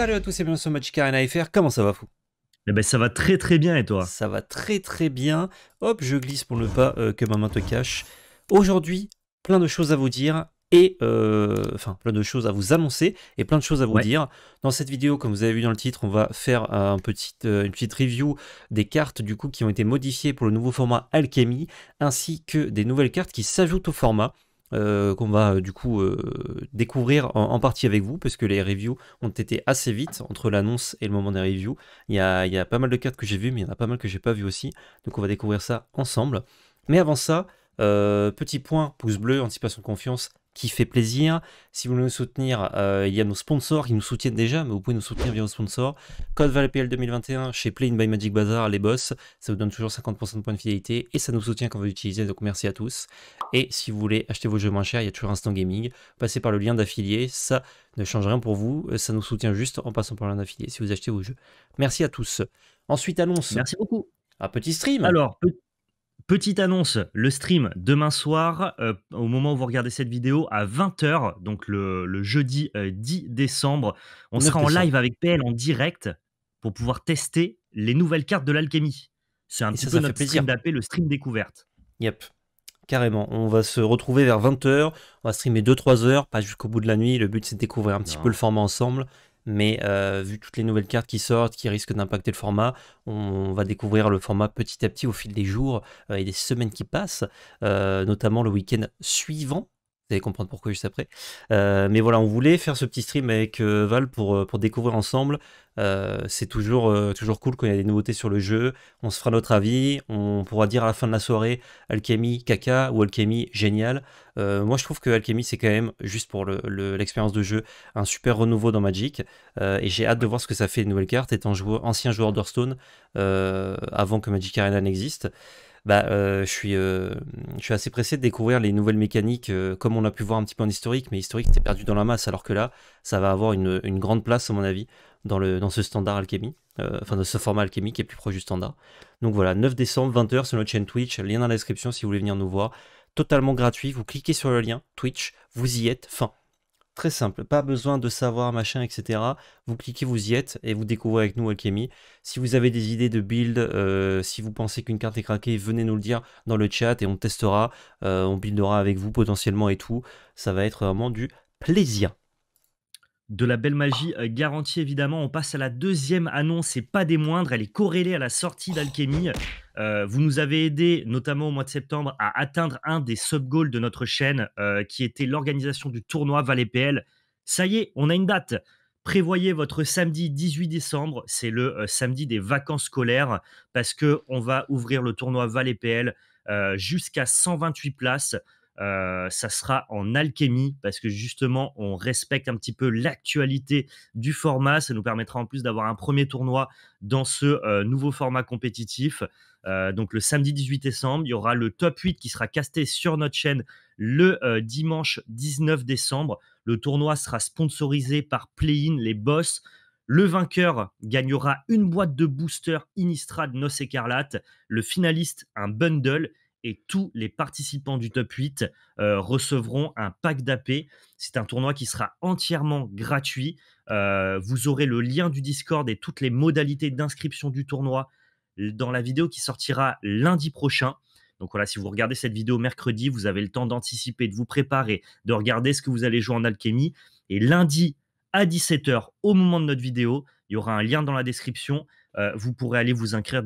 Salut à tous et bienvenue sur Magic Arena FR, comment ça va fou eh ben ça va très très bien et toi Ça va très très bien. Hop, je glisse pour ne pas euh, que ma main te cache. Aujourd'hui, plein de choses à vous dire et euh, enfin plein de choses à vous annoncer et plein de choses à vous dire. Dans cette vidéo, comme vous avez vu dans le titre, on va faire un euh, une petite review des cartes du coup qui ont été modifiées pour le nouveau format Alchemy ainsi que des nouvelles cartes qui s'ajoutent au format. Euh, qu'on va euh, du coup euh, découvrir en, partie avec vous, parce que les reviews ont été assez vite entre l'annonce et le moment des reviews. Il y a, pas mal de cartes que j'ai vues, mais il y en a pas mal que j'ai pas vues aussi, donc on va découvrir ça ensemble. Mais avant ça, petit point, pouce bleu, anticipation de confiance, qui fait plaisir. Si vous voulez nous soutenir, euh, il y a nos sponsors qui nous soutiennent déjà, mais vous pouvez nous soutenir via vos sponsors. Code ValPL 2021 chez Play in by Magic Bazaar, les boss, ça vous donne toujours 50% de points de fidélité et ça nous soutient quand vous utilisez donc merci à tous. Et si vous voulez acheter vos jeux moins chers, il y a toujours Instant Gaming, passez par le lien d'affilié, ça ne change rien pour vous, euh, ça nous soutient juste en passant par le lien d'affilié si vous achetez vos jeux. Merci à tous. Ensuite, annonce. Merci beaucoup. Un petit stream. Alors, petit Petite annonce, le stream demain soir, euh, au moment où vous regardez cette vidéo, à 20h, donc le, jeudi 10 euh, décembre, on sera en live avec PL en direct pour pouvoir tester les nouvelles cartes de l'alchimie. C'est un petit peu notre stream d'AP, le stream découverte. Yep, carrément. On va se retrouver vers 20h, on va streamer 2-3 heures, pas jusqu'au bout de la nuit. Le but c'est de découvrir un petit peu le format ensemble mais euh, vu toutes les nouvelles cartes qui sortent, qui risquent d'impacter le format, on, va découvrir le format petit à petit au fil des jours euh, et des semaines qui passent, euh, notamment le week-end suivant vous allez comprendre pourquoi juste après. Euh, mais voilà, on voulait faire ce petit stream avec euh, Val pour, euh, pour découvrir ensemble. c'est toujours, toujours cool quand il y a des nouveautés sur le jeu. On se fera notre avis. On pourra dire à la fin de la soirée Alchemy caca ou Alchemy génial. moi, je trouve que Alchemy, c'est quand même, juste pour l'expérience de jeu, un super renouveau dans Magic. et j'ai hâte de voir ce que ça fait une nouvelle carte étant joueur, ancien joueur d'Hearthstone avant que Magic Arena n'existe. Bah, euh, euh, je, suis, assez pressé de découvrir les nouvelles mécaniques, euh, comme on a pu voir un petit peu en historique, mais historique c'était perdu dans la masse, alors que là, ça va avoir une, grande place, à mon avis, dans, ce standard alchimie, enfin de ce format alchimique qui est plus proche du standard. Donc voilà, 9 décembre, 20h sur notre chaîne Twitch, lien dans la description si vous voulez venir nous voir, totalement gratuit, vous cliquez sur le lien Twitch, vous y êtes, fin. Très simple, pas besoin de savoir machin, etc. Vous cliquez, vous y êtes et vous découvrez avec nous Alchemy. Si vous avez des idées de build, euh, si vous pensez qu'une carte est craquée, venez nous le dire dans le chat et on testera, euh, on buildera avec vous potentiellement et tout. Ça va être vraiment du plaisir de la belle magie euh, garantie évidemment. On passe à la deuxième annonce et pas des moindres. Elle est corrélée à la sortie d'Alchemy. Euh, vous nous avez aidé notamment au mois de septembre à atteindre un des sub-goals de notre chaîne euh, qui était l'organisation du tournoi Valet PL. Ça y est, on a une date. Prévoyez votre samedi 18 décembre, c'est le samedi des vacances scolaires parce qu'on va ouvrir le tournoi Valet PL jusqu'à 128 places. Euh, ça sera en alchimie parce que justement, on respecte un petit peu l'actualité du format. Ça nous permettra en plus d'avoir un premier tournoi dans ce euh, nouveau format compétitif. Euh, donc le samedi 18 décembre, il y aura le top 8 qui sera casté sur notre chaîne le dimanche 19 décembre. Le tournoi sera sponsorisé par Play-In, les boss. Le vainqueur gagnera une boîte de booster Innistrad Nos écarlate le finaliste un bundle et tous les participants du top 8 euh, recevront un pack d'AP. C'est un tournoi qui sera entièrement gratuit. Euh, vous aurez le lien du Discord et toutes les modalités d'inscription du tournoi dans la vidéo qui sortira lundi prochain. Donc voilà, si vous regardez cette vidéo mercredi, vous avez le temps d'anticiper, de vous préparer, de regarder ce que vous allez jouer en alchimie. Et lundi à 17h, au moment de notre vidéo, il y aura un lien dans la description euh, vous pourrez aller vous inscrire,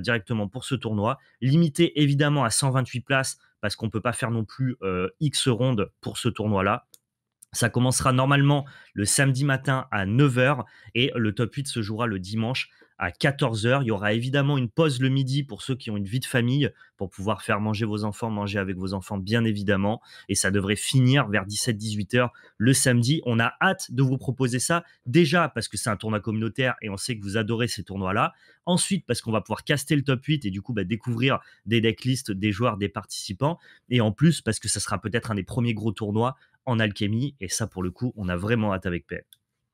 directement pour ce tournoi. Limité évidemment à 128 places parce qu'on ne peut pas faire non plus euh, X rondes pour ce tournoi-là. Ça commencera normalement le samedi matin à 9h et le top 8 se jouera le dimanche à 14h. Il y aura évidemment une pause le midi pour ceux qui ont une vie de famille, pour pouvoir faire manger vos enfants, manger avec vos enfants, bien évidemment. Et ça devrait finir vers 17-18h le samedi. On a hâte de vous proposer ça, déjà parce que c'est un tournoi communautaire et on sait que vous adorez ces tournois-là. Ensuite, parce qu'on va pouvoir caster le top 8 et du coup bah, découvrir des decklists des joueurs, des participants. Et en plus, parce que ça sera peut-être un des premiers gros tournois en alchimie. Et ça, pour le coup, on a vraiment hâte avec paix.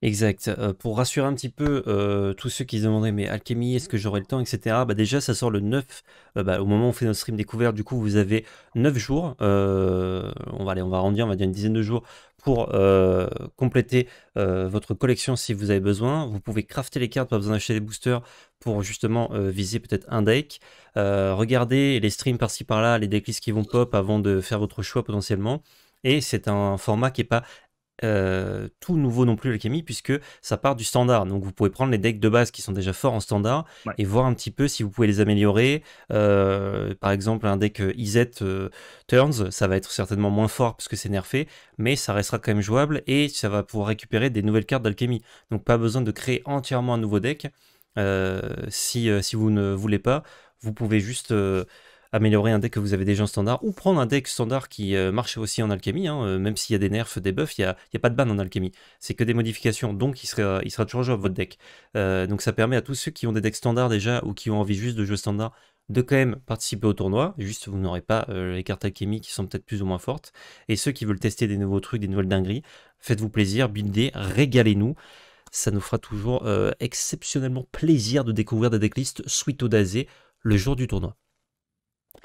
Exact. Euh, pour rassurer un petit peu euh, tous ceux qui se demandaient mais Alchemy, est-ce que j'aurai le temps, etc. Bah, déjà, ça sort le 9. Euh, bah, au moment où on fait notre stream découvert, du coup, vous avez 9 jours. on va aller, on va arrondir, on va dire une dizaine de jours pour compléter votre collection si vous avez besoin. Vous pouvez crafter les cartes, pas besoin d'acheter des boosters pour justement viser peut-être un deck. regardez les streams par-ci par-là, les decklists qui vont pop avant de faire votre choix potentiellement et c'est un format qui n'est pas euh, tout nouveau non plus l'alchimie puisque ça part du standard. Donc vous pouvez prendre les decks de base qui sont déjà forts en standard et voir un petit peu si vous pouvez les améliorer. Euh, par exemple un deck euh, Izet Turns, ça va être certainement moins fort parce que c'est nerfé, mais ça restera quand même jouable et ça va pouvoir récupérer des nouvelles cartes d'alchimie. Donc pas besoin de créer entièrement un nouveau deck. si, si vous ne voulez pas, vous pouvez juste améliorer un deck que vous avez déjà en standard, ou prendre un deck standard qui euh, marche aussi en alchimie, hein, euh, même s'il y a des nerfs, des buffs, il n'y a, pas de ban en alchimie. C'est que des modifications, donc il sera, il sera toujours jouable votre deck. Euh, donc ça permet à tous ceux qui ont des decks standards déjà, ou qui ont envie juste de jouer standard, de quand même participer au tournoi, juste vous n'aurez pas les cartes alchimie qui sont peut-être plus ou moins fortes, et ceux qui veulent tester des nouveaux trucs, des nouvelles dingueries, faites-vous plaisir, buildez, régalez-nous, ça nous fera toujours exceptionnellement plaisir de découvrir des decklists suite au Dazé le jour du tournoi.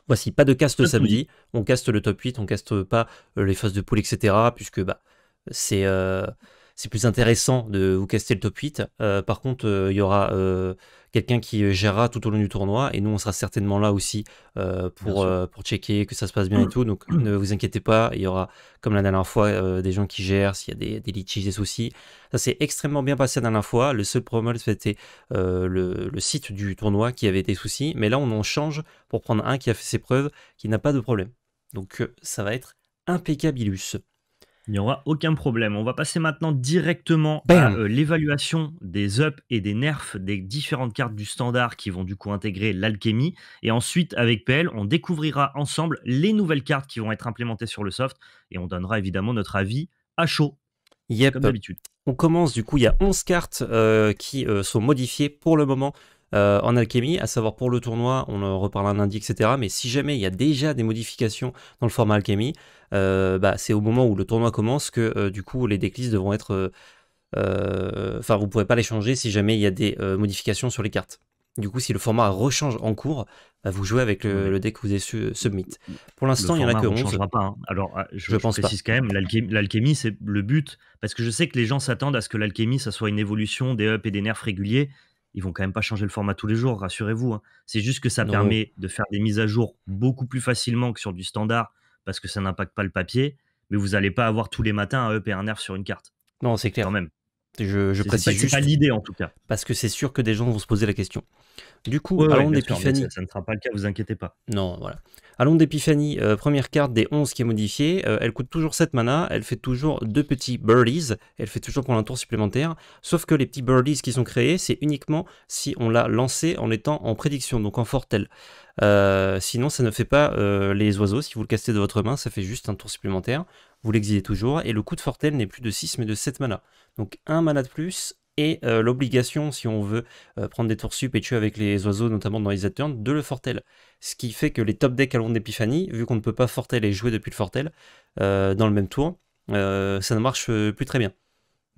Voici, pas de cast ah, samedi. On caste le top 8, on caste pas euh, les phases de poule, etc. Puisque bah, c'est euh, c'est plus intéressant de vous caster le top 8. Euh, par contre, il euh, y aura euh, quelqu'un qui gérera tout au long du tournoi et nous, on sera certainement là aussi pour, pour checker que ça se passe bien et mm. tout. Donc, ne vous inquiétez pas, il y aura, comme la dernière fois, des gens qui gèrent, s'il y a des, litiges, des soucis. Ça s'est extrêmement bien passé la dernière fois. Le seul problème, c'était le, le site du tournoi qui avait des soucis. Mais là, on en change pour prendre un qui a fait ses preuves, qui n'a pas de problème. Donc, ça va être impeccabilus. Il n'y aura aucun problème. On va passer maintenant directement à euh, l'évaluation des ups et des nerfs des différentes cartes du standard qui vont du coup intégrer l'alchimie. Et ensuite, avec PL, on découvrira ensemble les nouvelles cartes qui vont être implémentées sur le soft et on donnera évidemment notre avis à chaud. Yep. Comme d'habitude. On commence du coup, il y a 11 cartes euh, qui euh, sont modifiées pour le moment euh, en alchimie, à savoir pour le tournoi, on en reparlera lundi, etc. Mais si jamais il y a déjà des modifications dans le format alchimie, euh, bah, c'est au moment où le tournoi commence que euh, du coup les decklists devront être... Enfin, vous ne pourrez pas les changer si jamais il y a des modifications sur les cartes. Du coup, si le format rechange en cours, bah, vous jouez avec le, deck que vous avez su, submit. Pour l'instant, il n'y en a que 11. changera pas. Hein. Alors, ah, je, pense précise quand même, l'alchimie, c'est le but. Parce que je sais que les gens s'attendent à ce que l'alchimie, ça soit une évolution des up et des nerfs réguliers ils vont quand même pas changer le format tous les jours, rassurez-vous. Hein. C'est juste que ça permet de faire des mises à jour beaucoup plus facilement que sur du standard parce que ça n'impacte pas le papier, mais vous n'allez pas avoir tous les matins un up et un nerf sur une carte. Non, c'est clair. Quand même. Je, précise juste. juste. pas l'idée en tout cas. Parce que c'est sûr que des gens vont se poser la question. Du coup, allons Ça, ne sera pas le cas, vous inquiétez pas. Non, voilà. Allons d'Épiphanie, euh, première carte des 11 qui est modifiée. Euh, elle coûte toujours 7 mana, elle fait toujours deux petits birdies, elle fait toujours pour un tour supplémentaire. Sauf que les petits birdies qui sont créés, c'est uniquement si on l'a lancé en étant en prédiction, donc en fortel. Euh, sinon, ça ne fait pas les oiseaux. Si vous le castez de votre main, ça fait juste un tour supplémentaire. Vous l'exilez toujours, et le coût de fortel n'est plus de 6 mais de 7 mana. Donc 1 mana de plus, et euh, l'obligation, si on veut euh, prendre des tours sup et tuer avec les oiseaux, notamment dans les Turn, de le fortel. Ce qui fait que les top decks à l'onde d'épiphanie, vu qu'on ne peut pas fortel et jouer depuis le fortel euh, dans le même tour, ça ne marche plus très bien.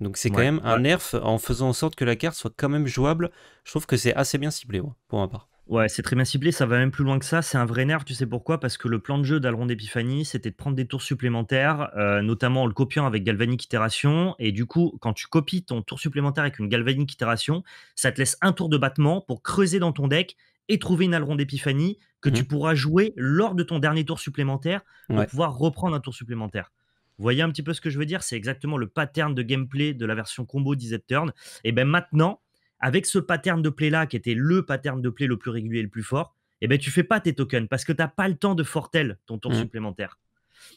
Donc c'est quand même un nerf en faisant en sorte que la carte soit quand même jouable. Je trouve que c'est assez bien ciblé, pour ma part. Ouais, c'est très bien ciblé, ça va même plus loin que ça. C'est un vrai nerf, tu sais pourquoi Parce que le plan de jeu d'Alrond d'Epiphanie, c'était de prendre des tours supplémentaires, euh, notamment en le copiant avec Galvanic Itération. Et du coup, quand tu copies ton tour supplémentaire avec une Galvanic Itération, ça te laisse un tour de battement pour creuser dans ton deck et trouver une Alron d'Epiphanie que mmh. tu pourras jouer lors de ton dernier tour supplémentaire pour pouvoir reprendre un tour supplémentaire. Vous voyez un petit peu ce que je veux dire C'est exactement le pattern de gameplay de la version combo 17 turn. Et ben maintenant, avec ce pattern de play-là, qui était le pattern de play le plus régulier et le plus fort, eh ben, tu fais pas tes tokens parce que tu n'as pas le temps de fortel ton tour mm. supplémentaire.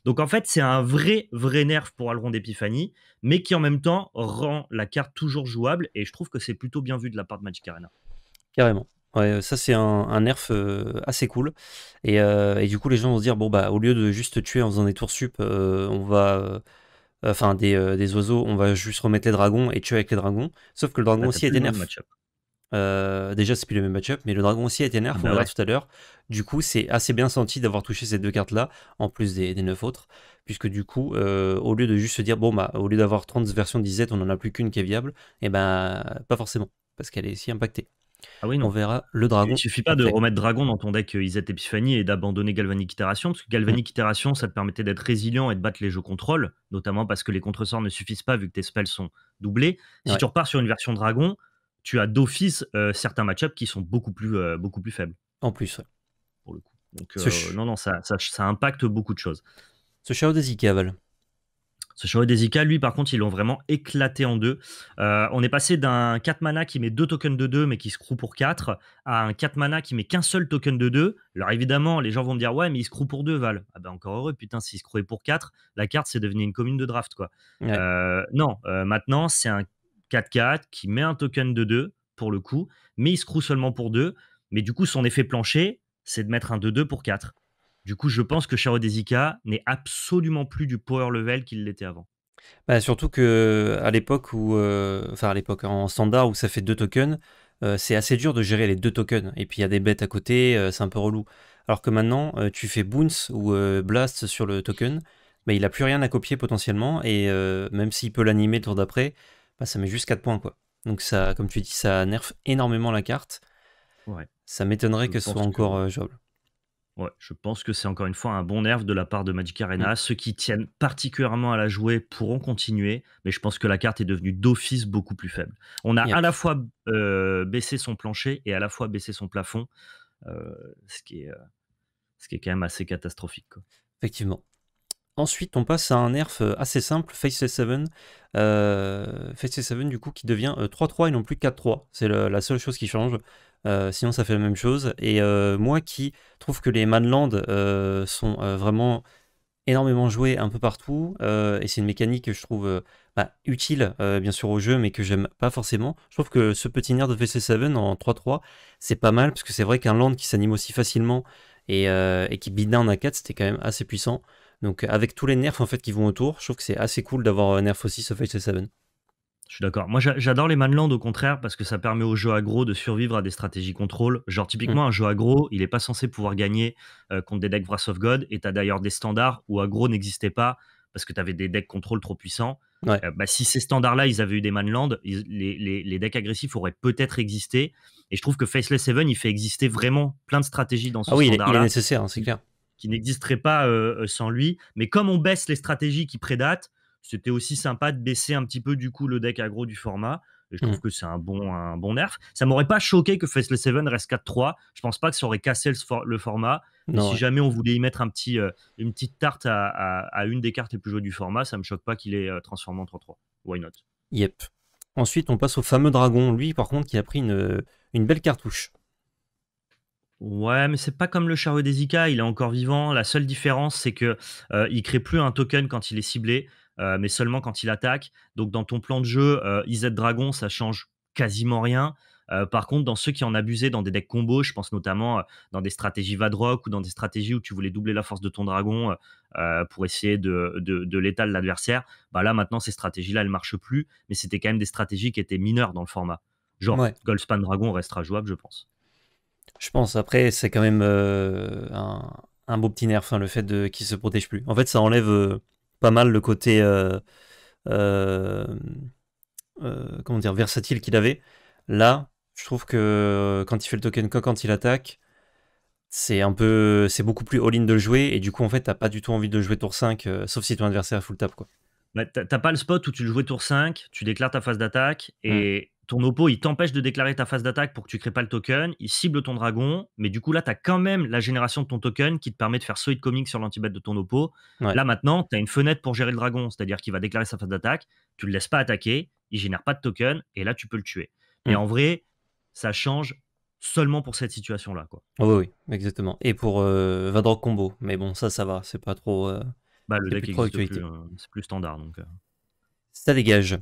Donc en fait, c'est un vrai, vrai nerf pour Alron d'Epiphanie, mais qui en même temps rend la carte toujours jouable, et je trouve que c'est plutôt bien vu de la part de Magic Arena. Carrément. Ouais, euh, ça c'est un, nerf euh, assez cool. Et, euh, et, du coup, les gens vont se dire, bon, bah, au lieu de juste tuer en faisant des tours sup, on va euh, enfin des, euh, des, oiseaux, on va juste remettre les dragons et tuer avec les dragons. Sauf que le dragon aussi est été nerf. Euh, déjà, c'est plus le même match-up, mais le dragon aussi est été nerf, ah on verra bah tout à l'heure. Du coup, c'est assez bien senti d'avoir touché ces deux cartes-là, en plus des, neuf autres, puisque du coup, au lieu de juste se dire, bon, bah, au lieu d'avoir 30 versions de disette, on en a plus qu'une qui est viable, et eh ben, pas forcément, parce qu'elle est si impactée. Ah oui, on verra le dragon. Il suffit pas de remettre dragon dans ton deck euh, Izet Epiphany et d'abandonner Galvanic Iteration parce que Galvanic mm. Iteration ça te permettait d'être résilient et de battre les jeux contrôle, notamment parce que les contresorts ne suffisent pas vu que tes spells sont doublés. Si tu repars sur une version dragon, tu as d'office euh, certains match-ups qui sont beaucoup plus, euh, beaucoup plus faibles. En plus, Pour le coup. non, non, ça, ça, impacte beaucoup de choses. Ce Shadow des ce des Desika, lui, par contre, ils l'ont vraiment éclaté en deux. Euh, on est passé d'un 4 mana qui met deux tokens de 2, mais qui se pour 4, à un 4 mana qui met qu'un seul token de 2. Alors évidemment, les gens vont me dire, ouais, mais il se pour 2, Val. Ah ben encore heureux, putain, s'il se pour 4, la carte, c'est devenu une commune de draft, quoi. Euh, non, euh, maintenant, c'est un 4-4 qui met un token de 2, pour le coup, mais il se seulement pour 2. Mais du coup, son effet plancher, c'est de mettre un 2-2 pour 4. Du coup, je pense que Charo Desika n'est absolument plus du power level qu'il l'était avant. Bah, surtout que à l'époque où, euh, enfin à l'époque en standard où ça fait deux tokens, euh, c'est assez dur de gérer les deux tokens. Et puis il y a des bêtes à côté, euh, c'est un peu relou. Alors que maintenant, tu fais Boons ou blast sur le token, mais bah, il n'a plus rien à copier potentiellement. Et même s'il peut l'animer le tour d'après, bah, ça met juste 4 points quoi. Donc ça, comme tu dis, ça nerf énormément la carte. Ouais. Ça m'étonnerait que ce soit encore jouable. Ouais, je pense que c'est encore une fois un bon nerf de la part de Magic Arena. Mm. Ceux qui tiennent particulièrement à la jouer pourront continuer, mais je pense que la carte est devenue d'office beaucoup plus faible. On a à la fois euh, baissé son plancher et à la fois baissé son plafond, euh, ce, qui est, euh, ce qui est quand même assez catastrophique. Effectivement. Ensuite, on passe à un nerf assez simple, Face 7. Euh, 7, du coup, qui devient 3-3 et non plus 4-3. C'est la seule chose qui change. Euh, sinon, ça fait la même chose. Et euh, moi qui trouve que les Manland euh, sont vraiment énormément joués un peu partout, et c'est une mécanique que je trouve bah, utile, bien sûr, au jeu, mais que j'aime pas forcément. Je trouve que ce petit nerf de VC7 en 3-3, c'est pas mal, parce que c'est vrai qu'un land qui s'anime aussi facilement et, qui beat down à 4, c'était quand même assez puissant. Donc, avec tous les nerfs en fait qui vont autour, je trouve que c'est assez cool d'avoir un nerf aussi sur VC7. Je suis d'accord. Moi, j'adore les Manland au contraire parce que ça permet au jeu aggro de survivre à des stratégies contrôle. Genre, typiquement, mm. un jeu aggro, il n'est pas censé pouvoir gagner euh, contre des decks Wrath of God. Et tu as d'ailleurs des standards où aggro n'existait pas parce que tu avais des decks contrôle trop puissants. Euh, bah, si ces standards-là, ils avaient eu des Manland, les, les- les decks agressifs auraient peut-être existé. Et je trouve que Faceless Seven, il fait exister vraiment plein de stratégies dans ce Ah oui, il est, nécessaire, hein, c'est clair. qui n'existerait pas euh, sans lui. Mais comme on baisse les stratégies qui prédatent, c'était aussi sympa de baisser un petit peu du coup le deck aggro du format. je mmh. trouve que c'est un bon, un bon nerf. Ça m'aurait pas choqué que Faceless 7 reste 4-3. Je pense pas que ça aurait cassé le, format. si jamais on voulait y mettre un petit, euh, une petite tarte à, une des cartes les plus jouées du format, ça me choque pas qu'il ait euh, transformé en 3-3. Why not Yep. Ensuite, on passe au fameux dragon. Lui, par contre, qui a pris une, euh, une belle cartouche. Ouais, mais c'est pas comme le chariot des il est encore vivant. La seule différence, c'est que il crée plus un token quand il est ciblé. Euh, mais seulement quand il attaque. Donc dans ton plan de jeu, euh, IZ Dragon, ça change quasiment rien. Euh, par contre, dans ceux qui en abusaient dans des decks combo, je pense notamment dans des stratégies Vadrock ou dans des stratégies où tu voulais doubler la force de ton dragon pour essayer de, de, l'étaler l'adversaire, bah là maintenant ces stratégies-là elles marchent plus, mais c'était quand même des stratégies qui étaient mineures dans le format. Genre, Goldspan Dragon restera jouable, je pense. Je pense, après, c'est quand même un, un, beau petit nerf, hein, le fait qu'il se protège plus. En fait, ça enlève pas mal le côté euh, euh, euh, comment dire versatile qu'il avait. Là, je trouve que quand il fait le token co quand il attaque, c'est un peu, c'est beaucoup plus all-in de le jouer et du coup en fait t'as pas du tout envie de jouer tour 5 sauf si ton adversaire est full tap quoi. Bah, t'as pas le spot où tu le jouais tour 5, tu déclares ta phase d'attaque et, hmm ton oppo, il t'empêche de déclarer ta phase d'attaque pour que tu crées pas le token, il cible ton dragon, mais du coup là, tu as quand même la génération de ton token qui te permet de faire solid coming sur l'antibet de ton oppo. Là maintenant, tu as une fenêtre pour gérer le dragon, c'est-à-dire qu'il va déclarer sa phase d'attaque, tu le laisses pas attaquer, il génère pas de token, et là tu peux le tuer. Mais hmm. en vrai, ça change seulement pour cette situation-là. Quoi. oui, oui, exactement. Et pour euh, Combo, mais bon, ça, ça va, c'est pas trop... Euh, bah, le deck hein, c'est plus standard, donc... Euh. Ça dégage.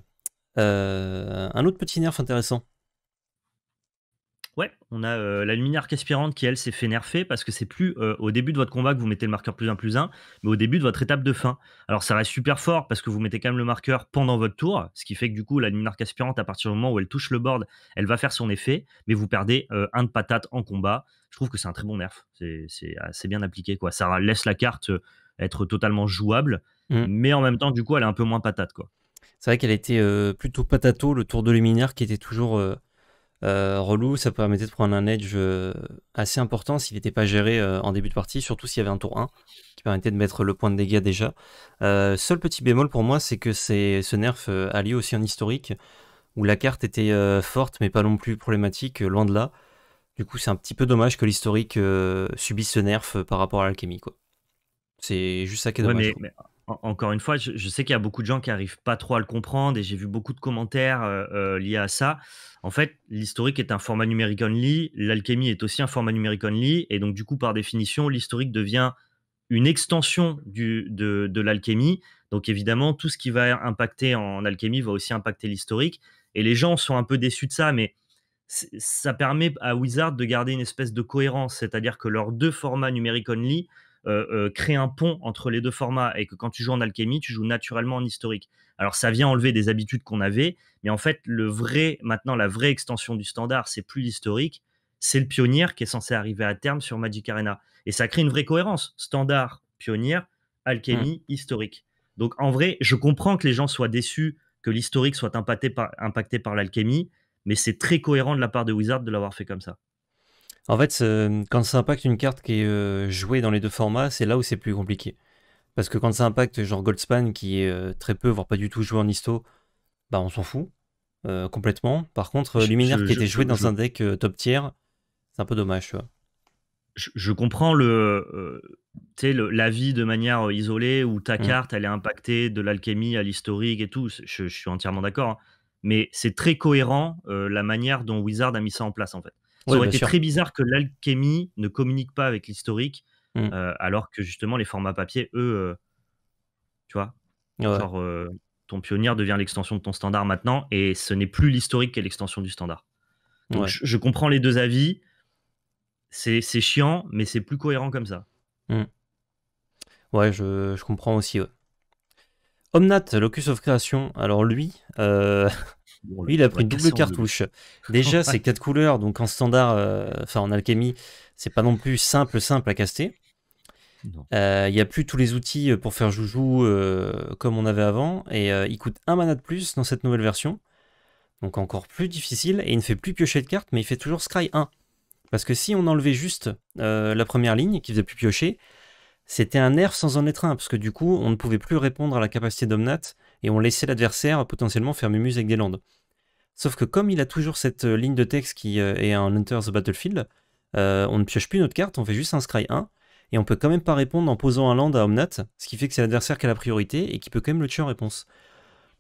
Euh, un autre petit nerf intéressant. Ouais, on a euh, la lumière aspirante qui, elle, s'est fait nerfer parce que c'est plus euh, au début de votre combat que vous mettez le marqueur plus 1 plus 1, mais au début de votre étape de fin. Alors, ça reste super fort parce que vous mettez quand même le marqueur pendant votre tour, ce qui fait que du coup, la lumière aspirante, à partir du moment où elle touche le board, elle va faire son effet, mais vous perdez un de patate en combat. Je trouve que c'est un très bon nerf. C'est assez bien appliqué, quoi. Ça laisse la carte être totalement jouable, mm. mais en même temps, du coup, elle est un peu moins patate, quoi. C'est vrai qu'elle était euh, plutôt patato, le tour de luminaire qui était toujours euh, euh, relou. Ça permettait de prendre un edge assez important s'il n'était pas géré en début de partie, surtout s'il y avait un tour 1 qui permettait de mettre le point de dégâts déjà. seul petit bémol pour moi, c'est que ce nerf lieu aussi en historique, où la carte était forte mais pas non plus problématique, loin de là. Du coup, c'est un petit peu dommage que l'historique subisse ce nerf par rapport à l'alchimie. C'est juste ça qui est dommage. Encore une fois, je, sais qu'il y a beaucoup de gens qui arrivent pas trop à le comprendre et j'ai vu beaucoup de commentaires euh, euh, liés à ça. En fait, l'historique est un format numérique only, l'alchimie est aussi un format numérique only, et donc du coup, par définition, l'historique devient une extension de, l'alchimie. Donc évidemment, tout ce qui va impacter en alchimie va aussi impacter l'historique. Et les gens sont un peu déçus de ça, mais ça permet à Wizard de garder une espèce de cohérence, c'est-à-dire que leurs deux formats numérique only euh, euh, créer un pont entre les deux formats et que quand tu joues en alchimie, tu joues naturellement en historique. Alors ça vient enlever des habitudes qu'on avait, mais en fait, le vrai, maintenant, la vraie extension du standard, c'est plus l'historique, c'est le pionnier qui est censé arriver à terme sur Magic Arena. Et ça crée une vraie cohérence. Standard, pionnier, alchimie, mmh. historique. Donc en vrai, je comprends que les gens soient déçus que l'historique soit impacté par, impacté par l'alchimie, mais c'est très cohérent de la part de Wizard de l'avoir fait comme ça. En fait, quand ça impacte une carte qui est euh, jouée dans les deux formats, c'est là où c'est plus compliqué. Parce que quand ça impacte genre Goldspan qui est euh, très peu, voire pas du tout joué en histo, bah on s'en fout euh, complètement. Par contre, Luminaire qui était joué dans un deck top tier, c'est un peu dommage. Je, comprends le, la l'avis de manière isolée où ta mmh. carte elle est impactée de l'alchimie à l'historique et tout. Je, suis entièrement d'accord. Hein. Mais c'est très cohérent la manière dont Wizard a mis ça en place en fait. Ça aurait été très bizarre que l'alchimie ne communique pas avec l'historique, mmh. euh, alors que justement les formats papier, eux, euh, tu vois, genre, euh, ton pionnier devient l'extension de ton standard maintenant, et ce n'est plus l'historique qui est l'extension du standard. je, comprends les deux avis, c'est chiant, mais c'est plus cohérent comme ça. Mmh. Ouais, je, comprends aussi. Omnat, locus of Creation, alors lui, Lui, il a pris une double cartouche. Déjà, c'est quatre couleurs, donc en standard, euh, enfin en alchimie, c'est pas non plus simple, simple à caster. Euh, il n'y a plus tous les outils euh, pour faire joujou comme on avait avant. Et il coûte un mana de plus dans cette nouvelle version. Donc encore plus difficile. Et il ne fait plus piocher de cartes, mais il fait toujours Scry 1. Parce que si on enlevait juste la première ligne qui faisait plus piocher, c'était un nerf sans en être un. Parce que du coup, on ne pouvait plus répondre à la capacité d'Omnat et on laissait l'adversaire potentiellement faire mumuse avec des landes. Sauf que comme il a toujours cette euh, ligne de texte qui euh, est un Hunter's Battlefield, euh, on ne pioche plus notre carte, on fait juste un Scry 1, et on peut quand même pas répondre en posant un land à Omnat, ce qui fait que c'est l'adversaire qui a la priorité et qui peut quand même le tuer en réponse.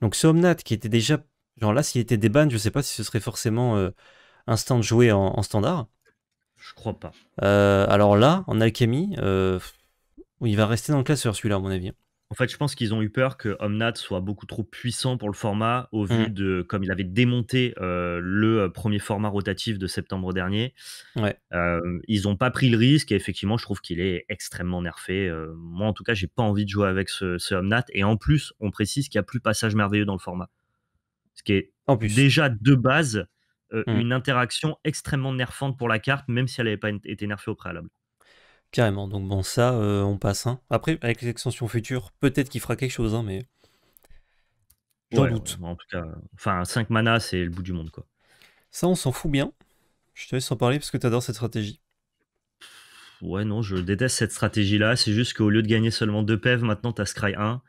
Donc ce Omnat qui était déjà, genre là s'il était déban, je sais pas si ce serait forcément un stand de jouer en, standard. Je crois pas. alors là, en alchemy, il va rester dans le classeur celui-là à mon avis. En fait, je pense qu'ils ont eu peur que Omnat soit beaucoup trop puissant pour le format, au mm. vu de comme il avait démonté euh, le euh, premier format rotatif de septembre dernier. Euh, ils n'ont pas pris le risque et effectivement, je trouve qu'il est extrêmement nerfé. moi, en tout cas, j'ai pas envie de jouer avec ce, ce Et en plus, on précise qu'il n'y a plus passage merveilleux dans le format. Ce qui est en plus. déjà de base mm. une interaction extrêmement nerfante pour la carte, même si elle n'avait pas été nerfée au préalable. Carrément, donc bon, ça, euh, on passe. Hein. Après, avec l'extension future, peut-être qu'il fera quelque chose, hein, mais. J'en doute. en tout cas, enfin, 5 mana, c'est le bout du monde, quoi. Ça, on s'en fout bien. Je te laisse en parler parce que adores cette stratégie. Ouais, non, je déteste cette stratégie-là. C'est juste qu'au lieu de gagner seulement 2 PEV, maintenant t'as Scry 1.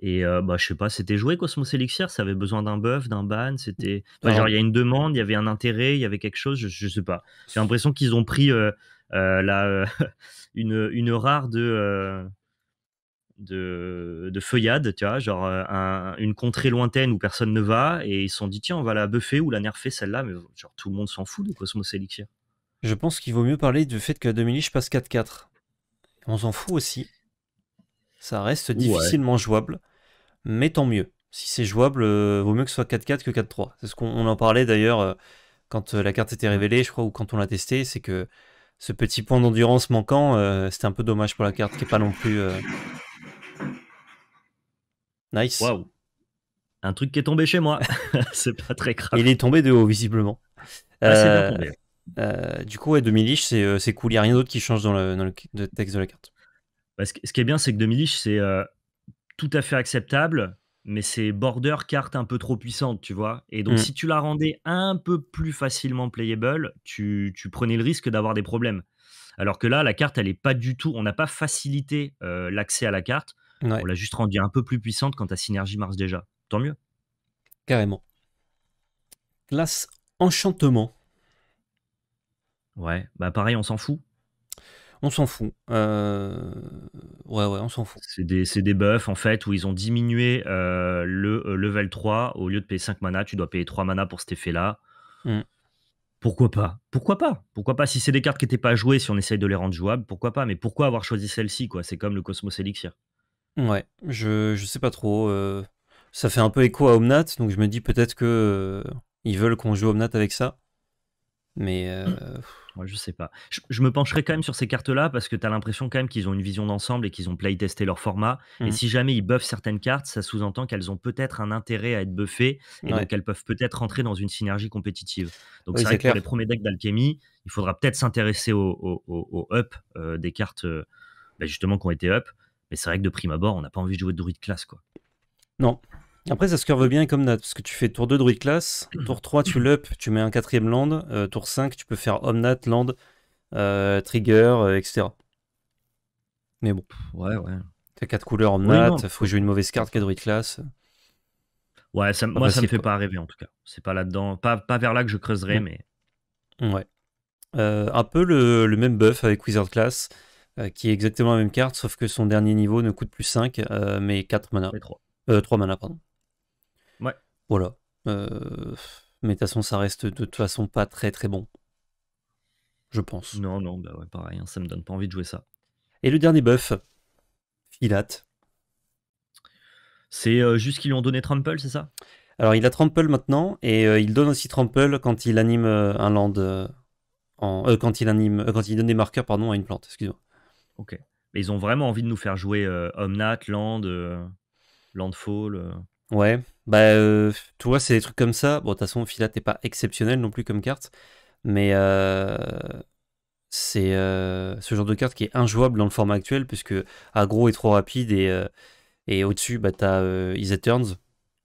Et euh, bah, je sais pas, c'était joué Cosmos Elixir, ça avait besoin d'un buff, d'un ban, c'était. genre, il y a une demande, il y avait un intérêt, il y avait quelque chose, je, ne sais pas. J'ai l'impression qu'ils ont pris. Euh, euh, là euh, une, rare de, euh, de, feuillade, tu vois, genre une contrée lointaine où personne ne va, et ils se sont dit, tiens, on va la buffer ou la nerfer celle-là, mais genre tout le monde s'en fout de Cosmos Elixir. Je pense qu'il vaut mieux parler du fait que demi-liche passe 4-4. On s'en fout aussi. Ça reste difficilement jouable, mais tant mieux. Si c'est jouable, vaut mieux que ce soit 4-4 que 4-3. C'est ce qu'on en parlait d'ailleurs quand la carte était révélée, je crois, ou quand on l'a testée, c'est que ce petit point d'endurance manquant, euh, c'était un peu dommage pour la carte qui est pas non plus. Euh, nice. Waouh. Un truc qui est tombé chez moi. c'est pas très grave. Il est tombé de haut, visiblement. Ah, euh, du coup, ouais, Demilich, c'est, c'est cool. Il n'y a rien d'autre qui change dans le, texte de la carte. Bah, ce, qui est bien, c'est que Demilich, c'est tout à fait acceptable mais c'est border carte un peu trop puissante, tu vois. Et donc, mmh. si tu la rendais un peu plus facilement playable, tu, prenais le risque d'avoir des problèmes. Alors que là, la carte, elle n'est pas du tout. On n'a pas facilité euh, l'accès à la carte. On l'a juste rendue un peu plus puissante quand ta synergie marche déjà. Tant mieux. Carrément. Classe enchantement. Ouais, bah pareil, on s'en fout. On s'en fout. Euh, ouais, ouais, on s'en fout. C'est des, buffs, en fait, où ils ont diminué euh, le euh, level 3. Au lieu de payer 5 mana, tu dois payer 3 mana pour cet effet-là. Mm. Pourquoi pas Pourquoi pas Pourquoi pas Si c'est des cartes qui n'étaient pas jouées, si on essaye de les rendre jouables, pourquoi pas Mais pourquoi avoir choisi celle-ci, quoi C'est comme le Cosmos Elixir. Ouais, je, je sais pas trop. Ça fait un peu écho à Omnat, donc je me dis peut-être que ils veulent qu'on joue Omnat avec ça. Mais euh... Moi, mmh. je sais pas. Je, me pencherai quand même sur ces cartes-là parce que tu as l'impression quand même qu'ils ont une vision d'ensemble et qu'ils ont playtesté leur format. Et mmh. si jamais ils buffent certaines cartes, ça sous-entend qu'elles ont peut-être un intérêt à être buffées et donc elles peuvent peut-être rentrer dans une synergie compétitive. Donc c'est vrai que pour les premiers decks d'alchimie, il faudra peut-être s'intéresser au, up euh, des cartes euh, bah, justement qui ont été up. Mais c'est vrai que de prime abord, on n'a pas envie de jouer de druide classe. Quoi. Non, après, ça se curve bien comme Nat, parce que tu fais tour 2 druid class, tour 3 tu l'up, tu mets un quatrième land, euh, tour 5 tu peux faire omnat land, euh, trigger, euh, etc. Mais bon. Ouais, ouais. T'as 4 couleurs en nat, faut jouer une mauvaise carte qu'à druid class. Ouais, ça, moi ça me fait pas rêver en tout cas. C'est pas là-dedans, pas, vers là que je creuserais mais. Ouais. un peu le, même buff avec Wizard Class, qui est exactement la même carte, sauf que son dernier niveau ne coûte plus 5, mais 4 mana. 3 mana, pardon. Voilà. Euh, mais de toute façon, ça reste de toute façon pas très très bon. Je pense. Non, non, bah ouais, pareil, hein, ça me donne pas envie de jouer ça. Et le dernier buff, Filat. C'est euh, juste qu'ils lui ont donné Trample, c'est ça Alors il a Trample maintenant, et euh, il donne aussi Trample quand il anime un land. quand il anime. quand il donne des marqueurs pardon, à une plante, excuse-moi. Ok. Mais ils ont vraiment envie de nous faire jouer Omnat, Land, Landfall. Ouais. Bah, euh, tu vois, c'est des trucs comme ça. Bon, de toute façon, Fila, t'es pas exceptionnel non plus comme carte, mais euh, c'est euh, ce genre de carte qui est injouable dans le format actuel, puisque aggro est trop rapide et, et au-dessus, bah, t'as easy Turns.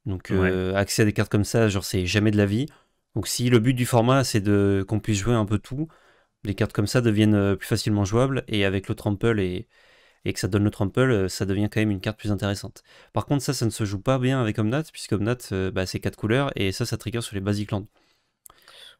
Donc, accès à des cartes comme ça, genre, c'est jamais de la vie. Donc, si le but du format, c'est de qu'on puisse jouer un peu tout, les cartes comme ça deviennent plus facilement jouables, et avec le trample et et que ça donne le trample, euh, ça devient quand même une carte plus intéressante. Par contre, ça, ça ne se joue pas bien avec Omnat, puisque Omnat, euh, bah, c'est 4 couleurs, et ça, ça trigger sur les basic lands.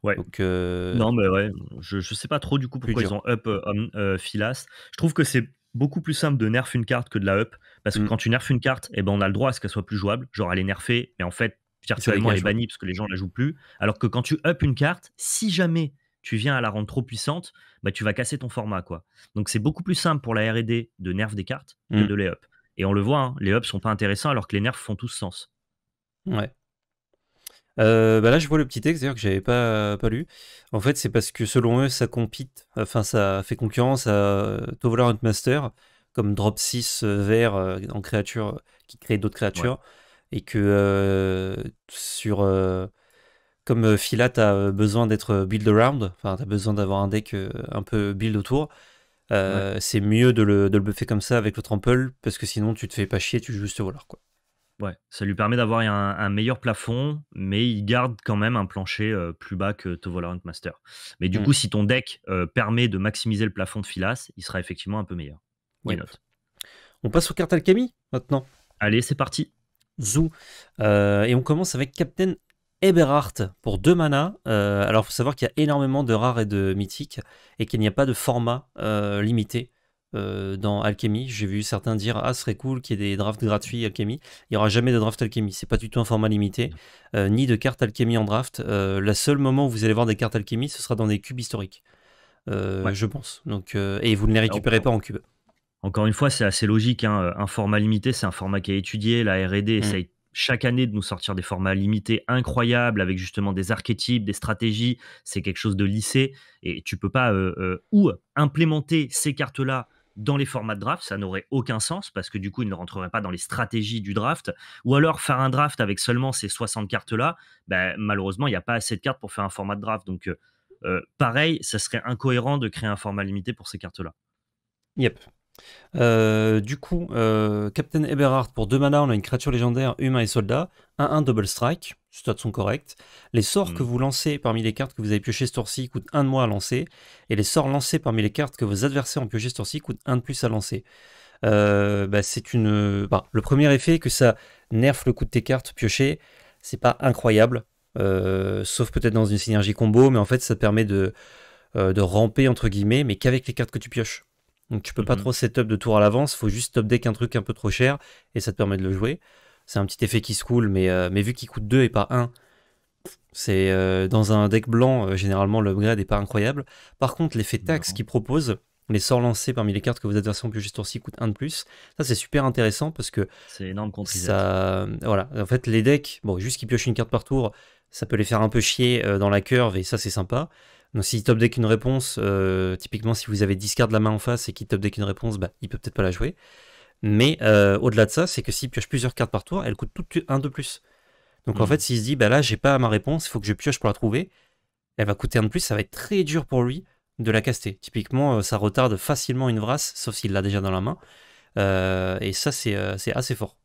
Ouais. Donc, euh, Non, mais ouais, je, je sais pas trop du coup pourquoi ils ont up euh, Je trouve que c'est beaucoup plus simple de nerf une carte que de la up, parce que mm. quand tu nerfs une carte, eh ben, on a le droit à ce qu'elle soit plus jouable. Genre, à est nerfée, mais en fait, virtuellement, elle est bannie parce que les gens ne la jouent plus. Alors que quand tu up une carte, si jamais tu viens à la rendre trop puissante, bah, tu vas casser ton format. quoi. Donc c'est beaucoup plus simple pour la RD de nerf des cartes que mm. de les up Et on le voit, hein, les ups sont pas intéressants alors que les nerfs font tous sens. Ouais. Euh, bah là, je vois le petit texte d'ailleurs que j'avais pas, pas lu. En fait, c'est parce que selon eux, ça compite, enfin, ça fait concurrence à euh, Tovolar Huntmaster comme drop 6 euh, vert en créature qui crée d'autres créatures. Et que sur, comme Fila, euh, tu euh, besoin d'être euh, build around, enfin, tu as besoin d'avoir un deck un peu build autour. C'est mieux de le, de buffer comme ça avec le trample, parce que sinon tu te fais pas chier, tu joues juste voleur. Quoi. Ouais, ça lui permet d'avoir un, meilleur plafond, mais il garde quand même un plancher plus bas que Tovola Master. Mais du mm. coup, si ton deck permet de maximiser le plafond de Philas, il sera effectivement un peu meilleur. On passe aux cartes Alchemy, maintenant. Allez, c'est parti. Zou. et on commence avec Captain Eberhardt pour deux manas. Euh, alors, faut savoir qu'il y a énormément de rares et de mythiques et qu'il n'y a pas de format euh, limité euh, dans Alchemy. J'ai vu certains dire Ah, ce serait cool qu'il y ait des drafts gratuits Alchemy. Il n'y aura jamais de draft Alchemy. C'est pas du tout un format limité, mm. ni de cartes Alchemy en draft. le seul moment où vous allez voir des cartes Alchemy, ce sera dans des cubes historiques. Je pense. Donc, et vous ne les ah, récupérez pas en cube. Encore une fois, c'est assez logique. Hein. Un format limité, c'est un format qui est étudié. La RD chaque année de nous sortir des formats limités incroyables avec justement des archétypes, des stratégies. C'est quelque chose de lissé et tu peux pas euh, euh, ou implémenter ces cartes-là dans les formats de draft, ça n'aurait aucun sens parce que du coup, ils ne rentreraient pas dans les stratégies du draft. Ou alors faire un draft avec seulement ces 60 cartes-là, bah, malheureusement, il n'y a pas assez de cartes pour faire un format de draft. Donc, euh, pareil, ça serait incohérent de créer un format limité pour ces cartes-là. Yep. Euh, du coup, euh, Captain Eberhard, pour 2 mana, on a une créature légendaire, humain et soldat. 1-1 double strike, stats sont corrects. Les sorts que hmm. vous lancez parmi les cartes que vous avez piochées ce tour-ci coûtent 1 de moins à lancer. Et les sorts lancés parmi les cartes que vos adversaires ont piochées ce tour-ci coûtent 1 de plus à lancer. Euh, bah, c'est une. Bah, le premier effet que ça nerf le coût de tes cartes piochées, c'est pas incroyable. sauf peut-être dans une synergie combo, mais en fait ça te permet de, de ramper entre guillemets, mais qu'avec les cartes que tu pioches. Donc tu peux pas mhm. trop setup de tour à l'avance, faut juste top deck un truc un peu trop cher et ça te permet de le jouer. C'est un petit effet qui se coule, mais, euh, mais vu qu'il coûte 2 et pas 1, c'est euh, dans un deck blanc, euh, généralement l'upgrade n'est pas incroyable. Par contre, l'effet tax qu'il propose, les sorts lancés parmi les cartes que vos adversaires ont pu juste tour-ci coûtent 1 de plus. Ça c'est super intéressant parce que. C'est énorme contre ça... Voilà, en fait les decks, bon, juste qu'ils piochent une carte par tour, ça peut les faire un peu chier dans la curve et ça c'est sympa. Donc s'il top deck une réponse, euh, typiquement si vous avez discard de la main en face et qu'il top deck une réponse, bah, il peut peut-être pas la jouer. Mais euh, au-delà de ça, c'est que s'il pioche plusieurs cartes par tour, elle coûte tout un de plus. Donc en mhm. fait, s'il se dit, bah là, j'ai pas ma réponse, il faut que je pioche pour la trouver, elle va coûter un de plus, ça va être très dur pour lui de la caster. Typiquement, euh, ça retarde facilement une vrasse, sauf s'il l'a déjà dans la main. et ça, c'est assez fort.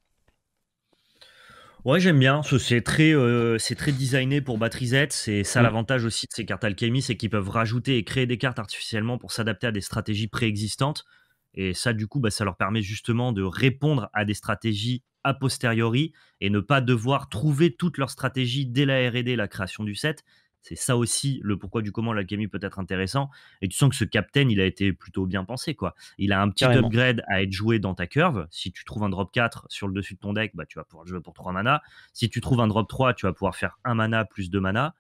Ouais, j'aime bien. C'est très, euh, c'est très designé pour batterie Z. C'est ça mm. l'avantage aussi de ces cartes Alchemy, c'est qu'ils peuvent rajouter et créer des cartes artificiellement pour s'adapter à des stratégies préexistantes. Et ça, du coup, bah, ça leur permet justement de répondre à des stratégies a posteriori et ne pas devoir trouver toutes leurs stratégie dès la R&D, la création du set. C'est ça aussi le pourquoi du comment l'alchimie peut être intéressant. Et tu sens que ce captain, il a été plutôt bien pensé. quoi. Il a un petit upgrade à être joué dans ta curve. Si tu trouves un drop 4 sur le dessus de ton deck, bah, tu vas pouvoir le jouer pour 3 mana. Si tu trouves un drop 3, tu vas pouvoir faire 1 mana plus 2 mana.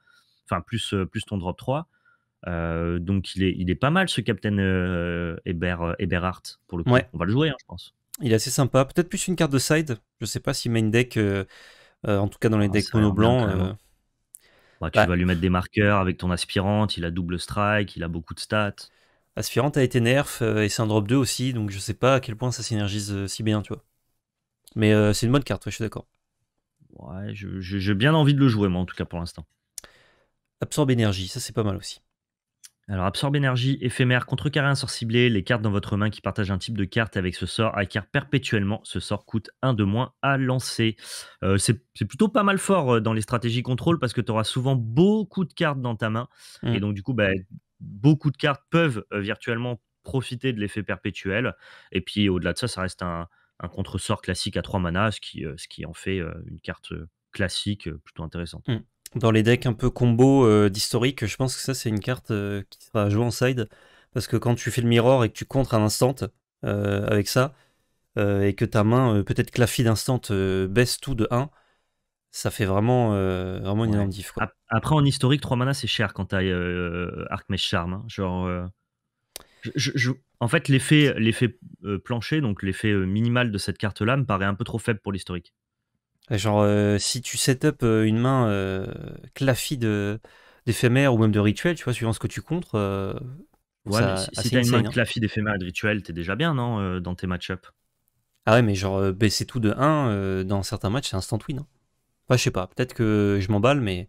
Enfin, plus, euh, plus ton drop 3. Euh, donc il est, il est pas mal ce Captain euh, Eberhardt pour le coup. On va le jouer, hein, je pense. Il est assez sympa. Peut-être plus une carte de side. Je sais pas si main deck, en tout cas dans les ah, decks mono blanc tu bah vas lui mettre des marqueurs avec ton aspirante, il a double strike, il a beaucoup de stats. Aspirante a été nerf euh, et c'est un drop 2 aussi, donc je sais pas à quel point ça synergise euh, si bien, tu vois. Mais euh, c'est une bonne carte, je suis d'accord. Ouais, j'ai bien envie de le jouer, moi, en tout cas pour l'instant. Absorbe énergie, ça c'est pas mal aussi. Alors, absorbe énergie, éphémère, contrecarré un sort ciblé, les cartes dans votre main qui partagent un type de carte avec ce sort acquièrent ah, perpétuellement. Ce sort coûte un de moins à lancer. Euh, c'est plutôt pas mal fort euh, dans les stratégies contrôle parce que tu auras souvent beaucoup de cartes dans ta main. Et mm. donc, du coup, bah, beaucoup de cartes peuvent euh, virtuellement profiter de l'effet perpétuel. Et puis, au-delà de ça, ça reste un, un contre-sort classique à 3 manas, ce qui, ce qui en fait une carte classique plutôt intéressante. Mm dans les decks un peu combo euh, d'historique, je pense que ça c'est une carte euh, qui sera jouée en side. Parce que quand tu fais le mirror et que tu contres un instant euh, avec ça, et que ta main, peut-être que la fille d'instant baisse tout de 1, ça fait vraiment, vraiment une énorme Après en historique, 3 mana c'est cher quand t'as as Charme. Hein. genre. En fait, l'effet plancher, donc l'effet minimal de cette carte-là, me paraît un peu trop faible pour l'historique. Genre, euh, si tu set up euh, une main euh, de d'éphémère ou même de rituel, tu vois, suivant ce que tu comptes, voilà' euh, si, t'as une main hein. d'éphémère et de rituel, t'es déjà bien, non, dans tes match ups Ah ouais, mais genre, baisser tout de 1 dans certains matchs, c'est instant win. non hein. Enfin, je sais pas, peut-être que je m'emballe, mais.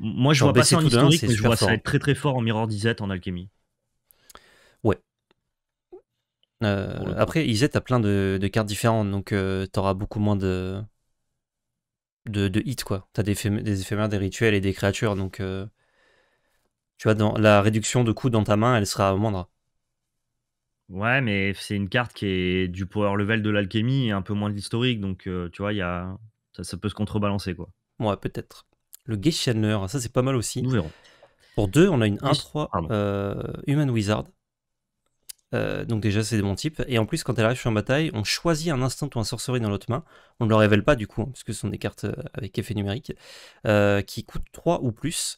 Moi, je vois pas ça en historique, je vois ça être hein. très très fort en Mirror Dizette en alchimie. Ouais. après, Izet a plein de, de, cartes différentes, donc t'auras beaucoup moins de de, de hits, quoi. T'as des, des éphémères, des rituels et des créatures, donc... Euh, tu vois, dans, la réduction de coûts dans ta main, elle sera moindre. Ouais, mais c'est une carte qui est du power level de l'alchimie et un peu moins de l'historique, donc euh, tu vois, y a... ça, peut se contrebalancer, quoi. Ouais, peut-être. Le Geishaner, ça c'est pas mal aussi. Nous verrons. Pour deux, on a une 1-3 euh, Human Wizard euh, donc déjà, c'est des mon Et en plus, quand elle arrive sur une bataille, on choisit un instant ou un sorcery dans l'autre main. On ne le révèle pas du coup, hein, parce que ce sont des cartes euh, avec effet numérique, euh, qui coûtent 3 ou plus.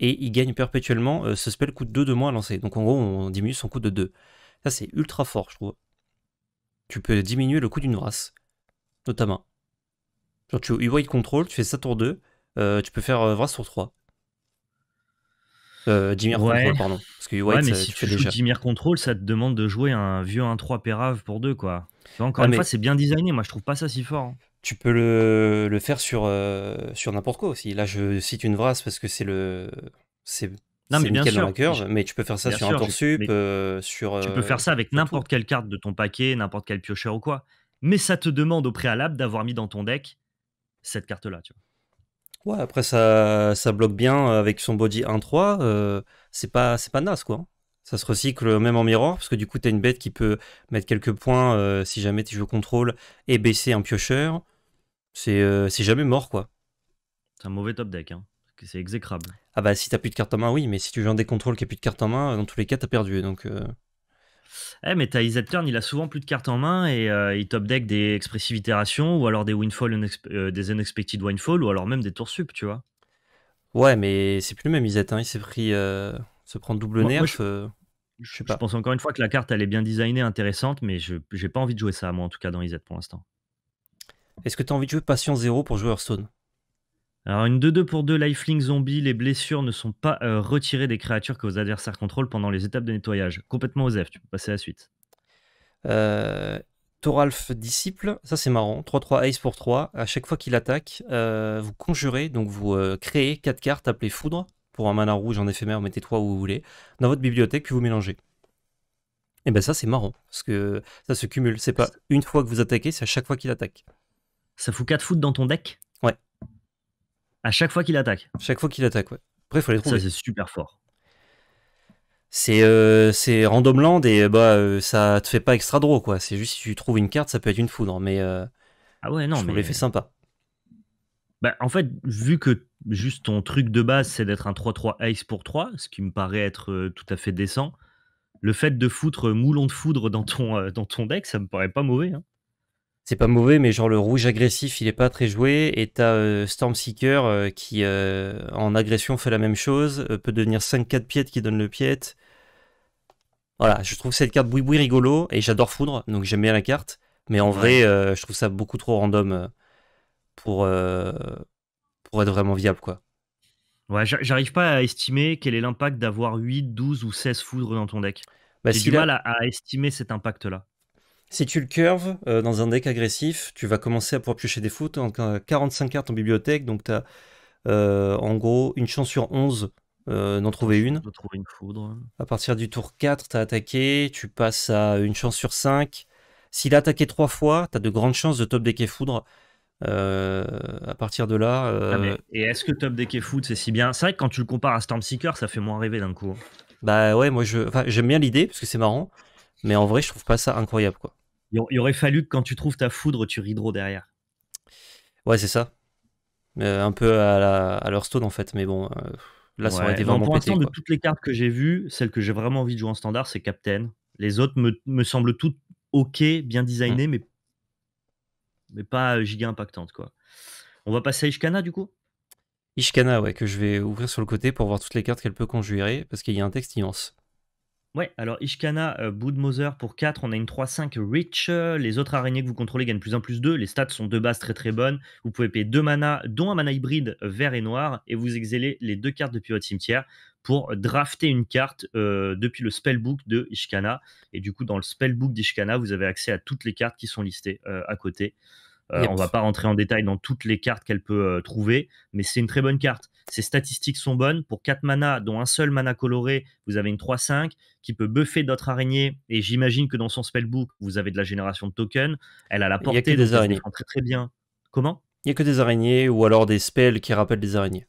Et il gagne perpétuellement. ce spell coûte 2 de moins à lancer. Donc en gros, on diminue son coût de 2. Ça, c'est ultra fort, je trouve. Tu peux diminuer le coût d'une race, notamment. Genre, tu le Control, tu fais ça tour 2. tu peux faire race sur 3. Euh, pardon. ouais, mais ça, si tu, Control, ça te demande de jouer un vieux 1-3 Pérave pour deux, quoi. encore une fois, c'est bien designé. Moi, je trouve pas ça si fort. Hein. Tu peux le, faire euh, sur, n'importe quoi aussi. Là, je cite une vrasse parce que c'est le. C'est non, mais bien mais tu peux faire ça sur un tour euh, sur. Tu euh, peux faire ça avec n'importe quelle carte de ton paquet, n'importe quel piocheur ou quoi. Mais ça te demande au préalable d'avoir mis dans ton deck cette carte-là, tu vois. Ouais, après ça, ça bloque bien euh, avec son body 1-3, euh, c'est pas, c'est pas naze quoi. Hein. Ça se recycle euh, même en miroir, parce que du coup t'as une bête qui peut mettre quelques points si jamais tu joues contrôle et baisser un piocheur. C'est, c'est jamais mort quoi. C'est un mauvais top deck, hein. c'est exécrable. Ah bah si t'as plus de cartes en main, oui, mais si tu joues un deck contrôle qui a plus de cartes en main, dans tous les cas t'as perdu, donc... Eh, mais t'as il a souvent plus de cartes en main et euh, il top deck des Expressive Itérations ou alors des Windfall, euh, des Unexpected Windfall ou alors même des tours sup, tu vois. Ouais, mais c'est plus le même Izet, hein. il s'est pris. Euh, se prend double nerf. je, sais pas. je, pense encore une fois que la carte elle est bien designée, intéressante, mais j'ai pas envie de jouer ça, moi en tout cas dans Izet pour l'instant. Est-ce que tu as envie de jouer Patience 0 pour jouer Hearthstone alors une 2-2 pour 2 lifelink zombie, les blessures ne sont pas euh, retirées des créatures que vos adversaires contrôlent pendant les étapes de nettoyage. Complètement aux F, tu peux passer à la suite. Euh, Thoralf Disciple, ça c'est marrant, 3-3 Ace pour 3, à chaque fois qu'il attaque, euh, vous conjurez, donc vous créez 4 cartes appelées Foudre, pour un mana rouge en éphémère, mettez 3 où vous voulez, dans votre bibliothèque, puis vous mélangez. Et eh ben ça c'est marrant, parce que ça se cumule, c'est pas une fois que vous attaquez, c'est à chaque fois qu'il attaque. Ça fout 4 foudres dans ton deck à chaque fois qu'il attaque. Chaque fois qu'il attaque, ouais. Après, il faut les trouver. c'est super fort. C'est euh, random land et bah, euh, ça te fait pas extra draw, quoi. C'est juste si tu trouves une carte, ça peut être une foudre. Mais euh, ah ouais, non, je mais... l'effet sympa. Bah, en fait, vu que juste ton truc de base, c'est d'être un 3-3 ace pour 3, ce qui me paraît être tout à fait décent, le fait de foutre moulon de foudre dans ton, dans ton deck, ça me paraît pas mauvais. Hein c'est pas mauvais, mais genre le rouge agressif, il est pas très joué. Et t'as euh, Stormseeker euh, qui, euh, en agression, fait la même chose. Euh, peut devenir 5-4 piètes qui donne le piète. Voilà, je trouve cette carte boui rigolo. Et j'adore Foudre, donc j'aime bien la carte. Mais en vrai, je trouve ça beaucoup trop random pour, pour être vraiment viable, quoi. Ouais, j'arrive pas à estimer quel est l'impact d'avoir 8, 12 ou 16 foudres dans ton deck. Bah, J'ai du mal à, à estimer cet impact-là. Si tu le curves euh, dans un deck agressif, tu vas commencer à pouvoir piocher des foot. en 45 cartes en bibliothèque, donc tu as euh, en gros une chance sur 11 euh, d'en trouver une. trouver une foudre. Hein. À partir du tour 4, tu as attaqué, tu passes à une chance sur 5. S'il a attaqué 3 fois, tu as de grandes chances de top decker foudre. à partir de là. Ah, et est-ce que Top Deck et Foot c'est si bien C'est vrai que quand tu le compares à Stormseeker, ça fait moins rêver d'un coup. Hein. Bah ouais, moi j'aime bien l'idée parce que c'est marrant, mais en vrai je trouve pas ça incroyable quoi. Il aurait fallu que quand tu trouves ta foudre, tu ridro derrière. Ouais, c'est ça. Euh, un peu à, la, leur stone en fait, mais bon, euh, là ça aurait été vraiment de toutes les cartes que j'ai vues, celle que j'ai vraiment envie de jouer en standard, c'est Captain. Les autres me, semblent toutes ok, bien designées, mm. mais, mais pas euh, giga impactantes quoi. On va passer à Ishkana du coup Ishkana, ouais, que je vais ouvrir sur le côté pour voir toutes les cartes qu'elle peut conjurer, parce qu'il y a un texte immense. Ouais, alors Ishkana, euh, pour 4, on a une 3-5 Rich. Euh, les autres araignées que vous contrôlez gagnent plus 1 plus 2. Les stats sont de base très très bonnes. Vous pouvez payer 2 mana, dont un mana hybride vert et noir, et vous exhalez les deux cartes depuis votre cimetière pour drafter une carte euh, depuis le spellbook de Ishkana. Et du coup, dans le spellbook d'Ishkana, vous avez accès à toutes les cartes qui sont listées euh, à côté. On va pas rentrer en détail dans toutes les cartes qu'elle peut trouver, mais c'est une très bonne carte. Ces statistiques sont bonnes. Pour 4 mana dont un seul mana coloré, vous avez une 3-5 qui peut buffer d'autres araignées. Et j'imagine que dans son spellbook, vous avez de la génération de tokens. Elle a la portée des araignées. Très, très bien. Comment Il n'y a que des araignées ou alors des spells qui rappellent des araignées.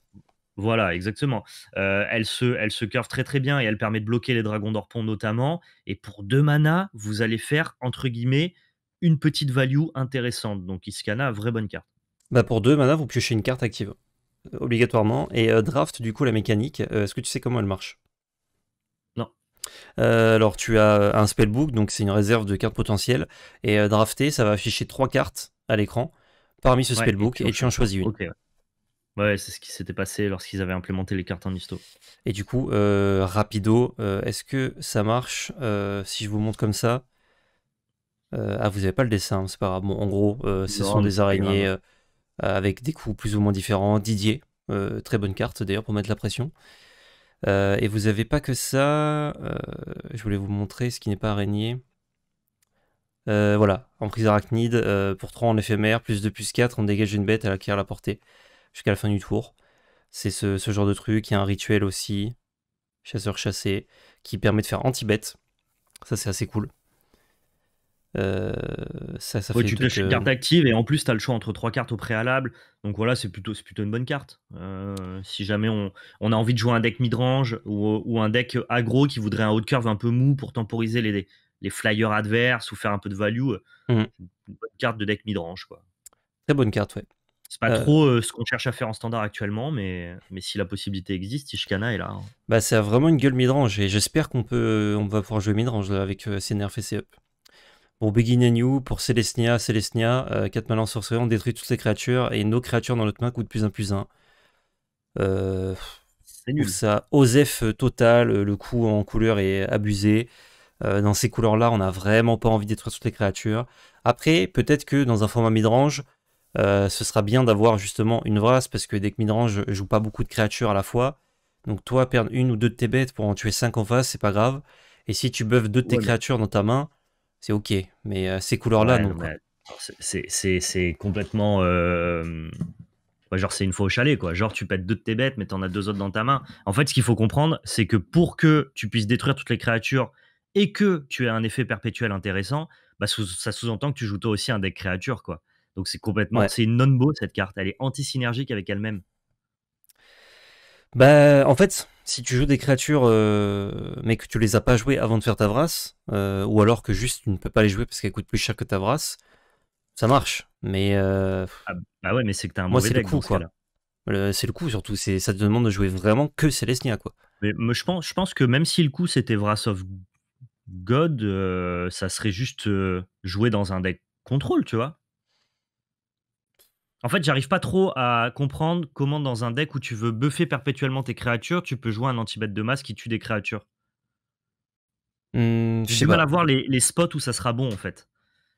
Voilà, exactement. Euh, elle, se, elle se curve très très bien et elle permet de bloquer les dragons d'Orpon notamment. Et pour 2 mana vous allez faire, entre guillemets, une petite value intéressante. Donc Iskana, vraie bonne carte. Bah pour deux mana vous piochez une carte active obligatoirement. Et euh, draft, du coup, la mécanique, euh, est-ce que tu sais comment elle marche Non. Euh, alors, tu as un spellbook, donc c'est une réserve de cartes potentielles. Et drafté ça va afficher trois cartes à l'écran parmi ce spellbook et, tu en choisis une. ok ouais, c'est ce qui s'était passé lorsqu'ils avaient implémenté les cartes en histo. Et du coup, rapido, est-ce que ça marche si je vous montre comme ça Ah, vous avez pas le dessin, c'est pas grave. Bon, en gros, ce sont des araignées. Euh, avec des coups plus ou moins différents. Didier, euh, très bonne carte d'ailleurs pour mettre la pression. Euh, et vous n'avez pas que ça. je voulais vous montrer ce qui n'est pas araignée. voilà, prise arachnide, pour 3 en éphémère, plus 2, plus 4, on dégage une bête, elle acquiert la portée jusqu'à la fin du tour. C'est ce, ce, genre de truc, il y a un rituel aussi, chasseur chassé, qui permet de faire anti-bête. Ça c'est assez cool. Euh, ça, ça ouais, fait tu une carte active et en plus tu as le choix entre trois cartes au préalable. Donc voilà, c'est plutôt, c'est plutôt une bonne carte. Euh, si jamais on, on, a envie de jouer un deck midrange ou, ou un deck aggro qui voudrait un haut de curve un peu mou pour temporiser les, les flyers adverses ou faire un peu de value, euh, mmh. une bonne carte de deck midrange. Quoi. Très bonne carte, ouais. C'est pas trop ce qu'on cherche à faire en standard actuellement, mais, mais si la possibilité existe, Ishkana est là. Hein. Bah, c'est vraiment une gueule midrange et j'espère qu'on peut, on va pouvoir jouer midrange avec ses nerfs et ups pour Begin and You, pour Celestia, Celestia, euh, quatre 4 malins on détruit toutes les créatures et nos créatures dans notre main coûtent plus 1 plus un. Euh, c'est nul. Ça, Osef euh, total, le coup en couleur est abusé. dans ces couleurs-là, on n'a vraiment pas envie de détruire toutes les créatures. Après, peut-être que dans un format midrange, ce sera bien d'avoir justement une vrasse parce que dès que midrange joue pas beaucoup de créatures à la fois. Donc toi, perdre une ou deux de tes bêtes pour en tuer 5 en face, c'est pas grave. Et si tu buffes deux de tes créatures dans ta main, c'est ok. Mais euh, ces couleurs-là, non. C'est complètement. Euh, genre, c'est une fois chalet, quoi. Genre, tu pètes deux de tes bêtes, mais t'en as deux autres dans ta main. En fait, ce qu'il faut comprendre, c'est que pour que tu puisses détruire toutes les créatures et que tu aies un effet perpétuel intéressant, bah, ça sous-entend que tu joues toi aussi un deck créature, quoi. Donc, c'est complètement. C'est une non-bo cette carte. Elle est anti-synergique avec elle-même. Bah, en fait, si tu joues des créatures, euh, mais que tu les as pas jouées avant de faire ta brasse, euh, ou alors que juste tu ne peux pas les jouer parce qu'elles coûtent plus cher que ta brasse, ça marche. Mais. Euh, ah, bah ouais, mais c'est que t'as un moi, Moi, c'est le coup, quoi. C'est le coup, surtout. Ça te demande de jouer vraiment que Celestia, quoi. Mais, je, pense, que même si le coup c'était Vras of God, ça serait juste jouer dans un deck contrôle, tu vois. En fait, j'arrive pas trop à comprendre comment dans un deck où tu veux buffer perpétuellement tes créatures, tu peux jouer un anti-bet de masse qui tue des créatures. Mmh, J'ai mal à voir les, spots où ça sera bon en fait.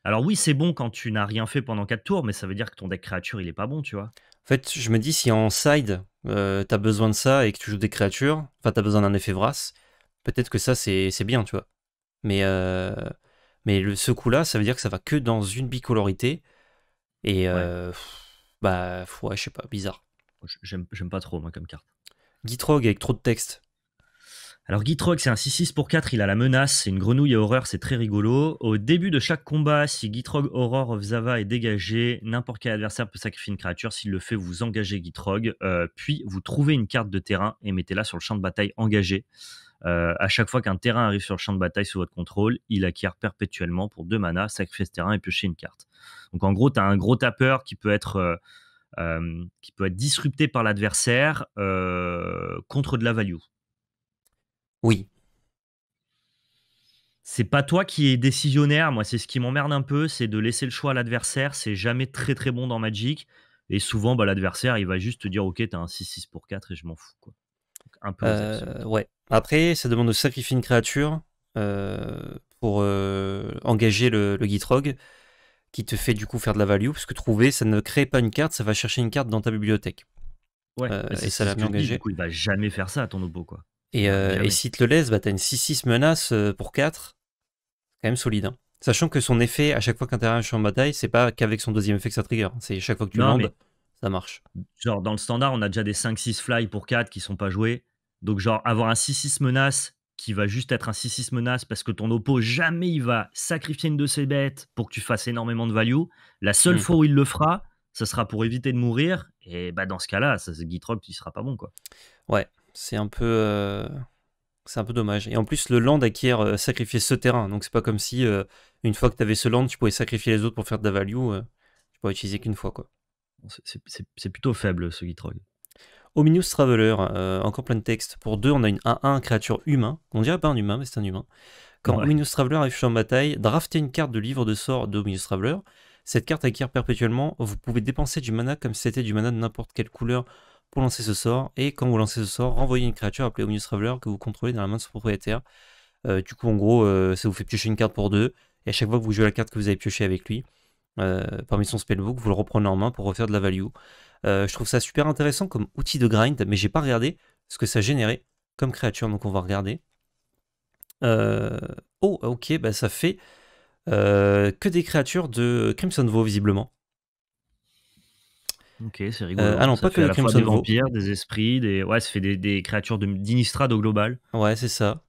Alors oui, c'est bon quand tu n'as rien fait pendant 4 tours, mais ça veut dire que ton deck créature, il est pas bon, tu vois. En fait, je me dis si en side, euh, as besoin de ça et que tu joues des créatures, enfin tu as besoin d'un effet Vras, peut-être que ça c'est bien, tu vois. Mais, euh, mais le, ce coup-là, ça veut dire que ça va que dans une bicolorité. Et euh, bah, ouais, je sais pas, bizarre. J'aime pas trop, moi, comme carte. Gitrog avec trop de texte. Alors Gitrog, c'est un 6-6 pour 4, il a la menace, c'est une grenouille à horreur, c'est très rigolo. Au début de chaque combat, si Gitrog Horror of Zava est dégagé, n'importe quel adversaire peut sacrifier une créature. S'il le fait, vous engagez Gitrog, euh, puis vous trouvez une carte de terrain et mettez-la sur le champ de bataille engagé. Euh, à chaque fois qu'un terrain arrive sur le champ de bataille sous votre contrôle, il acquiert perpétuellement pour deux manas, sacrifier ce terrain et piocher une carte. Donc en gros, tu as un gros tapeur qui peut être, euh, euh, qui peut être disrupté par l'adversaire contre de la value. Oui. C'est pas toi qui es décisionnaire, moi c'est ce qui m'emmerde un peu, c'est de laisser le choix à l'adversaire, c'est jamais très très bon dans Magic, et souvent bah, l'adversaire il va juste te dire ok t'as un 6-6 pour 4 et je m'en fous quoi. Un peu euh, ouais. Après, ça demande de sacrifier une créature euh, pour euh, engager le, Gitrog, qui te fait du coup faire de la value, parce que trouver, ça ne crée pas une carte, ça va chercher une carte dans ta bibliothèque. Ouais, et ça l'a engagé. Du coup, il va jamais faire ça à ton obo, quoi. Et, et si te le laisse, bah, t'as une 6-6 menace pour 4, quand même solide. Hein. Sachant que son effet, à chaque fois est en bataille, c'est pas qu'avec son deuxième effet que ça trigger. C'est chaque fois que tu non, landes, ça marche. Genre, dans le standard, on a déjà des 5-6 fly pour 4 qui sont pas joués. Donc, genre, avoir un 6-6 menace qui va juste être un 6-6 menace parce que ton oppo, jamais il va sacrifier une de ses bêtes pour que tu fasses énormément de value. La seule mmh. fois où il le fera, ça sera pour éviter de mourir. Et bah, dans ce cas-là, Gitrog il sera pas bon, quoi. Ouais, c'est un peu. Euh, c'est un peu dommage. Et en plus, le land acquiert euh, sacrifier ce terrain. Donc, c'est pas comme si euh, une fois que tu avais ce land, tu pouvais sacrifier les autres pour faire de la value. tu pourrais utiliser qu'une fois, quoi. C'est plutôt faible, ce Gitrog. Ominous Traveler, euh, encore plein de textes. Pour deux, on a une 1-1, créature humain. On dirait pas un humain, mais c'est un humain. Quand ouais. Traveler arrive en bataille, draftez une carte de livre de sort d'Omnius Traveler. Cette carte acquiert perpétuellement. Vous pouvez dépenser du mana comme si c'était du mana de n'importe quelle couleur pour lancer ce sort. Et quand vous lancez ce sort, renvoyez une créature appelée Ominous Traveler que vous contrôlez dans la main de son propriétaire. Euh, du coup, en gros, euh, ça vous fait piocher une carte pour deux. Et à chaque fois que vous jouez la carte que vous avez pioché avec lui, euh, parmi son spellbook, vous le reprenez en main pour refaire de la value. Euh, je trouve ça super intéressant comme outil de grind, mais j'ai pas regardé ce que ça générait comme créature, donc on va regarder. Euh, oh, ok, bah ça fait que des créatures de Crimson Vow visiblement. Ok, c'est rigolo. ah non, pas que des vampires, des esprits, des ouais, ça fait des, créatures de d'Inistrad au global. Ouais, c'est ça.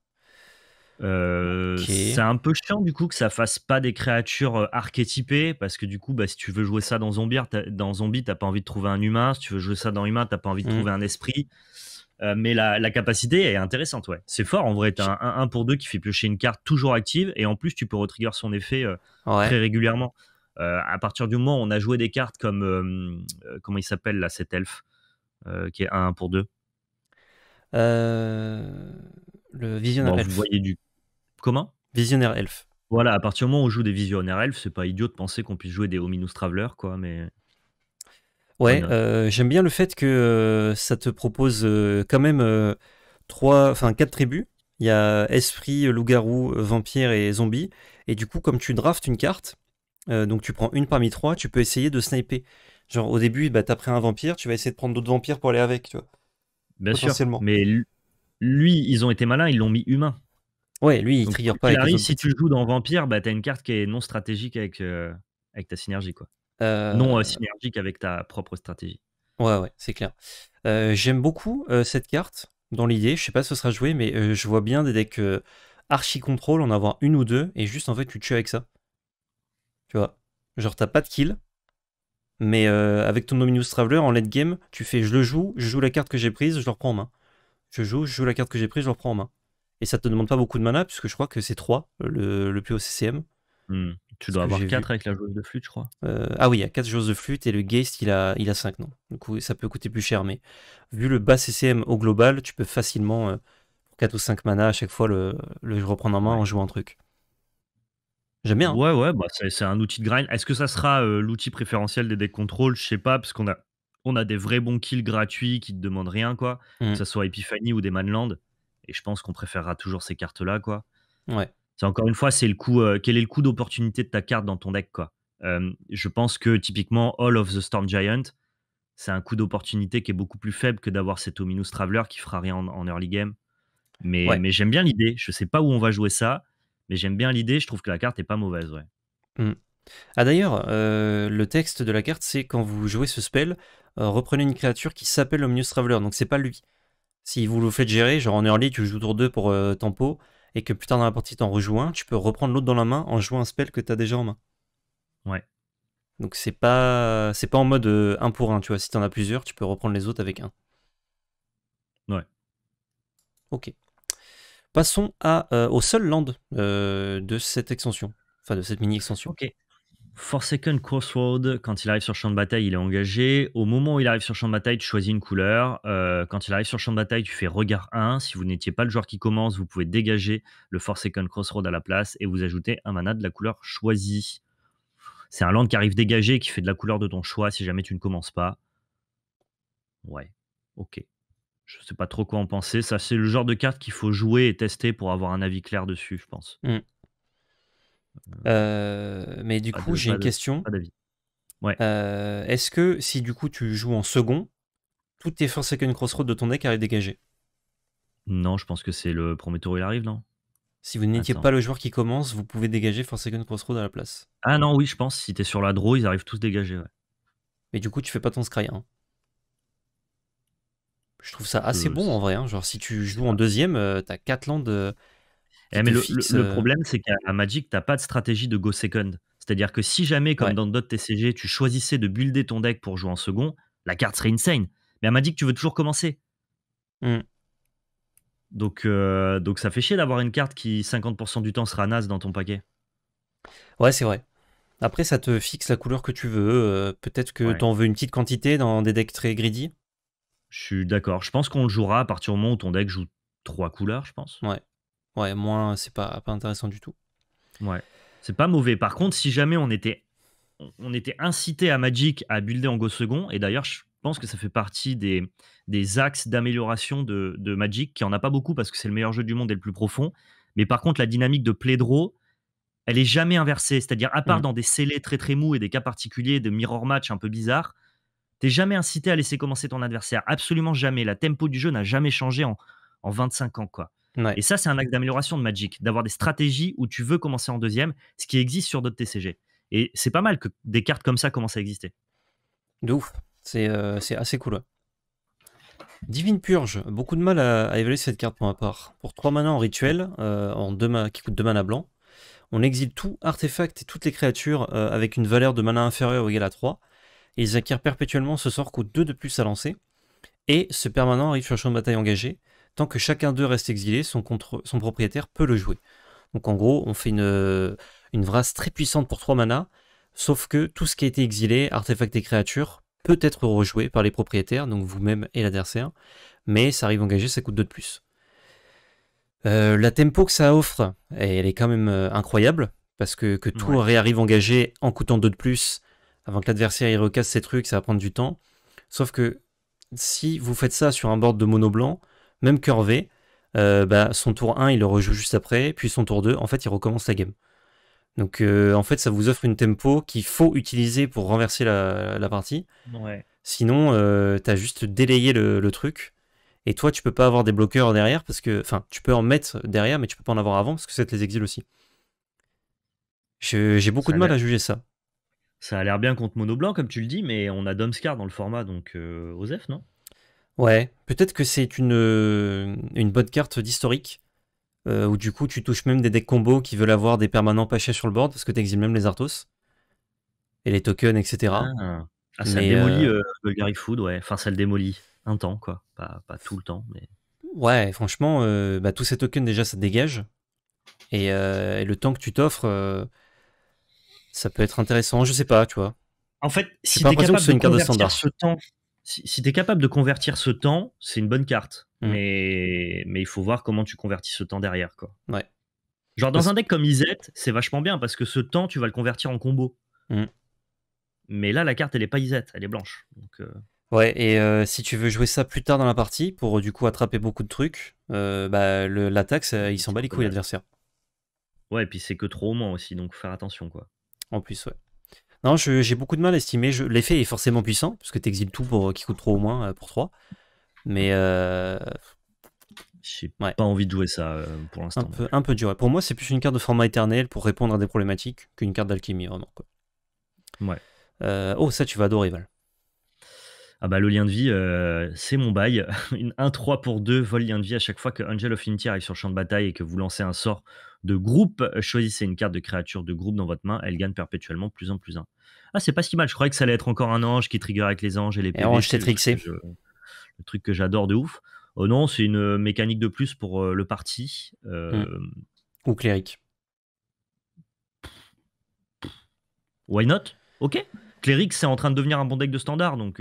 Euh, c'est un peu chiant du coup que ça fasse pas des créatures euh, archétypées parce que du coup, bah, si tu veux jouer ça dans Zombie, dans Zombie, t'as pas envie de trouver un humain. Si tu veux jouer ça dans Humain, t'as pas envie de mm. trouver un esprit. Euh, mais la, capacité est intéressante, ouais. C'est fort en vrai. T'as un 1 pour 2 qui fait piocher une carte toujours active et en plus, tu peux retrigger son effet très régulièrement. à partir du moment où on a joué des cartes comme comment il s'appelle là, cet elfe qui est 1 pour 2. le vision Vous voyez du, commun Visionnaire elf Voilà, à partir du moment où on joue des visionnaires elf c'est pas idiot de penser qu'on puisse jouer des Hominus Traveler, quoi, mais. Ouais, euh, j'aime bien le fait que euh, ça te propose euh, quand même trois, enfin quatre tribus. Il y a esprit, loup-garou, vampire et zombie. Et du coup, comme tu draftes une carte, donc tu prends une parmi trois, tu peux essayer de sniper. Genre au début, bah, t'as pris un vampire, tu vas essayer de prendre d'autres vampires pour aller avec, tu vois. Bien sûr. Mais lui, ils ont été malins, ils l'ont mis humain. Ouais, lui, il pas. si tu joues dans Vampire, bah, tu une carte qui est non stratégique avec, euh, avec ta synergie. quoi. Euh, non euh, synergique avec ta propre stratégie. Ouais, ouais, c'est clair. J'aime beaucoup cette carte dans l'idée. Je sais pas si ce sera joué, mais je vois bien des decks archi contrôle en avoir une ou deux et juste en fait tu tues avec ça. Tu vois Genre t'as pas de kill, mais avec ton Dominus Traveler en late game, tu fais je le joue, je joue la carte que j'ai prise, je le reprends en main. Je joue, je joue la carte que j'ai prise, je le reprends en main. Et ça te demande pas beaucoup de mana, puisque je crois que c'est 3 euh, le, le plus haut CCM. Tu dois avoir 4 avec la joueuse de flûte, je crois. Euh, ah oui, il y a 4 joueuses de flûte et le Geist, il a, il a 5 non Du coup, ça peut coûter plus cher, mais vu le bas CCM au global, tu peux facilement, 4 euh, ou 5 mana, à chaque fois le, reprendre en main en jouant un truc. J'aime bien. Hein. Ouais, ouais, bah, c'est un outil de grind. Est-ce que ça sera l'outil préférentiel des decks contrôles Je sais pas, parce qu'on a, on a des vrais bons kills gratuits qui te demandent rien, quoi. Hmm. Que ce soit Epiphany ou des Manland. Et je pense qu'on préférera toujours ces cartes-là, quoi. Ouais. C'est encore une fois, c'est le coup. Euh, quel est le coût d'opportunité de ta carte dans ton deck, quoi euh, Je pense que typiquement, All of the Storm Giant, c'est un coup d'opportunité qui est beaucoup plus faible que d'avoir cet Ominous Traveler qui fera rien en, early game. Mais, mais j'aime bien l'idée. Je sais pas où on va jouer ça, mais j'aime bien l'idée. Je trouve que la carte est pas mauvaise, ouais. Mmh. Ah d'ailleurs, euh, le texte de la carte, c'est quand vous jouez ce spell, reprenez une créature qui s'appelle Ominous Traveler. Donc c'est pas lui. Si vous le faites gérer, genre en early, tu joues tour 2 pour euh, tempo, et que plus tard dans la partie, t'en rejoues un, tu peux reprendre l'autre dans la main en jouant un spell que as déjà en main. Ouais. Donc c'est pas c'est pas en mode 1 euh, pour 1, tu vois. Si en as plusieurs, tu peux reprendre les autres avec un. Ouais. Ok. Passons à, euh, au seul land de cette extension, enfin de cette mini extension. Ok. Second Crossroad, quand il arrive sur champ de bataille, il est engagé. Au moment où il arrive sur champ de bataille, tu choisis une couleur. Euh, quand il arrive sur champ de bataille, tu fais regard 1. Si vous n'étiez pas le joueur qui commence, vous pouvez dégager le Second Crossroad à la place et vous ajoutez un mana de la couleur choisie. C'est un land qui arrive dégagé qui fait de la couleur de ton choix si jamais tu ne commences pas. Ouais, ok. Je ne sais pas trop quoi en penser. Ça, c'est le genre de carte qu'il faut jouer et tester pour avoir un avis clair dessus, je pense. Mm. Euh, euh, mais du coup, j'ai une question. Ouais. Euh, est-ce que si du coup tu joues en second, toutes tes forces second crossroads de ton deck arrivent dégagées Non, je pense que c'est le premier tour où il arrive, non si vous n'étiez pas le joueur qui commence, vous pouvez dégager second Crossroad à la place. Ah non, oui, je pense. Si t'es sur la draw, ils arrivent tous dégagés. Mais du coup, tu fais pas ton scry hein. Je trouve ça assez bon en vrai. Hein. Genre, si tu joues en deuxième, t'as 4 landes eh, le, euh, problème, c'est qu'à Magic, tu n'as pas de stratégie de go second. C'est-à-dire que si jamais, comme dans d'autres TCG, tu choisissais de builder ton deck pour jouer en second, la carte serait insane. Mais à Magic, tu veux toujours commencer. Mmh. Donc, euh, donc ça fait chier d'avoir une carte qui 50% du temps sera naze dans ton paquet. Ouais, c'est vrai. Après, ça te fixe la couleur que tu veux. Euh, peut-être que tu en veux une petite quantité dans des decks très greedy. Je suis d'accord. Je pense qu'on le jouera à partir du moment où ton deck joue trois couleurs, je pense. Ouais. Ouais, moins, c'est pas, intéressant du tout. Ouais. C'est pas mauvais. Par contre, si jamais on était, on était incité à Magic à builder en Go second, et d'ailleurs, je pense que ça fait partie des, des axes d'amélioration de, Magic, qui en a pas beaucoup parce que c'est le meilleur jeu du monde et le plus profond. Mais par contre, la dynamique de play draw, elle est jamais inversée. C'est-à-dire, à part mm. dans des scellés très très mous et des cas particuliers, de mirror match un peu bizarres, t'es jamais incité à laisser commencer ton adversaire. Absolument jamais. La tempo du jeu n'a jamais changé en, en 25 ans. Quoi. Et ça, c'est un acte d'amélioration de Magic, d'avoir des stratégies où tu veux commencer en deuxième, ce qui existe sur d'autres TCG. Et c'est pas mal que des cartes comme ça commencent à exister. De ouf, c'est euh, assez cool. Divine Purge, beaucoup de mal à, évaluer cette carte pour ma part. Pour 3 manas en rituel, euh, en deux qui coûte 2 manas blanc, on exile tout artefact et toutes les créatures euh, avec une valeur de mana inférieure ou égale à 3. ils acquièrent perpétuellement ce sort coûte 2 de plus à lancer. Et ce permanent arrive sur le champ de bataille engagé. Tant que chacun d'eux reste exilé, son, propriétaire peut le jouer. Donc en gros, on fait une, une vrace très puissante pour 3 manas, sauf que tout ce qui a été exilé, artefacts et créatures, peut être rejoué par les propriétaires, donc vous-même et l'adversaire, mais ça arrive engagé, ça coûte 2 de plus. Euh, la tempo que ça offre, elle est quand même euh, incroyable, parce que, tout arrive réarrive engagé en coûtant 2 de plus, avant que l'adversaire recasse ses trucs, ça va prendre du temps. Sauf que si vous faites ça sur un board de mono blanc, même Curvé, euh, bah, son tour 1, il le rejoue juste après, puis son tour 2, en fait, il recommence la game. Donc, euh, en fait, ça vous offre une tempo qu'il faut utiliser pour renverser la, partie. Sinon, euh, t'as juste délayé le, truc. Et toi, tu peux pas avoir des bloqueurs derrière, parce que. Enfin, tu peux en mettre derrière, mais tu peux pas en avoir avant, parce que c'est les exils aussi. J'ai beaucoup de mal à juger ça. Ça a l'air bien contre Mono Blanc, comme tu le dis, mais on a Domscar dans le format, donc Osef, non Ouais, peut-être que c'est une, euh, une bonne carte d'historique, euh, où du coup tu touches même des decks combos qui veulent avoir des permanents pachés sur le board, parce que tu exiles même les Arthos, et les tokens, etc. Ah. ah, ça démolit euh, le Gary Food, ouais. Enfin, ça le démolit un temps, quoi. Pas, pas tout le temps, mais... Ouais, franchement, bah, tous ces tokens, déjà, ça te dégage. Et, le temps que tu t'offres, ça peut être intéressant, je sais pas, tu vois. En fait, si tu es capable de ce temps si, si tu es capable de convertir ce temps, c'est une bonne carte. Mm. Mais, il faut voir comment tu convertis ce temps derrière. Quoi. Ouais. Genre dans un deck comme Isette, c'est vachement bien parce que ce temps, tu vas le convertir en combo. Mm. Mais là, la carte, elle est pas Isette, elle est blanche. Euh, ouais, et euh, si tu veux jouer ça plus tard dans la partie pour du coup attraper beaucoup de trucs, euh, bah, l'attaque, il s'en bat les couilles l'adversaire. Ouais, et puis c'est que trop au moins aussi, donc faire attention quoi. En plus, ouais. Non, j'ai beaucoup de mal à estimer. L'effet est forcément puissant, parce que tu exiles tout pour, euh, qui coûte trop au moins euh, pour 3. Mais. Euh... J'ai pas envie de jouer ça euh, pour l'instant. Un peu, dur. Pour moi, c'est plus une carte de format éternel pour répondre à des problématiques qu'une carte d'alchimie, vraiment. Ouais. oh, ça, tu vas adorer, Val. Ah bah, le lien de vie, euh, c'est mon bail. Une 1-3 pour 2 vol lien de vie à chaque fois que Angel of Infinity arrive sur le champ de bataille et que vous lancez un sort de groupe, euh, choisissez une carte de créature de groupe dans votre main, elle gagne perpétuellement plus plus +1. Ah, c'est pas si mal, je croyais que ça allait être encore un ange qui trigger avec les anges et les Et le truc que le truc que j'adore de ouf. Oh non, c'est une, euh, mécanique de plus pour, le parti. Mm. Ou cléric. Why not? OK. Cléric, c'est en train de devenir un bon deck de standard donc,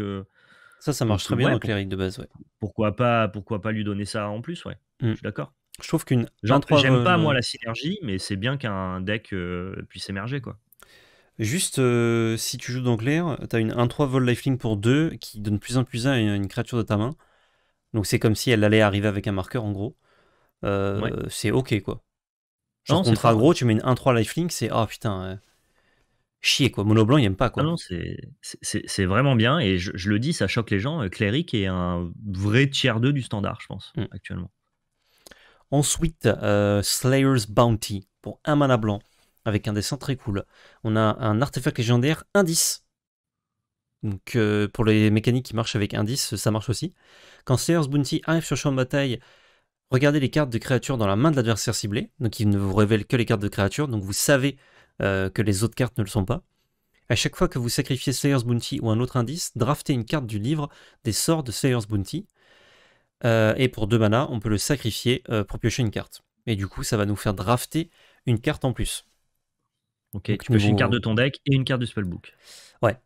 ça, ça marche très bien en clairique de base, ouais. Pourquoi pas, pourquoi pas lui donner ça en plus, ouais. Mm. Je suis d'accord. Je trouve qu'une. J'aime pas, euh, moi, la synergie, mais c'est bien qu'un deck euh, puisse émerger, quoi. Juste, euh, si tu joues dans Claire, t'as une 1-3 Vol Lifelink pour 2 qui donne plus 1 plus 1 à une, créature de ta main. Donc c'est comme si elle allait arriver avec un marqueur en gros. C'est ok quoi. Genre contre aggro, tu mets une 1-3 Lifelink, c'est ah oh, putain, chier quoi. Monoblanc, il n'aime pas quoi. Ah non, c'est vraiment bien et je, le dis, ça choque les gens. Euh, Cleric est un vrai tiers 2 du standard, je pense, mm. actuellement. Ensuite, euh, Slayer's Bounty pour un mana blanc avec un dessin très cool. On a un artefact légendaire indice. Donc euh, pour les mécaniques qui marchent avec indice, ça marche aussi. Quand Slayer's Bounty arrive sur champ de bataille, regardez les cartes de créatures dans la main de l'adversaire ciblé. Donc il ne vous révèle que les cartes de créatures. Donc vous savez euh, que les autres cartes ne le sont pas. À chaque fois que vous sacrifiez Slayer's Bounty ou un autre indice, draftez une carte du livre des sorts de Slayer's Bounty. Euh, et pour deux mana, on peut le sacrifier euh, pour piocher une carte. Et du coup, ça va nous faire drafter une carte en plus. Ok, tu pioches une carte de ton deck et une carte du spellbook. Ouais,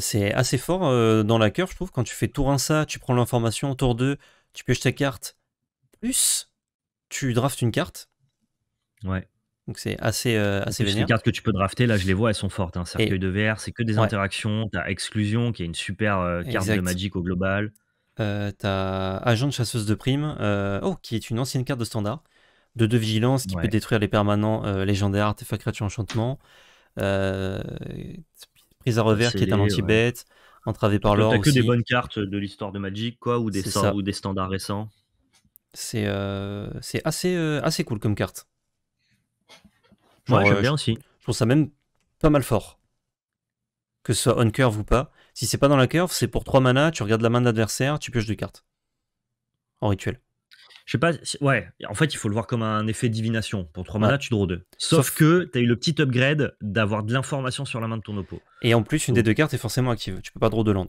c'est assez fort dans la cœur, je trouve. Quand tu fais tour 1 ça, tu prends l'information, tour 2, tu pioches ta carte, plus tu draftes une carte. Ouais. Donc c'est assez, euh, assez Les cartes que tu peux drafter, là je les vois, elles sont fortes. Hein. Cercueil de verre, c'est que des interactions. T'as Exclusion qui est une super euh, carte de Magic au global. Euh, t'as Agent de chasseuse de primes, euh, oh, qui est une ancienne carte de standard. De 2 vigilance qui peut détruire les permanents légendaires, artefacts, créatures, enchantements. prise à revers qui est un anti-bête. Entravé par l'or. T'as que des bonnes cartes de l'histoire de Magic, quoi, ou des, ou des standards récents. C'est assez, assez cool comme carte j'aime euh, bien aussi. Je trouve ça même pas mal fort. Que ce soit on curve ou pas. Si c'est pas dans la curve, c'est pour 3 mana tu regardes la main de l'adversaire, tu pioches deux cartes. En rituel. Je sais pas, ouais, en fait, il faut le voir comme un effet divination. Pour 3 mana tu draws 2. Sauf, que tu as eu le petit upgrade d'avoir de l'information sur la main de ton oppo. Et en plus, une des deux cartes est forcément active. Tu peux pas draw de land.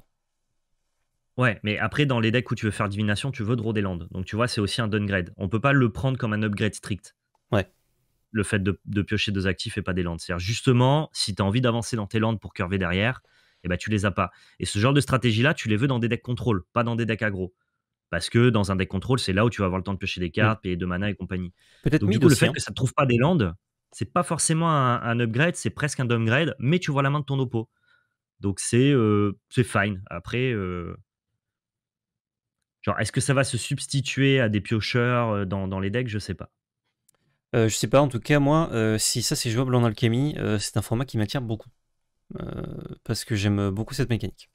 Ouais, mais après, dans les decks où tu veux faire divination, tu veux draw des landes. Donc tu vois, c'est aussi un downgrade. On peut pas le prendre comme un upgrade strict le fait de, piocher deux actifs et pas des landes. C'est-à-dire, justement, si tu as envie d'avancer dans tes landes pour curver derrière, et eh ben, tu les as pas. Et ce genre de stratégie-là, tu les veux dans des decks contrôle, pas dans des decks aggro. Parce que dans un deck contrôle, c'est là où tu vas avoir le temps de piocher des cartes, payer de mana et compagnie. Peut-être Donc, du coup, le fait que hein. ça ne trouve pas des landes, c'est pas forcément un, upgrade, c'est presque un downgrade, mais tu vois la main de ton oppo. Donc, c'est, euh, c'est fine. Après. Euh, genre, est-ce que ça va se substituer à des piocheurs euh, dans, dans les decks Je sais pas. Euh, je sais pas, en tout cas, moi, euh, si ça c'est jouable en alchimie, euh, c'est un format qui m'attire beaucoup. parce que j'aime beaucoup cette mécanique.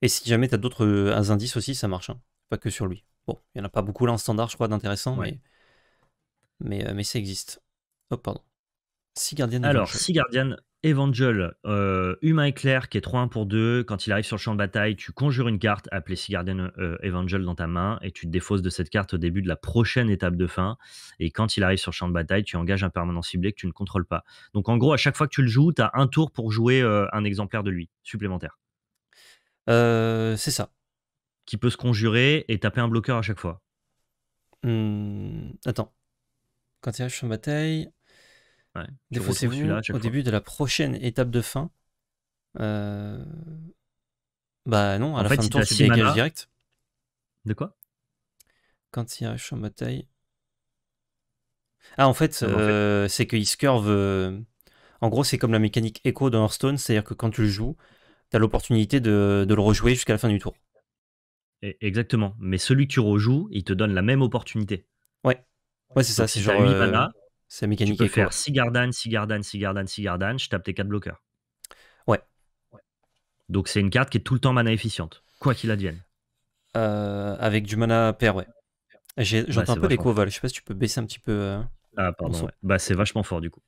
Et si jamais t'as d'autres indices aussi, ça marche. Hein. Pas que sur lui. Bon, il n'y en a pas beaucoup là en standard, je crois, d'intéressant, mais, mais, ça existe. Hop, oh, pardon. Six Guardian, Alors, si Guardian... Evangel, euh, humain éclair qui est 3-1 pour 2. Quand il arrive sur le champ de bataille, tu conjures une carte appelée Sea euh, Evangel dans ta main et tu te défausses de cette carte au début de la prochaine étape de fin. Et quand il arrive sur le champ de bataille, tu engages un permanent ciblé que tu ne contrôles pas. Donc en gros, à chaque fois que tu le joues, tu as un tour pour jouer euh, un exemplaire de lui supplémentaire. Euh, c'est ça. Qui peut se conjurer et taper un bloqueur à chaque fois. Mmh, attends. Quand il arrive sur le champ de bataille au début de la prochaine étape de fin. Euh, bah non, à la fin du tour, c'est direct. De quoi Quand il arrive en Ah, en fait, euh, en fait. Euh, c'est que se curve. En gros, c'est comme la mécanique Echo dans Hearthstone, c'est-à-dire que quand tu le joues, tu as l'opportunité de, le rejouer jusqu'à la fin du tour. Exactement. Mais celui que tu rejoues, il te donne la même opportunité. Ouais. Ouais, c'est ça. C'est genre. Sa mécanique tu peux est faire 6 gardans, 6 Sigardan, 6 gardans, 6 je tape tes 4 bloqueurs. Ouais. Donc c'est une carte qui est tout le temps mana efficiente, quoi qu'il advienne. Euh, avec du mana pair, ouais. Bah, j'entends un peu l'écho, vol, Je sais pas si tu peux baisser un petit peu. Euh, ah, pardon. Bah, c'est vachement fort du coup.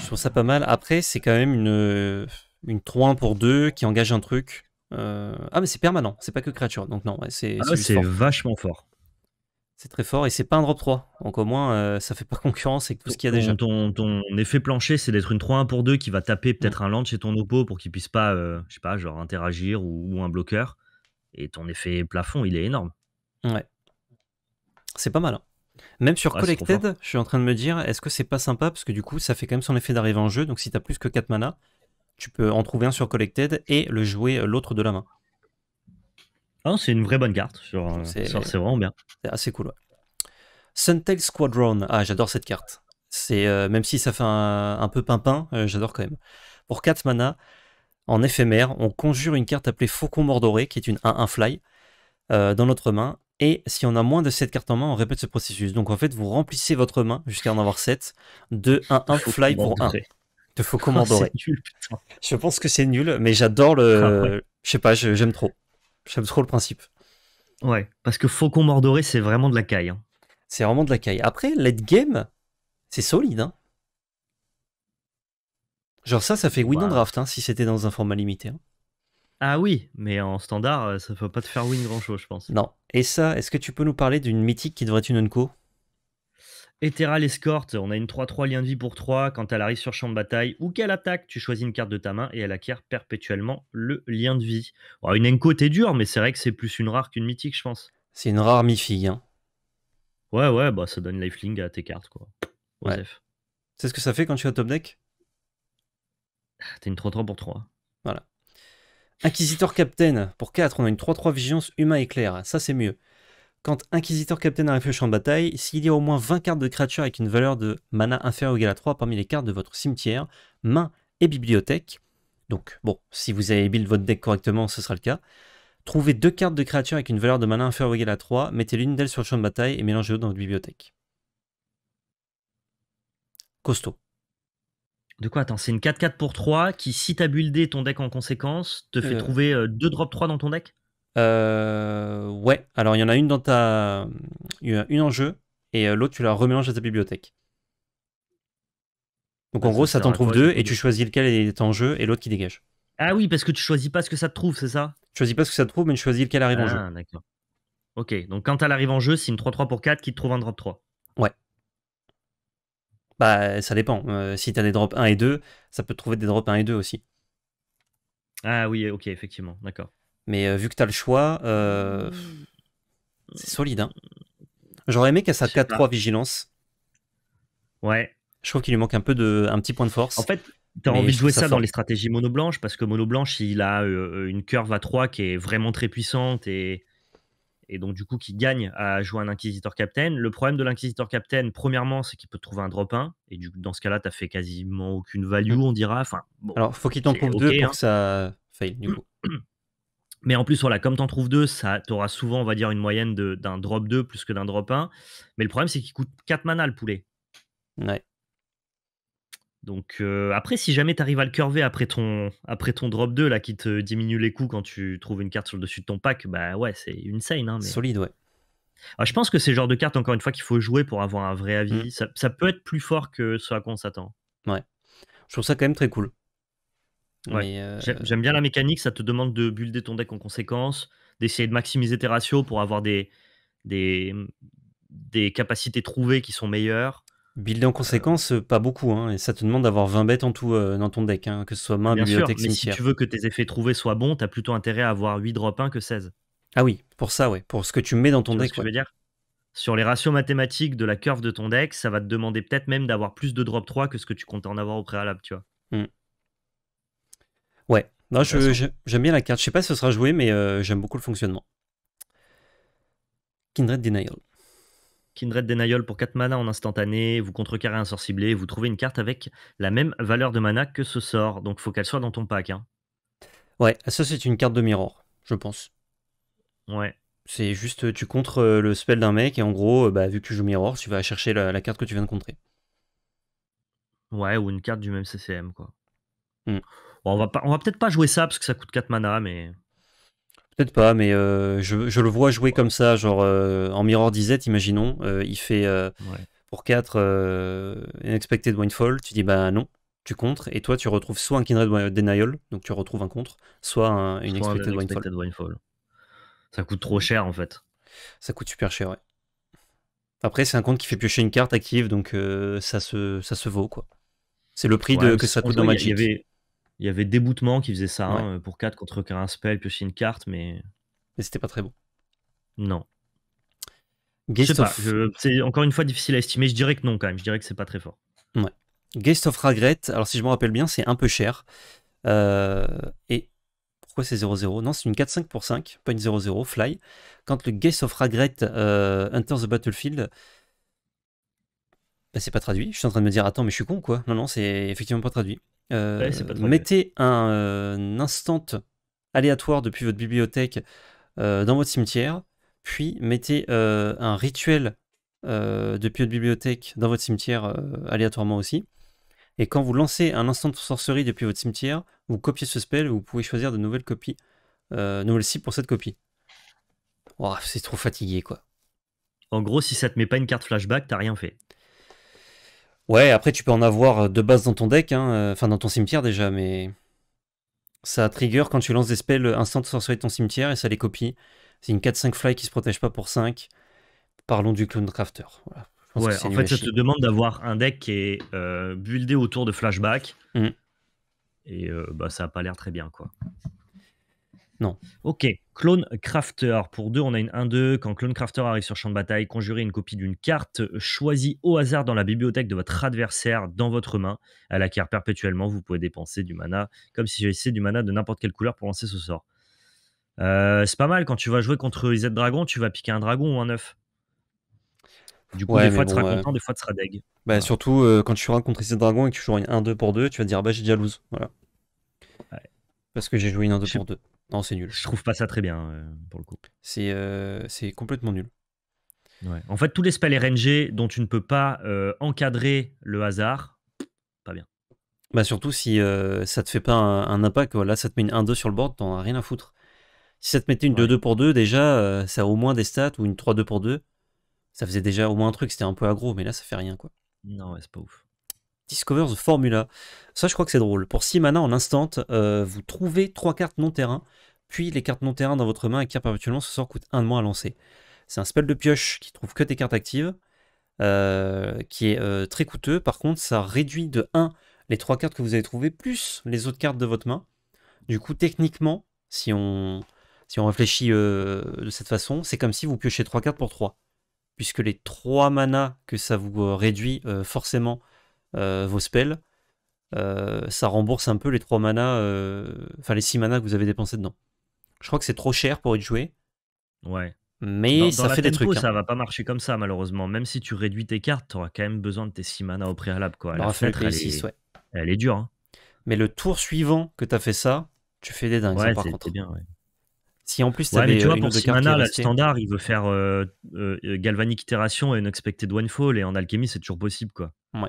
Je trouve ça pas mal. Après, c'est quand même une, une 3-1 pour 2 qui engage un truc. Euh, ah, mais c'est permanent. C'est pas que créature. Donc, non, ouais, c'est ah, vachement fort. C'est très fort et c'est pas un drop 3. Donc moins, euh, ça fait pas concurrence avec tout ce qu'il y a déjà. Ton, ton, effet plancher, c'est d'être une 3-1 pour 2 qui va taper mmh. peut-être un land chez ton oppo pour qu'il puisse pas, euh, je sais pas, genre interagir ou, un bloqueur. Et ton effet plafond, il est énorme. Ouais. C'est pas mal. Hein. Même sur Collected, je suis en train de me dire, est-ce que c'est pas sympa Parce que du coup, ça fait quand même son effet d'arrivée en jeu. Donc si as plus que 4 mana, tu peux en trouver un sur Collected et le jouer euh, l'autre de la main. Ah c'est une vraie bonne carte. Euh, c'est vraiment bien. C'est assez cool. Ouais. Squadron. Ah, j'adore cette carte. C'est euh, Même si ça fait un, peu pimpin, euh, j'adore quand même. Pour 4 mana, en éphémère, on conjure une carte appelée Faucon Mordoré, qui est une 1-1 fly, dans notre main. Et si on a moins de 7 cartes en main, on répète ce processus. Donc en fait, vous remplissez votre main jusqu'à en avoir 7 de 1-1 fly pour 1 de Faucon Mordoré. Je pense que c'est nul, mais j'adore le. Je sais pas, j'aime trop. J'aime trop le principe. Ouais, parce que Faucon Mordoré, c'est vraiment de la caille. Hein. C'est vraiment de la caille. Après, Let Game, c'est solide. Hein. Genre ça, ça fait win draft, hein, si c'était dans un format limité. Ah oui, mais en standard, euh, ça ne peut pas te faire win grand-chose, je pense. Non. Et ça, est-ce que tu peux nous parler d'une mythique qui devrait être une unco Etheral l'escorte, on a une 3-3 lien de vie pour 3 quand elle arrive sur champ de bataille ou qu'elle attaque, tu choisis une carte de ta main et elle acquiert perpétuellement le lien de vie. Oh, une Nco t'es dur, mais c'est vrai que c'est plus une rare qu'une mythique, je pense. C'est une rare mythique. hein. Ouais, ouais, bah ça donne lifeling à tes cartes, quoi. Ouais. C'est ce que ça fait quand tu es au top deck ah, T'es une 3-3 pour 3. Voilà. Inquisitor Captain, pour 4, on a une 3-3 Vigilance Humain Éclair. Ça, c'est mieux. Quand Inquisiteur Captain arrive au champ de bataille, s'il y a au moins 20 cartes de créatures avec une valeur de mana inférieure ou égale à 3 parmi les cartes de votre cimetière, main et bibliothèque, donc bon, si vous avez build votre deck correctement, ce sera le cas, trouvez deux cartes de créatures avec une valeur de mana inférieure ou égale à 3, mettez l'une d'elles sur le champ de bataille et mélangez l'autre dans votre bibliothèque. Costaud. De quoi Attends, c'est une 4-4 pour 3 qui, si t'as buildé ton deck en conséquence, te fait euh. trouver 2 drop 3 dans ton deck euh, ouais, alors il y en a une dans ta. Une en jeu, et euh, l'autre, tu la remélanges à ta bibliothèque. Donc ah, en gros, ça t'en trouve deux, et tu choisis lequel est en jeu et l'autre qui dégage. Ah oui, parce que tu choisis pas ce que ça te trouve, c'est ça Tu choisis pas ce que ça te trouve, mais tu choisis lequel arrive en jeu. Ah, d'accord. Ok, donc quand elle arrive en jeu, c'est une 3-3 pour 4 qui te trouve un drop 3. Ouais. Bah, ça dépend. Euh, si t'as des drops 1 et 2, ça peut te trouver des drops 1 et 2 aussi. Ah oui, ok, effectivement, d'accord. Mais euh, vu que t'as le choix, euh, hmm. c'est solide. Hein. J'aurais aimé qu'elle sa 4-3 vigilance. Ouais. Je trouve qu'il lui manque un peu de, petit point de force. En fait, T'as envie de jouer ça, dans les stratégies mono blanche parce que mono blanche il a euh, une curve à 3 qui est vraiment très puissante et, donc du coup qui gagne à jouer un Inquisitor Captain. Le problème de l'Inquisitor Captain, premièrement, c'est qu'il peut trouver un drop 1 et du, dans ce cas-là, t'as fait quasiment aucune value, mm. on dira. Enfin, bon, Alors faut qu'il t'en prouve 2 pour hein. que ça fail du coup. Mais en plus, voilà, comme t'en trouves deux, tu auras souvent, on va dire, une moyenne d'un drop 2 plus que d'un drop 1. Mais le problème, c'est qu'il coûte 4 mana le poulet. Ouais. Donc euh, après, si jamais tu arrives à le curver après ton, après ton drop 2, là, qui te diminue les coûts quand tu trouves une carte sur le dessus de ton pack, bah ouais, c'est une hein, scène. Solide, ouais. Ah, je pense que c'est le genre de carte, encore une fois, qu'il faut jouer pour avoir un vrai avis. Mm. Ça, ça, peut être plus fort que ce à quoi on s'attend. Ouais. Je trouve ça quand même très cool. Euh, j'aime bien la mécanique, ça te demande de builder ton deck en conséquence, d'essayer de maximiser tes ratios pour avoir des, des, des capacités trouvées qui sont meilleures. Builder en euh, conséquence, euh, pas beaucoup, hein, et ça te demande d'avoir 20 bêtes en tout dans ton deck, hein, que ce soit main, bien mais Si tu veux que tes effets trouvés soient bons, t'as plutôt intérêt à avoir 8 drop 1 que 16. Ah oui, pour ça, ouais, pour ce que tu mets dans ton deck. je veux dire sur les ratios mathématiques de la curve de ton deck, ça va te demander peut-être même d'avoir plus de drop 3 que ce que tu comptais en avoir au préalable, tu vois. Mmh. Ouais, non, j'aime bien la carte. Je sais pas si ce sera joué, mais euh, j'aime beaucoup le fonctionnement. Kindred Denial. Kindred Denial pour 4 mana en instantané, vous contrecarrez un sort ciblé, vous trouvez une carte avec la même valeur de mana que ce sort, donc faut qu'elle soit dans ton pack. Hein. Ouais, ça c'est une carte de mirror, je pense. Ouais. C'est juste, tu contres euh, le spell d'un mec et en gros, euh, bah, vu que tu joues mirror, tu vas chercher la, carte que tu viens de contrer. Ouais, ou une carte du même CCM, quoi. Hmm on va, va peut-être pas jouer ça parce que ça coûte 4 mana, mais. Peut-être pas, mais euh, je, le vois jouer comme ça, genre euh, en Mirror 17, imaginons. Euh, il fait pour 4 Unexpected Windfall. Tu dis bah non, tu contres. Et toi, tu retrouves soit un Kindred Denial, donc tu retrouves un contre, soit une soit Windfall. Ça coûte trop cher en fait. Ça coûte super cher, ouais. Après, c'est un compte qui fait piocher une carte active, donc ça, se, ça se vaut, quoi. C'est le prix que ça coûte dans Magic. Il y avait Déboutement qui faisait ça, hein, pour 4 contre un spell, piocher une carte, mais. Mais c'était pas très bon. Non. je sais pas, c'est encore une fois difficile à estimer. Je dirais que non, quand même. Je dirais que c'est pas très fort. Ouais. Guest of Regret, alors si je me rappelle bien, c'est un peu cher. Euh, et pourquoi c'est 0-0 Non, c'est une 4-5 pour 5, pas une 0-0, fly. Quand le Guest of Regret euh, enters the battlefield, bah c'est pas traduit. Je suis en train de me dire, attends, mais je suis con quoi. Non, non, c'est effectivement pas traduit. Euh, mettez un, euh, instant aléatoire euh, depuis votre bibliothèque dans votre cimetière, puis mettez un rituel depuis votre bibliothèque dans votre cimetière aléatoirement aussi. Et quand vous lancez un instant de sorcerie depuis votre cimetière, vous copiez ce spell, vous pouvez choisir de nouvelles copies, nouvelles cibles pour cette copie. Oh, c'est trop fatigué, quoi. En gros, si ça te met pas une carte flashback, t'as rien fait. Ouais, après tu peux en avoir euh, de base dans ton deck, hein, euh, enfin dans ton cimetière déjà, mais ça trigger quand tu lances des spells euh, instant sur ton cimetière et ça les copie. C'est une 4-5 fly qui se protège pas pour 5. Parlons du clone crafter. Ouais, en fait, ça te demande d'avoir un deck qui est buildé autour de flashback. Mm. Et bah, ça a pas l'air très bien, quoi. Non. Ok. Clone Crafter. Pour deux, on a une 1-2. Quand Clone Crafter arrive sur champ de bataille, conjurez une copie d'une carte choisie au hasard dans la bibliothèque de votre adversaire dans votre main. Elle acquiert perpétuellement. Vous pouvez dépenser du mana comme si j'essayais du mana de n'importe quelle couleur pour lancer ce sort. Euh, c'est pas mal. Quand tu vas jouer contre Z Dragon, tu vas piquer un dragon ou un œuf. Du coup, des fois, tu seras content, des fois, tu seras deg. Bah, Surtout euh, quand tu joueras contre Dragon et que tu joues un 2 pour 2, tu vas dire ah bah, j'ai déjà lose. Voilà. Parce que j'ai joué une 1-2 pour 2 c'est nul. Je trouve pas ça très bien, euh, pour le coup. C'est euh, complètement nul. Ouais. En fait, tous les spells RNG dont tu ne peux pas euh, encadrer le hasard, pas bien. Bah surtout si euh, ça te fait pas un, impact, voilà ça te met une 1-2 sur le board, t'en as rien à foutre. Si ça te mettait une 2-2 pour 2, déjà, ça a au moins des stats, ou une 3-2 pour 2, ça faisait déjà au moins un truc, c'était un peu aggro, mais là ça fait rien quoi. Non, c'est pas ouf. Discover the Formula. Ça, je crois que c'est drôle. Pour 6 mana en instant, euh, vous trouvez 3 cartes non-terrain, puis les cartes non-terrain dans votre main et qui, perpétuellement ce sort coûte 1 de moins à lancer. C'est un spell de pioche qui trouve que des cartes actives, euh, qui est euh, très coûteux. Par contre, ça réduit de 1 les 3 cartes que vous avez trouvées, plus les autres cartes de votre main. Du coup, techniquement, si on, si on réfléchit de cette façon, c'est comme si vous piochez 3 cartes pour 3. Puisque les 3 manas que ça vous réduit forcément euh, vos spells, euh, ça rembourse un peu les 3 manas, euh, enfin les 6 manas que vous avez dépensé dedans. Je crois que c'est trop cher pour être joué. Ouais. Mais ça fait des trucs. Hein. Ça va pas marcher comme ça, malheureusement. Même si tu réduis tes cartes, tu auras quand même besoin de tes 6 manas au préalable. Quoi. Bah, elle, est... dure. Hein. Mais le tour suivant que tu as fait ça, tu fais des dingues. Ouais, Bien, Si en plus tu vois, pour mana, standard, il veut faire galvanique Galvanic Itération et Unexpected One Fall, et en alchimie, c'est toujours possible, quoi. Ouais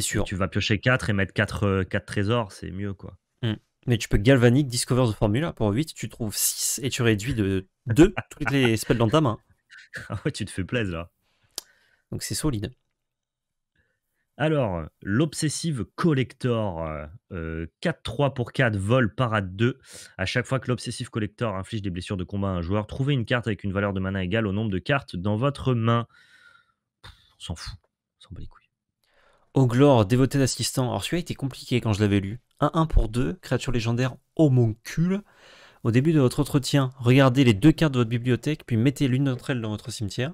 sûr. tu vas piocher 4 et mettre 4, 4 euh, trésors, c'est mieux, quoi. Mm. Mais tu peux Galvanic, Discover the Formula pour 8, tu trouves 6 et tu réduis de 2 toutes les spells dans ta main. Ah ouais, tu te fais plaisir, là. Donc c'est solide. Alors, l'obsessive collector, 4-3 euh, euh, pour 4, vol, parade 2. À chaque fois que l'obsessive collector inflige des blessures de combat à un joueur, trouvez une carte avec une valeur de mana égale au nombre de cartes dans votre main. on s'en fout, on s'en bat les couilles. Oglor, dévoté d'assistant. Alors celui-là était compliqué quand je l'avais lu. 1-1 pour 2, créature légendaire homoncule. Au début de votre entretien, regardez les deux cartes de votre bibliothèque, puis mettez l'une d'entre elles dans votre cimetière.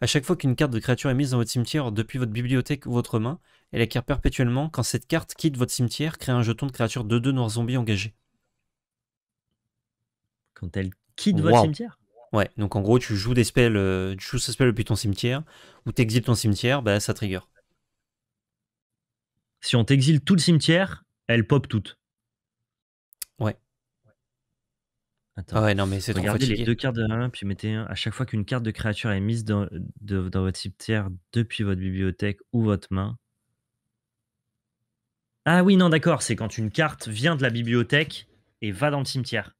À chaque fois qu'une carte de créature est mise dans votre cimetière depuis votre bibliothèque ou votre main, elle acquiert perpétuellement, quand cette carte quitte votre cimetière, crée un jeton de créature de 2 noir zombie engagé. Quand elle quitte votre cimetière Ouais, donc en gros, tu joues des spells, euh, tu joues ce spell depuis ton cimetière, ou tu exiles ton cimetière, bah ça trigger si on t'exile tout le cimetière, elles pop toutes. Ouais. Attends. Ah mais Regardez les deux cartes de la main, puis mettez un. À chaque fois qu'une carte de créature est mise dans, votre cimetière depuis votre bibliothèque ou votre main. Ah oui, non, d'accord, c'est quand une carte vient de la bibliothèque et va dans le cimetière.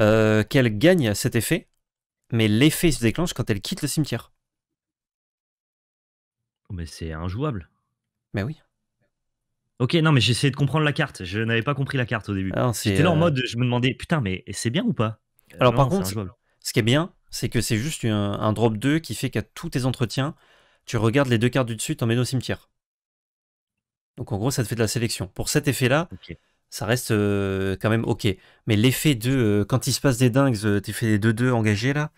Euh, qu'elle gagne cet effet, mais l'effet se déclenche quand elle quitte le cimetière. Oh, mais c'est injouable. Mais oui. Ok, non, mais j'essayais de comprendre la carte. Je n'avais pas compris la carte au début. Ah J'étais là en euh, mode, je me demandais, putain, mais c'est bien ou pas Alors, par contre, ce qui est bien, c'est que c'est juste un, drop 2 qui fait qu'à tous tes entretiens, tu regardes les deux cartes du dessus, t'emmènes au cimetière. Donc, en gros, ça te fait de la sélection. Pour cet effet-là, ça reste euh, quand même ok. Mais l'effet de euh, quand il se passe des dingues, tu fais des 2-2 engagés là.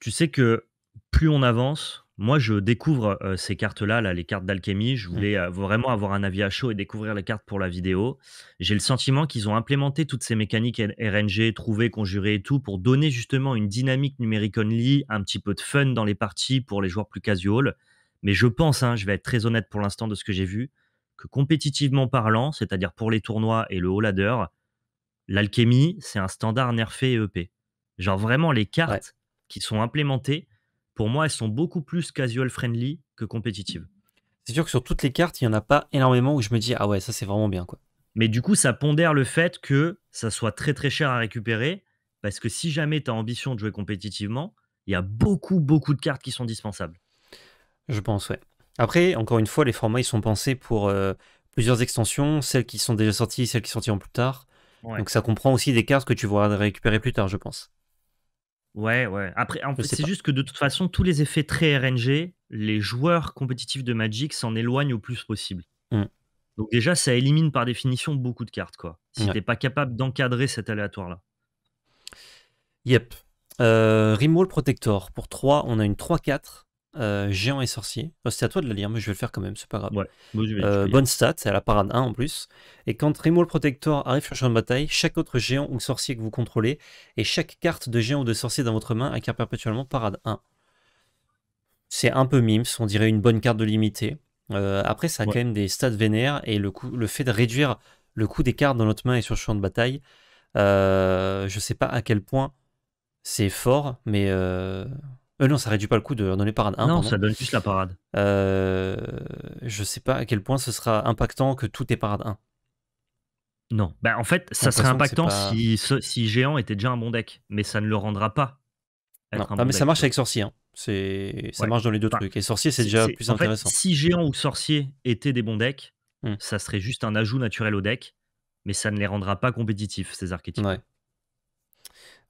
tu sais que plus on avance, moi, je découvre euh, ces cartes-là, les cartes d'alchimie. Je mmh. voulais euh, vraiment avoir un avis à chaud et découvrir les cartes pour la vidéo. J'ai le sentiment qu'ils ont implémenté toutes ces mécaniques RNG, trouver, conjurer et tout, pour donner justement une dynamique numérique only, un petit peu de fun dans les parties pour les joueurs plus casual. Mais je pense, hein, je vais être très honnête pour l'instant de ce que j'ai vu, que compétitivement parlant, c'est-à-dire pour les tournois et le haut ladder, l'alchimie, c'est un standard nerfé et EP. Genre vraiment, les cartes qui sont implémentées pour moi, elles sont beaucoup plus casual friendly que compétitives. C'est sûr que sur toutes les cartes, il n'y en a pas énormément où je me dis ah ouais, ça c'est vraiment bien quoi. Mais du coup, ça pondère le fait que ça soit très très cher à récupérer parce que si jamais tu as ambition de jouer compétitivement, il y a beaucoup beaucoup de cartes qui sont dispensables. Je pense, ouais. Après, encore une fois, les formats ils sont pensés pour euh, plusieurs extensions, celles qui sont déjà sorties, celles qui sortiront plus tard. Donc ça comprend aussi des cartes que tu vas récupérer plus tard, je pense. Ouais, ouais. Après, en fait, c'est juste que de toute façon, tous les effets très RNG, les joueurs compétitifs de Magic s'en éloignent au plus possible. Mm. Donc déjà, ça élimine par définition beaucoup de cartes, quoi. Si t'es pas capable d'encadrer cet aléatoire-là. Yep. Euh, Rimwall Protector. Pour 3, on a une 3-4 euh, géant et Sorcier. Ah, c'est à toi de la lire, mais je vais le faire quand même, c'est pas grave. Euh, bonne stat, c'est à la parade 1 en plus. Et quand Remoul Protector arrive sur le champ de bataille, chaque autre géant ou sorcier que vous contrôlez et chaque carte de géant ou de sorcier dans votre main acquiert perpétuellement parade 1. C'est un peu mimes, on dirait une bonne carte de limité. Euh, après, ça a quand même des stats vénères et le, le fait de réduire le coût des cartes dans notre main et sur le champ de bataille, je sais pas à quel point c'est fort, mais euh, non, ça réduit pas le coup de donner parade 1. Hein, non, ça donne juste la parade. Euh, je sais pas à quel point ce sera impactant que tout est parade 1. Non. Bah, en fait, ça serait impactant si, si Géant était déjà un bon deck, mais ça ne le rendra pas. Non, ah, mais ça marche avec Sorcier. Hein. Ça marche dans les deux trucs. Et Sorcier, c'est déjà plus intéressant. si Géant ou Sorcier étaient des bons decks, hmm. ça serait juste un ajout naturel au deck, mais ça ne les rendra pas compétitifs, ces archétypes. Ouais.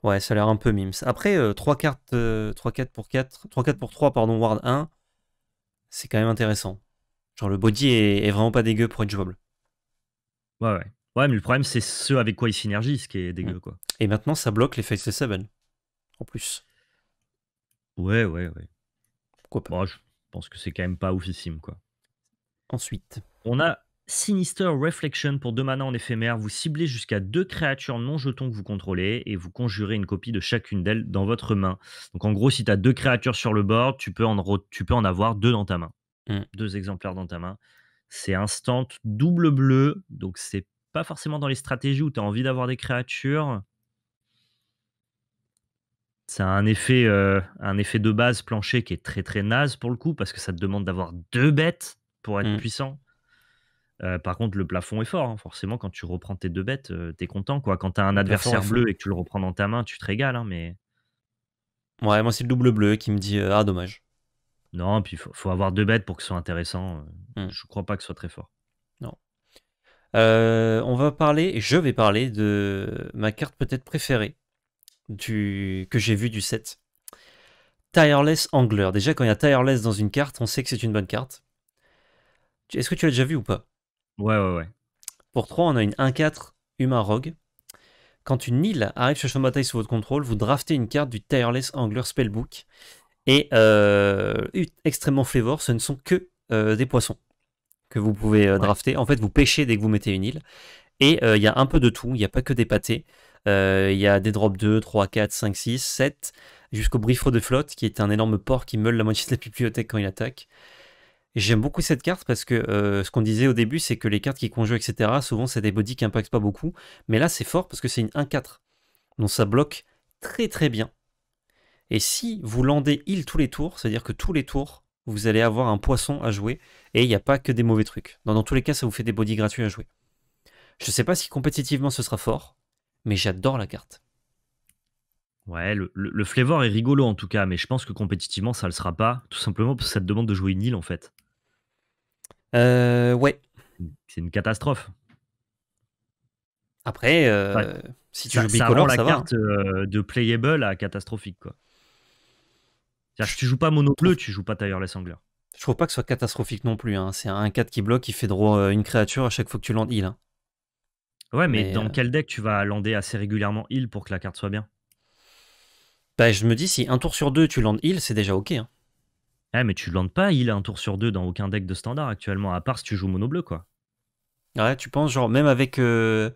Ouais, ça a l'air un peu mimes. Après, 3 euh, cartes, 3 euh, 4 pour 4, 3 4 pour 3, pardon, Ward 1, c'est quand même intéressant. Genre, le body est, vraiment pas dégueu pour être jouable. Ouais, ouais. Ouais, mais le problème, c'est ce avec quoi il synergie, ce qui est dégueu, mm. quoi. Et maintenant, ça bloque les Faceless seven en plus. Ouais, ouais, ouais. Pourquoi pas Moi, Je pense que c'est quand même pas oufissime, quoi. Ensuite. On a Sinister Reflection pour deux mana en éphémère. Vous ciblez jusqu'à deux créatures non jetons que vous contrôlez et vous conjurez une copie de chacune d'elles dans votre main. Donc en gros, si tu as deux créatures sur le board, tu peux en, avoir deux dans ta main. Mmh. Deux exemplaires dans ta main. C'est instant double bleu. Donc c'est pas forcément dans les stratégies où tu as envie d'avoir des créatures. Ça a un effet, euh, un effet de base plancher qui est très très naze pour le coup parce que ça te demande d'avoir deux bêtes pour être mmh. puissant par contre, le plafond est fort. Hein. Forcément, quand tu reprends tes deux bêtes, t'es content. Quoi. Quand t'as un adversaire bleu et que tu le reprends dans ta main, tu te régales. Hein, mais... Ouais, moi, c'est le double bleu qui me dit Ah, dommage. Non, puis il faut, avoir deux bêtes pour que ce soit intéressant. Mmh. Je crois pas que ce soit très fort. Non. on va parler, je vais parler de ma carte peut-être préférée que j'ai vue du set. Tireless Angler. Déjà, quand il y a Tireless dans une carte, on sait que c'est une bonne carte. Est-ce que tu l'as déjà vue ou pas Ouais, ouais, ouais. Pour 3, on a une 1-4 Humain Rogue. Quand une île arrive sur le champ de bataille sous votre contrôle, vous draftez une carte du Tireless Angler Spellbook. Et euh, extrêmement flavor, ce ne sont que euh, des poissons que vous pouvez euh, drafter. En fait, vous pêchez dès que vous mettez une île. Et il y a un peu de tout, il n'y a pas que des pâtés. Il y a des drops 2, 3, 4, 5, 6, 7, jusqu'au Briffre de Flotte, qui est un énorme porc qui meule la moitié de la bibliothèque quand il attaque. J'aime beaucoup cette carte parce que euh, ce qu'on disait au début, c'est que les cartes qui et etc., souvent c'est des bodies qui n'impactent pas beaucoup. Mais là, c'est fort parce que c'est une 1-4. Donc ça bloque très très bien. Et si vous landez il tous les tours, c'est-à-dire que tous les tours, vous allez avoir un poisson à jouer et il n'y a pas que des mauvais trucs. Dans, tous les cas, ça vous fait des bodies gratuits à jouer. Je ne sais pas si compétitivement ce sera fort, mais j'adore la carte. Ouais, le, le, flavor est rigolo en tout cas, mais je pense que compétitivement ça le sera pas, tout simplement parce que ça te demande de jouer une île en fait. Euh, ouais. C'est une catastrophe. Après, euh, si tu joues bicolore, ça, la carte euh, de playable à catastrophique, quoi. tu joues pas monopleu, tu joues pas tailleur les Je trouve pas que ce soit catastrophique non plus. Hein. C'est un 4 qui bloque, qui fait droit euh, une créature à chaque fois que tu landes heal. Hein. Ouais, mais, dans quel deck tu vas lander assez régulièrement heal pour que la carte soit bien Bah, je me dis, si un tour sur deux tu landes heal, c'est déjà ok. Hein. Ah, mais tu landes pas, il a un tour sur deux dans aucun deck de standard actuellement, à part si tu joues mono-bleu, quoi. Ouais, tu penses, genre, même avec euh,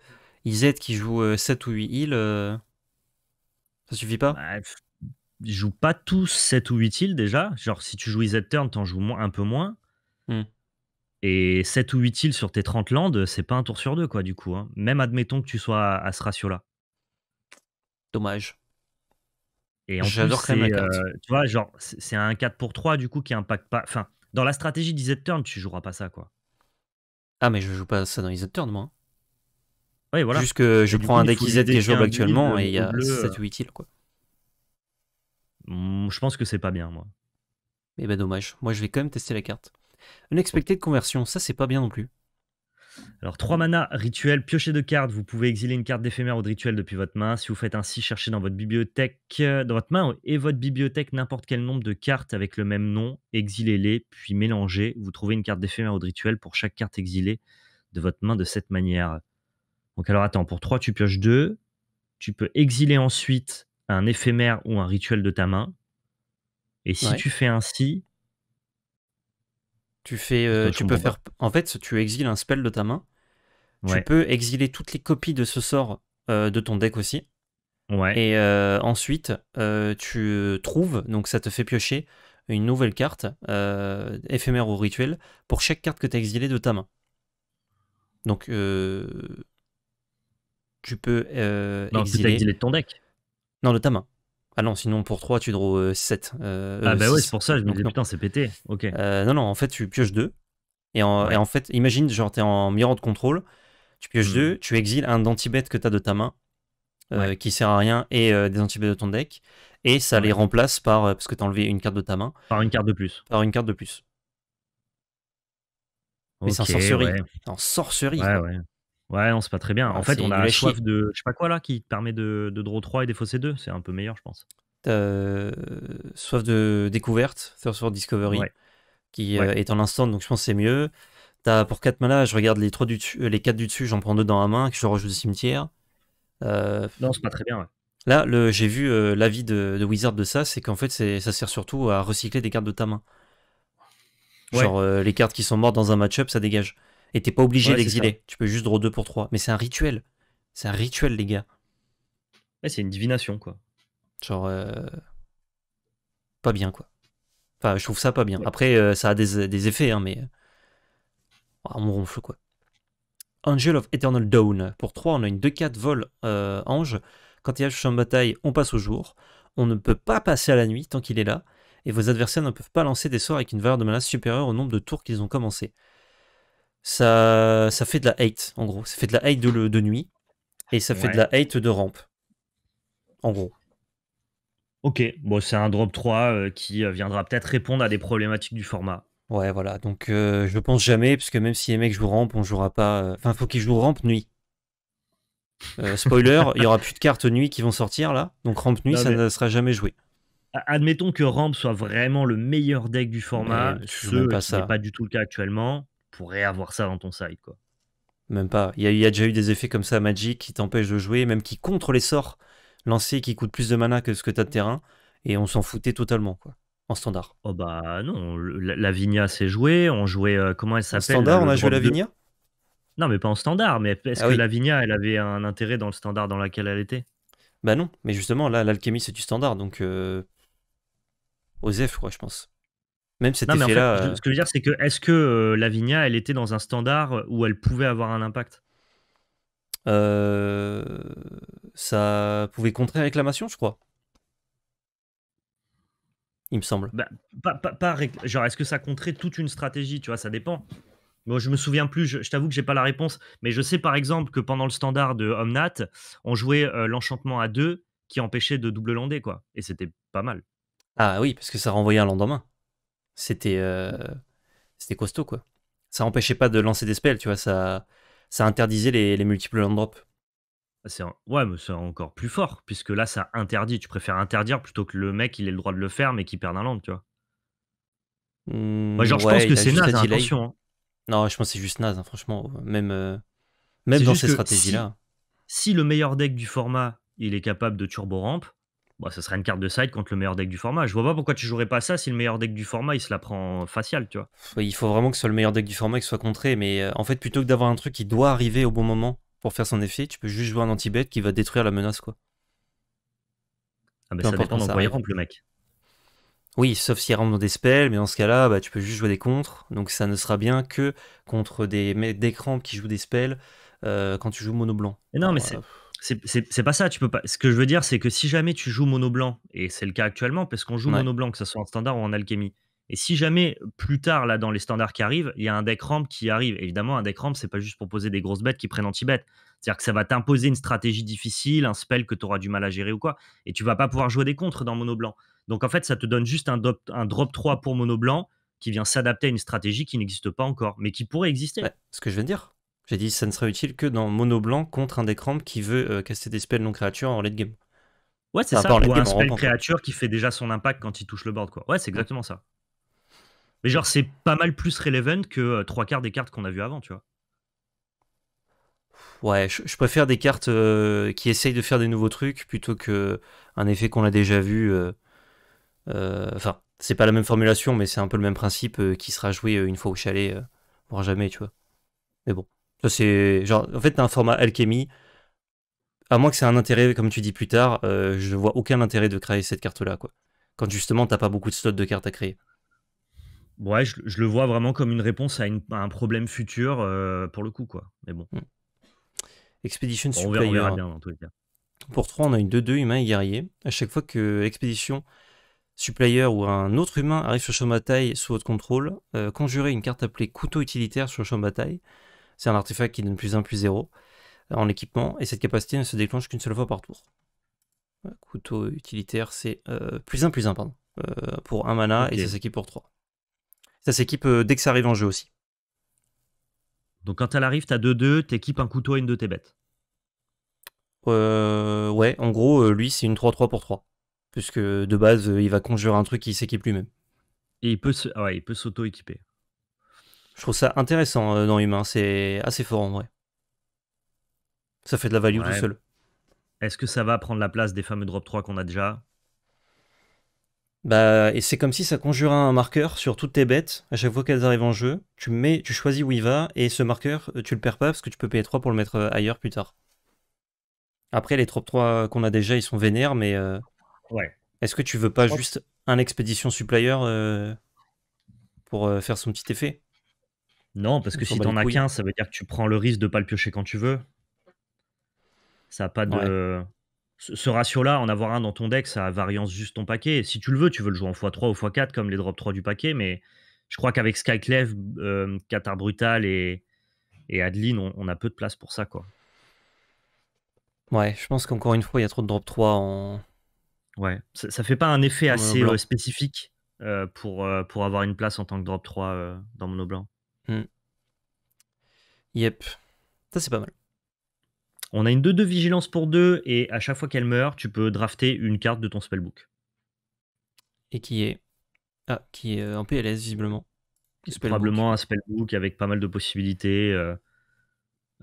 IZ qui joue 7 euh, ou 8 heals, euh, ça suffit pas bah, Ils jouent pas tous 7 ou 8 heals déjà. Genre, si tu joues IZ turn, t'en joues un peu moins. Hmm. Et 7 ou 8 heals sur tes 30 landes, c'est pas un tour sur deux, quoi, du coup. Hein. Même admettons que tu sois à, à ce ratio-là. Dommage. Et J'adore plus, c'est, euh, tu vois, genre, c'est un 4 pour 3 du coup qui impacte pas. Enfin, dans la stratégie d'izet Turn, tu joueras pas ça, quoi. Ah, mais je joue pas ça dans izet Turn, moi. Hein. Oui, voilà. Juste que je prends un deck izet qui est jouable actuellement et il y a 7 ou 8 quoi. Mmh, je pense que c'est pas bien, moi. mais eh ben dommage. Moi, je vais quand même tester la carte. de conversion, ça c'est pas bien non plus. Alors, 3 mana, rituel, piocher de cartes. Vous pouvez exiler une carte d'éphémère ou de rituel depuis votre main. Si vous faites ainsi, cherchez dans votre bibliothèque, euh, dans votre main et votre bibliothèque n'importe quel nombre de cartes avec le même nom. Exilez-les, puis mélangez. Vous trouvez une carte d'éphémère ou de rituel pour chaque carte exilée de votre main de cette manière. Donc, alors attends, pour 3, tu pioches 2. Tu peux exiler ensuite un éphémère ou un rituel de ta main. Et si tu fais ainsi, tu fais, euh, tu peux faire. En fait, tu exiles un spell de ta main. Tu peux exiler toutes les copies de ce sort euh, de ton deck aussi. Ouais. Et euh, ensuite, tu trouves, donc ça te fait piocher une nouvelle carte éphémère ou rituel pour chaque carte que tu as exilée de ta main. Donc, tu peux exiler. de ton deck. Non, de ta main. Ah non, sinon pour 3, tu draws 7. Euh, euh, ah bah euh, ouais, c'est pour ça, je me dis putain, c'est pété. Ok. non, non, en fait, tu pioches 2. Et en, fait, imagine, genre, t'es en mirror de contrôle, tu pioches 2, hmm. tu exiles un d'anti-bête que t'as de ta main, qui sert à rien, et des anti-bêtes de ton deck, et ça les remplace par, parce que t'as enlevé une carte de ta main. Par une carte de plus. Par une carte de plus. Mais c'est en sorcerie. En sorcerie. Ouais, ouais. Ouais, non, c'est pas très bien. Ah, en fait, on a soif de je sais pas quoi là qui permet de, de draw 3 et défausser 2. C'est un peu meilleur, je pense. Euh, soif de découverte, Thirst for Discovery, qui euh, est en instant, donc je pense que c'est mieux. t'as pour 4 manas, je regarde les, 3 du euh, les 4 du dessus, j'en prends 2 dans la main, que je rejoue du cimetière. non, c'est pas très bien. Ouais. Là, j'ai vu l'avis de, de, Wizard de ça, c'est qu'en fait, ça sert surtout à recycler des cartes de ta main. Genre, les cartes qui sont mortes dans un match-up, ça dégage. Et t'es pas obligé d'exiler. Tu peux juste draw 2 pour 3. Mais c'est un rituel. C'est un rituel, les gars. Ouais, c'est une divination, quoi. Genre. Euh, pas bien, quoi. Enfin, je trouve ça pas bien. Après, euh, ça a des, effets, hein, mais. Oh, on ronfle, quoi. Angel of Eternal Dawn. Pour 3, on a une 2-4 vol euh, ange. Quand il y a champ de bataille, on passe au jour. On ne peut pas passer à la nuit tant qu'il est là. Et vos adversaires ne peuvent pas lancer des sorts avec une valeur de menace supérieure au nombre de tours qu'ils ont commencé ça, ça fait de la hate, en gros. Ça fait de la hate de, de nuit, et ça fait de la hate de rampe, en gros. Ok, bon, c'est un drop 3 euh, qui euh, viendra peut-être répondre à des problématiques du format. Ouais, voilà, donc euh, je pense jamais, parce que même si les mecs jouent rampe, on jouera pas... Enfin, faut qu'ils jouent rampe nuit. spoiler, il y aura plus de cartes nuit qui vont sortir, là. Donc rampe nuit, ça ne sera jamais joué. Admettons que rampe soit vraiment le meilleur deck du format, ce n'est pas du tout le cas actuellement pourrais avoir ça dans ton side, quoi. Même pas. Il y, a déjà eu des effets comme ça Magic qui t'empêchent de jouer, même qui contre les sorts lancés qui coûtent plus de mana que ce que t'as de terrain, et on s'en foutait totalement, quoi. En standard. Oh bah non, la, Vigna s'est jouée, on jouait, euh, comment elle s'appelle En standard, on a joué la Vigna Non, mais pas en standard, mais est-ce ah que la Vigna, elle avait un intérêt dans le standard dans lequel elle était Bah non, mais justement, là, l'alchimie, c'est du standard, donc... Euh... Osef, quoi, je pense. Même cet non, euh, Ce que je veux dire, c'est que est-ce que euh, Lavinia, elle était dans un standard où elle pouvait avoir un impact euh, Ça pouvait contrer réclamation, je crois. Il me semble. Bah, pas, Genre, est-ce que ça contrait toute une stratégie Tu vois, ça dépend. Bon, je me souviens plus, je, t'avoue que j'ai pas la réponse, mais je sais par exemple que pendant le standard de Omnat, on jouait l'enchantement à deux qui empêchait de double lander, quoi. Et c'était pas mal. Ah oui, parce que ça renvoyait un lendemain c'était euh, c'était costaud quoi. Ça empêchait pas de lancer des spells, tu vois, ça ça interdisait les, multiples land drops. C'est ouais, mais c'est encore plus fort puisque là ça interdit, tu préfères interdire plutôt que le mec il ait le droit de le faire mais qu'il perde un land, tu vois. Mmh, bah, genre hein. je pense que c'est naze, Non, je pense c'est juste naze hein, franchement, même euh, même dans ces stratégies là. Si, si, le meilleur deck du format, il est capable de turbo ramp, Bon, bah, ça serait une carte de side contre le meilleur deck du format. Je vois pas pourquoi tu jouerais pas ça si le meilleur deck du format il se la prend facial, tu vois. il faut vraiment que ce soit le meilleur deck du format qui soit contré, mais euh, en fait, plutôt que d'avoir un truc qui doit arriver au bon moment pour faire son effet, tu peux juste jouer un anti-bet qui va détruire la menace, quoi. Ah, mais ça dépend dans quoi il rampe le mec. Oui, sauf s'il rampe dans des spells, mais dans ce cas-là, bah, tu peux juste jouer des contres, donc ça ne sera bien que contre des d'écran qui jouent des spells euh, quand tu joues mono blanc. non, mais c'est. C'est pas ça, tu peux pas. Ce que je veux dire, c'est que si jamais tu joues mono blanc, et c'est le cas actuellement, parce qu'on joue mono blanc, que ce soit en standard ou en alchimie, et si jamais plus tard, là, dans les standards qui arrivent, il y a un deck ramp qui arrive. Évidemment, un deck ramp, c'est pas juste pour poser des grosses bêtes qui prennent anti-bêtes. C'est-à-dire que ça va t'imposer une stratégie difficile, un spell que tu auras du mal à gérer ou quoi, et tu vas pas pouvoir jouer des contres dans mono blanc. Donc en fait, ça te donne juste un drop, un 3 pour mono blanc qui vient s'adapter à une stratégie qui n'existe pas encore, mais qui pourrait exister. ce que je viens de dire, j'ai dit ça ne sera utile que dans mono blanc contre un des qui veut euh, casser des spells non créatures en late game. Ouais, c'est ça, ou un spell créature qui fait déjà son impact quand il touche le board. Quoi. Ouais, c'est mm. exactement ça. Mais genre, c'est pas mal plus relevant que euh, trois quarts des cartes qu'on a vues avant, tu vois. Ouais, je, préfère des cartes euh, qui essayent de faire des nouveaux trucs plutôt que un effet qu'on a déjà vu. Enfin, c'est pas la même formulation, mais c'est un peu le même principe qui sera joué une fois au chalet, voire jamais, tu vois. Mais bon. C'est genre, en fait, un format alchimie. À moins que c'est un intérêt, comme tu dis plus tard, je euh, je vois aucun intérêt de créer cette carte-là, quoi. Quand justement, t'as pas beaucoup de slots de cartes à créer. Ouais, je, le vois vraiment comme une réponse à, un problème futur euh, pour le coup, quoi. Mais bon. Hmm. Expedition Supplier. Pour 3, on a une 2-2 humain et guerrier. À chaque fois que Expedition Supplier ou un autre humain arrive sur le champ de bataille sous votre contrôle, euh, conjurez une carte appelée couteau utilitaire sur le champ de bataille. C'est un artefact qui donne plus 1 plus 0 euh, en équipement, et cette capacité ne se déclenche qu'une seule fois par tour. Couteau utilitaire, c'est euh, plus 1 plus 1, pardon, euh, pour 1 mana, et ça s'équipe pour 3. Ça s'équipe dès que ça arrive en jeu aussi. Donc quand elle arrive, t'as 2-2, t'équipes un couteau à une de tes bêtes. Euh, ouais, en gros, lui, c'est une 3-3 pour 3. Puisque de base, il va conjurer un truc qui s'équipe lui-même. Et il peut ah s'auto-équiper. Je trouve ça intéressant euh, dans Humain, c'est assez fort en vrai. Ça fait de la value tout seul. Est-ce que ça va prendre la place des fameux drop 3 qu'on a déjà bah, et c'est comme si ça conjurait un marqueur sur toutes tes bêtes. À chaque fois qu'elles arrivent en jeu, tu mets, tu choisis où il va, et ce marqueur, euh, tu le perds pas parce que tu peux payer 3 pour le mettre euh, ailleurs plus tard. Après, les drop 3 qu'on a déjà, ils sont vénères, mais. Ouais. Est-ce que tu veux pas juste un expédition supplier pour faire son petit effet non, parce que si t'en as qu'un, ça veut dire que tu prends le risque de pas le piocher quand tu veux. Ça a pas de. Ce, ratio-là, en avoir un dans ton deck, ça variance juste ton paquet. Si tu le veux, tu veux le jouer en x3 ou x4 comme les drop 3 du paquet, mais je crois qu'avec Skyclave, euh, Qatar Brutal et, Adeline, on, a peu de place pour ça. quoi. Ouais, je pense qu'encore une fois, il y a trop de drop 3 en. Ouais, ça, fait pas un effet assez euh, spécifique euh, pour, pour avoir une place en tant que drop 3 dans Mono Blanc. Mm. Yep. Ça, c'est pas mal. On a une 2-2 vigilance pour 2, et à chaque fois qu'elle meurt, tu peux drafter une carte de ton spellbook. Et qui est. Ah, qui est en euh, PLS, visiblement. probablement un spellbook avec pas mal de possibilités. Euh,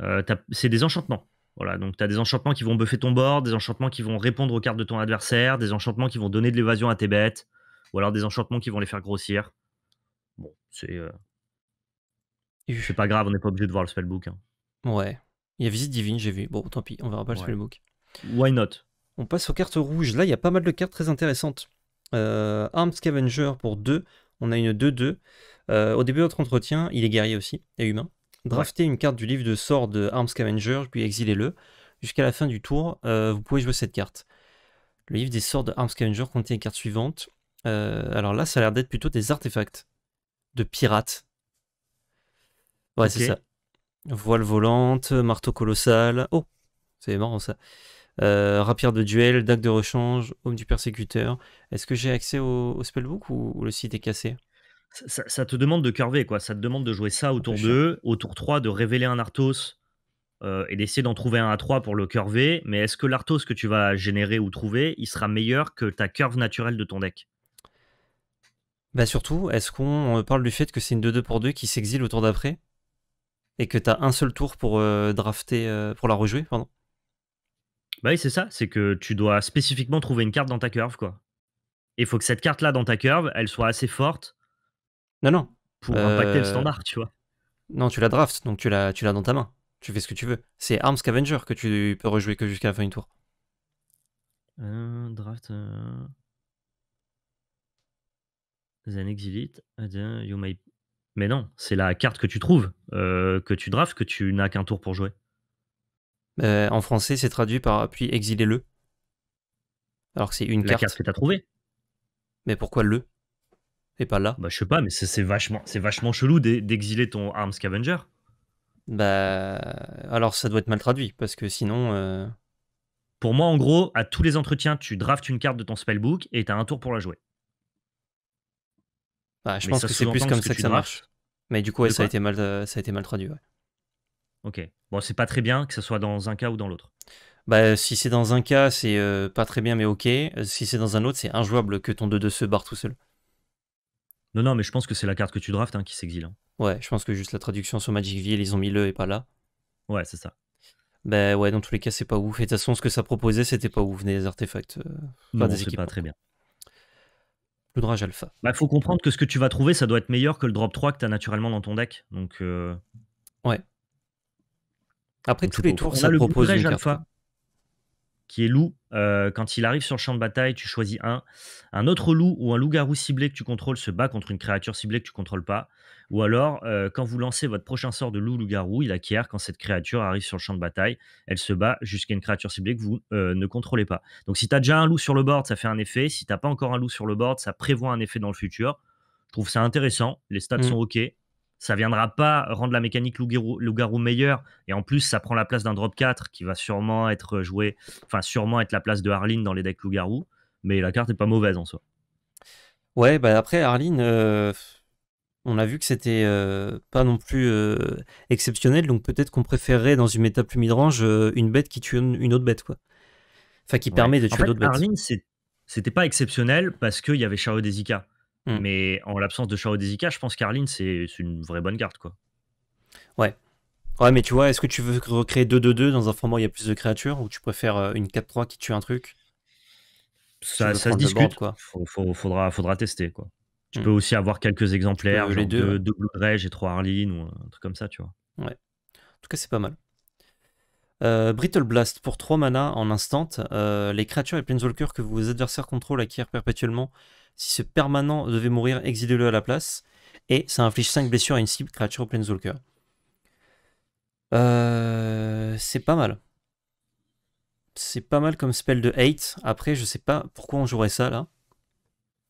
euh, c'est des enchantements. Voilà, donc tu as des enchantements qui vont buffer ton board, des enchantements qui vont répondre aux cartes de ton adversaire, des enchantements qui vont donner de l'évasion à tes bêtes, ou alors des enchantements qui vont les faire grossir. Bon, c'est. Euh... C'est pas grave, on n'est pas obligé de voir le spellbook. Hein. Ouais. Il y a Visite Divine, j'ai vu. Bon, tant pis, on verra pas le spellbook. Why not On passe aux cartes rouges. Là, il y a pas mal de cartes très intéressantes. Euh, Arms Scavenger pour 2. On a une 2-2. Euh, au début de notre entretien, il est guerrier aussi, et humain. Draftez une carte du livre de sorts de Arms Scavenger, puis exilez-le. Jusqu'à la fin du tour, euh, vous pouvez jouer cette carte. Le livre des sorts de Arms Scavenger contient les cartes suivantes. alors là, ça a l'air d'être plutôt des artefacts de pirates Ouais, c'est ça. Voile volante, marteau colossal. Oh, c'est marrant ça. Euh, de duel, dague de rechange, homme du persécuteur. Est-ce que j'ai accès au, spellbook ou, le site est cassé ça, te demande de curver quoi. Ça te demande de jouer ça ah, au tour 2, au tour 3, de révéler un Arthos euh, et d'essayer d'en trouver un à 3 pour le curver. Mais est-ce que l'Arthos que tu vas générer ou trouver, il sera meilleur que ta curve naturelle de ton deck Bah surtout, est-ce qu'on parle du fait que c'est une 2-2 pour 2 qui s'exile au tour d'après et que tu as un seul tour pour euh, drafter, euh, pour la rejouer, pardon. Bah oui, c'est ça, c'est que tu dois spécifiquement trouver une carte dans ta curve, quoi. Et il faut que cette carte-là dans ta curve, elle soit assez forte. Non, non. Pour impacter le euh, standard, tu vois. Non, tu la drafts, donc tu l'as tu l'as dans ta main. Tu fais ce que tu veux. C'est Arms Scavenger que tu peux rejouer que jusqu'à la fin du tour. draft. Exilite, you may mais non, c'est la carte que tu trouves, euh, que tu drafts, que tu n'as qu'un tour pour jouer. Euh, en français, c'est traduit par puis exilé-le le Alors que c'est une la carte. que que as trouvée. Mais pourquoi le Et pas là Bah, je sais pas, mais c'est vachement, vachement chelou d'exiler ton Arms Scavenger. Bah, alors ça doit être mal traduit, parce que sinon. Euh, pour moi, en gros, à tous les entretiens, tu draftes une carte de ton spellbook et t'as un tour pour la jouer. Bah, je pense que c'est plus comme ça que, ça marche. Mais du coup, euh, ça, a été mal, traduit. Ok. Bon, c'est pas très bien que ce soit dans un cas ou dans l'autre. Bah, si c'est dans un cas, c'est euh, pas très bien, mais ok. Euh, si c'est dans un autre, c'est injouable que ton 2-2 se barre tout seul. Non, non, mais je pense que c'est la carte que tu draftes hein, qui s'exile. Hein. Ouais, je pense que juste la traduction sur Magic Ville, ils ont mis le et pas là. Ouais, c'est ça. Bah ouais, dans tous les cas, c'est pas ouf. Et de toute façon, ce que ça proposait, c'était pas ouf des artefacts. non, pas très bien le drage alpha. Il bah, faut comprendre que ce que tu vas trouver, ça doit être meilleur que le drop 3 que tu as naturellement dans ton deck. Donc, euh, Ouais. Après, tous les tours, ça propose le une qui est loup. Euh, quand il arrive sur le champ de bataille, tu choisis un. Un autre loup ou un loup-garou ciblé que tu contrôles se bat contre une créature ciblée que tu contrôles pas. Ou alors, euh, quand vous lancez votre prochain sort de loup-loup-garou, il acquiert quand cette créature arrive sur le champ de bataille, elle se bat jusqu'à une créature ciblée que vous euh, ne contrôlez pas. Donc si tu as déjà un loup sur le board, ça fait un effet. Si tu pas encore un loup sur le board, ça prévoit un effet dans le futur. Je trouve ça intéressant. Les stats mm. sont OK ça viendra pas rendre la mécanique loup-garou meilleure. Et en plus, ça prend la place d'un drop 4 qui va sûrement être joué, enfin, sûrement être la place de Harleen dans les decks loup-garou. Mais la carte est pas mauvaise en soi. Ouais, bah après, Harleen, euh, on a vu que c'était euh, pas non plus euh, exceptionnel. Donc peut-être qu'on préférerait dans une méta plus midrange une bête qui tue une autre bête, quoi. Enfin, qui permet de tuer d'autres bêtes. Harleen, c'était pas exceptionnel parce qu'il y avait Charo des Mm. Mais en l'absence de Shao Desika, je pense qu'Arline, c'est une vraie bonne carte. quoi. Ouais. Ouais, mais tu vois, est-ce que tu veux recréer 2-2-2 dans un format où il y a plus de créatures ou tu préfères euh, une 4-3 qui tue un truc Ça, se discute. quoi. faudra, faudra tester. quoi. Tu mm. peux aussi avoir quelques exemplaires, euh, genre les deux, et trois Arline ou un truc comme ça, tu vois. Ouais. En tout cas, c'est pas mal. Euh, Brittle Blast pour 3 mana en instant. les créatures et planeswalkers que vos adversaires contrôlent acquièrent perpétuellement si ce permanent devait mourir, exilez-le à la place. Et ça inflige 5 blessures à une cible créature au Planeswalker. Euh, c'est pas mal. C'est pas mal comme spell de hate. Après, je sais pas pourquoi on jouerait ça là.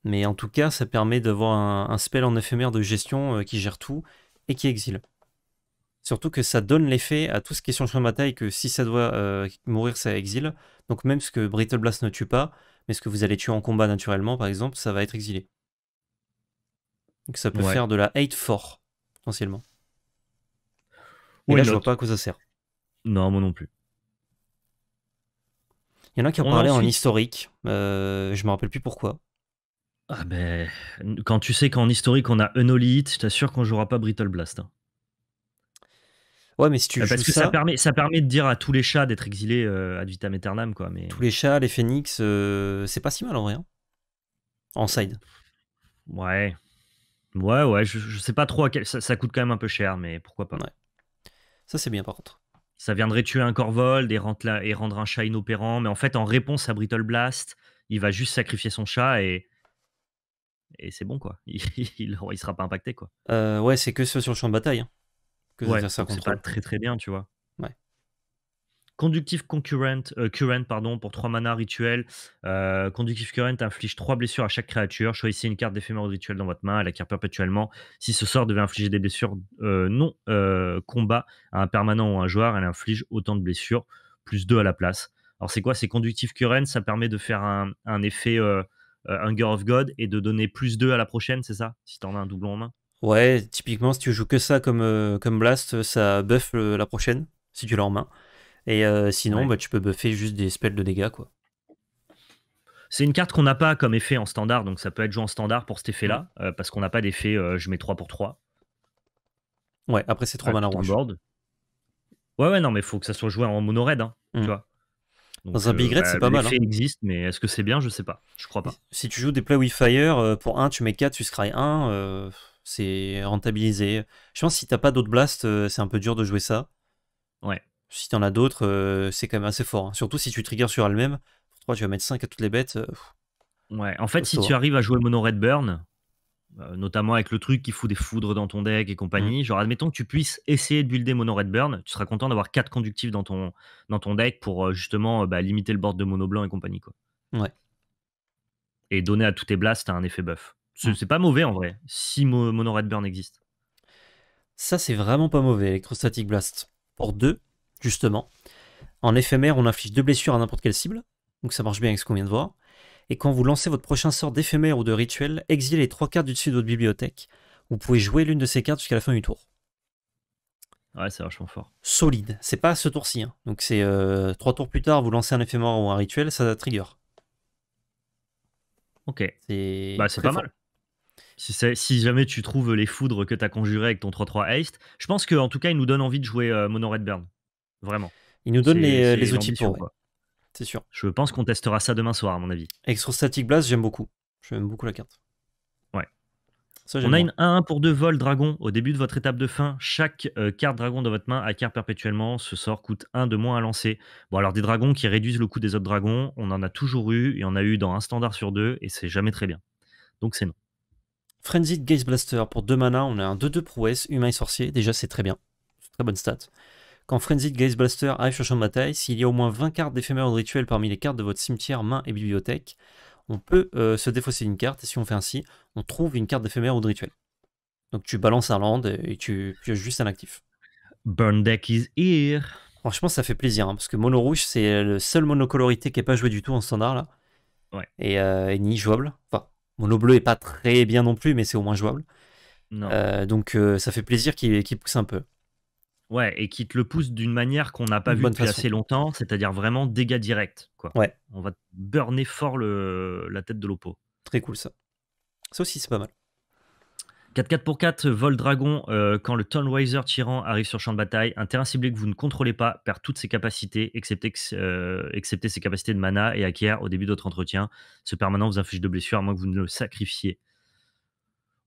Mais en tout cas, ça permet d'avoir un, spell en éphémère de gestion euh, qui gère tout et qui exile. Surtout que ça donne l'effet à tout ce qui est sur le champ de bataille que si ça doit euh, mourir, ça exile. Donc même ce que Brittle Blast ne tue pas, mais ce que vous allez tuer en combat naturellement, par exemple, ça va être exilé. Donc ça peut faire de la hate fort, potentiellement. Et là, je vois pas à quoi ça sert. Non, moi non plus. Il y en a qui ont parlé en historique. Euh, je me rappelle plus pourquoi. Ah ben, quand tu sais qu'en historique on a Unholy Hit, je t'assure qu'on jouera pas Brittle Blast. Hein. Ouais, mais si tu euh, Parce que ça, permet, ça permet de dire à tous les chats d'être exilés à euh, ad vitam aeternam, quoi. Mais... Tous les chats, les phénix, euh, c'est pas si mal en vrai. Hein. En side. Ouais. Ouais, ouais, je, sais pas trop à quel. Ça, coûte quand même un peu cher, mais pourquoi pas. Ça, c'est bien par contre. Ça viendrait tuer un Corvold et, et rendre un chat inopérant, mais en fait, en réponse à Brittle Blast, il va juste sacrifier son chat et et c'est bon quoi. Il, il, sera pas impacté quoi. ouais, c'est que sur le champ de bataille. Hein. C'est pas très très bien, tu vois. Ouais. Conductive Concurrent, euh, Current pardon, pour 3 manas rituel euh, Conductive Current inflige 3 blessures à chaque créature. Choisissez une carte d'éphémère rituel dans votre main, elle acquiert perpétuellement. Si ce sort devait infliger des blessures euh, non combat à un permanent ou à un joueur, elle inflige autant de blessures, plus 2 à la place. Alors c'est quoi C'est Conductive Current, ça permet de faire un, un effet Hunger of God et de donner plus 2 à la prochaine, c'est ça Si t'en as un doublon en main Ouais, typiquement, si tu joues que ça comme, euh, comme Blast, ça buff euh, la prochaine, si tu l'as en main. Et euh, sinon, bah, tu peux buffer juste des spells de dégâts, quoi. C'est une carte qu'on n'a pas comme effet en standard, donc ça peut être joué en standard pour cet effet-là, mm. parce qu'on n'a pas d'effet je mets 3 pour 3. Ouais, après, c'est 3 mal à Ouais, ouais, non, mais faut que ça soit joué en mono raid, hein, tu mm. vois. Dans un big red, bah, c'est pas mal, L'effet hein. existe, mais est-ce que c'est bien Je sais pas. Je crois pas. Si tu joues des Play with Fire, pour 1, tu mets 4, tu scry 1 c'est rentabilisé. Je pense que si t'as pas d'autres blasts, euh, c'est un peu dur de jouer ça. Ouais. Si t'en as d'autres, euh, c'est quand même assez fort. Hein. Surtout si tu triggers sur elle-même. Pour 3, tu vas mettre 5 à toutes les bêtes. Euh, ouais, en fait, si tu hein. arrives à jouer mono red burn, notamment avec le truc qui fout des foudres dans ton deck et compagnie. Mmh. Genre, admettons que tu puisses essayer de builder Mono Red Burn, tu seras content d'avoir 4 conductifs dans ton, dans ton deck pour justement bah, limiter le board de Mono Blanc et compagnie. Quoi. Ouais. Et donner à tous tes blasts un effet buff. C'est pas mauvais en vrai, si Mono Red Burn existe. Ça, c'est vraiment pas mauvais, Electrostatic Blast. Pour deux justement. En éphémère, on inflige deux blessures à n'importe quelle cible, donc ça marche bien avec ce qu'on vient de voir. Et quand vous lancez votre prochain sort d'éphémère ou de rituel, exilez les trois cartes du dessus de votre bibliothèque. Vous pouvez jouer l'une de ces cartes jusqu'à la fin du tour. Ouais, c'est vachement fort. Solide. C'est pas ce tour-ci. Hein. Donc c'est euh, trois tours plus tard, vous lancez un éphémère ou un rituel, ça trigger. Ok. C'est bah, pas mal. Si, jamais tu trouves les foudres que tu as conjurées avec ton 3-3 Haste, je pense qu'en tout cas, il nous donne envie de jouer euh, mono Mono burn Vraiment. Il nous donne les, euh, outils pour. C'est sûr. Je pense qu'on testera ça demain soir, à mon avis. Extra Static Blast, j'aime beaucoup. J'aime beaucoup la carte. Ouais. On a une 1-1 pour 2 vol dragon au début de votre étape de fin. Chaque euh, carte dragon de votre main acquiert perpétuellement. Ce sort coûte 1 de moins à lancer. Bon, alors des dragons qui réduisent le coût des autres dragons, on en a toujours eu et on a eu dans un standard sur deux et c'est jamais très bien. Donc c'est non. Frenzied Gaze Blaster pour 2 mana, on a un 2-2 prouesse, humain et sorcier, déjà c'est très bien, très bonne stat. Quand Frenzied Gaze Blaster arrive sur champ de bataille, s'il y a au moins 20 cartes d'éphémère rituel parmi les cartes de votre cimetière, main et bibliothèque, on peut euh, se défausser d'une carte, et si on fait ainsi, on trouve une carte d'éphémère ou de rituel. Donc tu balances un land et tu pioches juste un actif. Burn deck is here. Franchement, ça fait plaisir, hein, parce que mono rouge, c'est euh, le seul monocolorité qui n'est pas joué du tout en standard là. Ouais. Et, euh, et ni jouable. Enfin, Mono bleu est pas très bien non plus, mais c'est au moins jouable. Euh, donc euh, ça fait plaisir qu'il pousse un peu. Ouais, et qu'il te le pousse d'une manière qu'on n'a pas vue depuis assez longtemps, c'est-à-dire vraiment dégâts directs. Quoi. Ouais. On va burner fort la tête de l'oppo. Très cool ça. Ça aussi, c'est pas mal. 4-4 pour 4, vol dragon, euh, quand le Tonweiser tyran arrive sur champ de bataille, un terrain ciblé que vous ne contrôlez pas perd toutes ses capacités, excepté, euh, ses capacités de mana et acquiert au début de votre entretien. Ce permanent vous inflige de blessures à moins que vous ne le sacrifiez.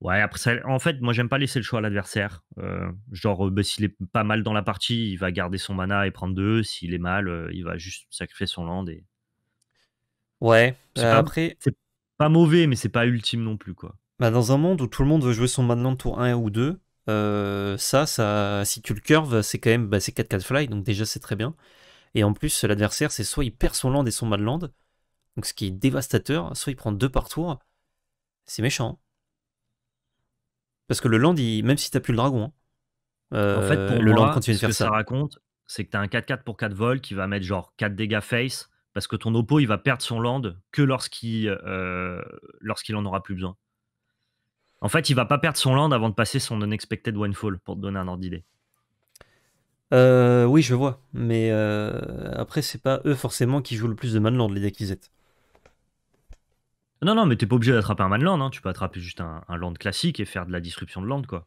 Ouais, après ça, en fait, moi j'aime pas laisser le choix à l'adversaire. Euh, genre, bah, s'il est pas mal dans la partie, il va garder son mana et prendre deux. S'il est mal, il va juste sacrifier son land. Et... Ouais, après. C'est pas mauvais, mais c'est pas ultime non plus, quoi. Bah, dans un monde où tout le monde veut jouer son maintenant tour 1 ou 2, euh, ça, ça, si tu le curves, c'est quand même 4-4 bah, fly, donc déjà c'est très bien. Et en plus, l'adversaire, c'est soit il perd son land et son madland, donc ce qui est dévastateur, soit il prend deux par tour, c'est méchant. Parce que le land, même si t'as plus le dragon, hein, en fait, euh, le land continue de faire que ça. raconte, c'est que t'as un 4-4 pour 4 vols qui va mettre genre 4 dégâts face, parce que ton oppo, il va perdre son land que lorsqu'il euh, lorsqu'il en aura plus besoin. En fait, il va pas perdre son land avant de passer son unexpected one fall, pour te donner un ordre d'idée. Euh, oui, je vois. Mais euh, après, c'est pas eux forcément qui jouent le plus de manland, les Yakizet. Non, non, mais t'es pas obligé d'attraper un manland. land hein. Tu peux attraper juste un, land classique et faire de la disruption de land, quoi.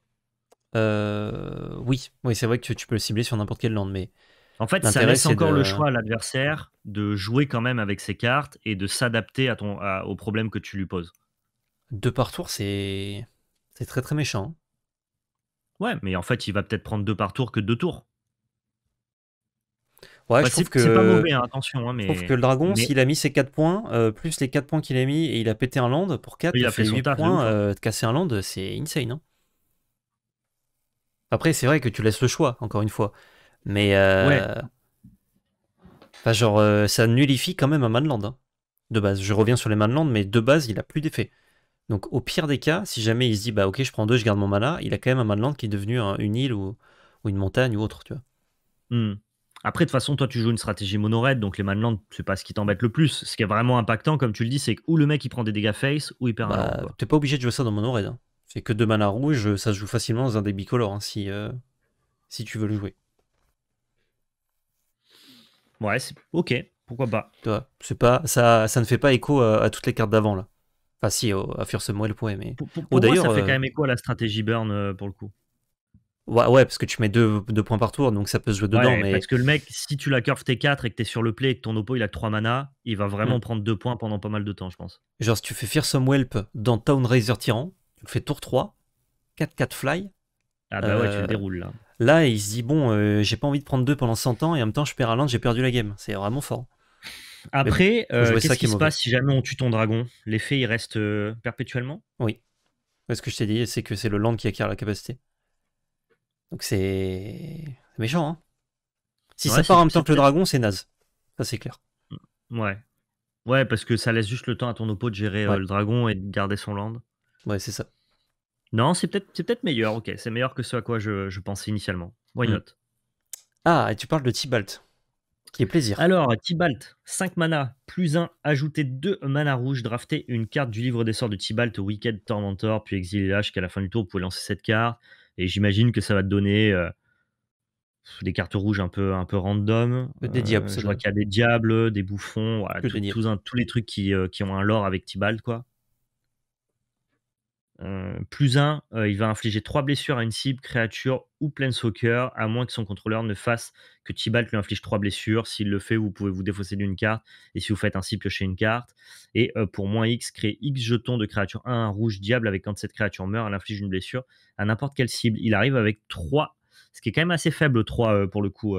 Euh, oui, oui c'est vrai que tu, peux le cibler sur n'importe quel land, mais. En fait, ça laisse encore le choix à l'adversaire de jouer quand même avec ses cartes et de s'adapter à ton au problème que tu lui poses. Deux par tour, c'est très très méchant. Ouais, mais en fait, il va peut-être prendre deux par tour que deux tours. Ouais, je trouve que c'est pas mauvais, hein, attention. Hein, je trouve que le dragon, s'il a mis ses 4 points, euh, plus les 4 points qu'il a mis et il a pété un land pour 4, il a fait, points, hein. euh, casser un land, c'est insane. Après, c'est vrai que tu laisses le choix, encore une fois. Mais. Euh, ouais. genre, ça nullifie quand même un manland. De base, je reviens sur les manlands, mais de base, il a plus d'effet. Donc au pire des cas, si jamais il se dit bah ok je prends deux, je garde mon mana, il a quand même un land qui est devenu une île ou, une montagne ou autre, tu vois. Hmm. Après, de toute façon, toi, tu joues une stratégie mono donc les land, c'est pas ce qui t'embête le plus. Ce qui est vraiment impactant, comme tu le dis, c'est que ou le mec il prend des dégâts face, ou il perd un bah, un. T'es pas obligé de jouer ça dans mono-red. C'est hein. que deux mana rouges, euh, ça se joue facilement dans un des bicolores hein, si, euh, si tu veux le jouer. Ouais, ok, pourquoi pas. C'est pas ça, ça ne fait pas écho à toutes les cartes d'avant là. Enfin, si, à Fur le point Mais... Pour, moi, ça fait euh, quand même écho à la stratégie burn euh, pour le coup. Ouais, ouais, parce que tu mets deux, points par tour, donc ça peut se jouer dedans. mais... Parce que le mec, si tu la curve T4 et que t'es sur le play et que ton oppo il a 3 mana, il va vraiment mm. prendre deux points pendant pas mal de temps, je pense. Genre, si tu fais Fearsome Whelp dans Town Raiser Tyran, tu fais tour 3, 4-4 fly. Ah bah ouais, tu le euh, déroules là. Là, il se dit, bon, j'ai pas envie de prendre deux pendant 100 ans et en même temps, je perds à l'Inde, j'ai perdu la game. C'est vraiment fort. Après, euh, qu'est-ce qui, se passe si jamais on tue ton dragon L'effet, il reste euh, perpétuellement Oui. Ce que je t'ai dit, c'est que c'est le land qui acquiert la capacité. Donc c'est méchant. Hein si ça part en même temps que le dragon, c'est naze. Ça, c'est clair. Mm, ouais. Ouais, parce que ça laisse juste le temps à ton oppo de gérer euh, le dragon et de garder son land. Ouais, c'est ça. Non, c'est peut-être peut meilleur, ok. C'est meilleur que ce à quoi je, pensais initialement. Why mm. not Ah, et tu parles de Tibalt plaisir. Alors, Tibalt, 5 mana, plus 1, ajouter 2 mana rouges, drafter une carte du livre des sorts de Tibalt, Wicked Tormentor, puis exiler là qu'à la fin du tour, vous pouvez lancer cette carte. Et j'imagine que ça va te donner euh, des cartes rouges un peu, un peu random. Euh, des diables. je crois qu'il y a des diables, des bouffons, tous, les trucs qui, euh, qui ont un lore avec Tibalt, quoi. Euh, plus 1, euh, il va infliger 3 blessures à une cible, créature ou plein soccer, à moins que son contrôleur ne fasse que Tibalt lui inflige 3 blessures. S'il le fait, vous pouvez vous défausser d'une carte, et si vous faites ainsi, piocher une carte. Et euh, pour moins X, crée X jetons de créature 1, un rouge diable, avec quand cette créature meurt, elle inflige une blessure à n'importe quelle cible. Il arrive avec 3, ce qui est quand même assez faible, 3 pour le coup.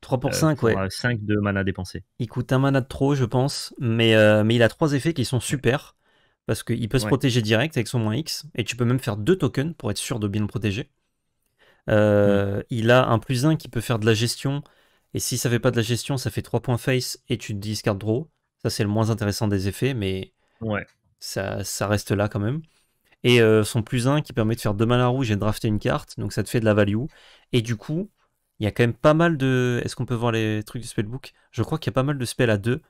3 pour 5, ouais. 5 de mana dépensé. Il coûte un mana de trop, je pense, mais, mais il a 3 effets qui sont super parce qu'il peut se protéger direct avec son moins X, et tu peux même faire deux tokens pour être sûr de bien le protéger. Euh, mm. Il a un plus 1 qui peut faire de la gestion, et si ça fait pas de la gestion, ça fait 3 points face et tu te draw. Ça, c'est le moins intéressant des effets, mais ça, reste là quand même. Et euh, son plus 1 qui permet de faire deux à rouge et de drafter une carte, donc ça te fait de la value. Et du coup, il y a quand même pas mal de. Est-ce qu'on peut voir les trucs du spellbook Je crois qu'il y a pas mal de spells à 2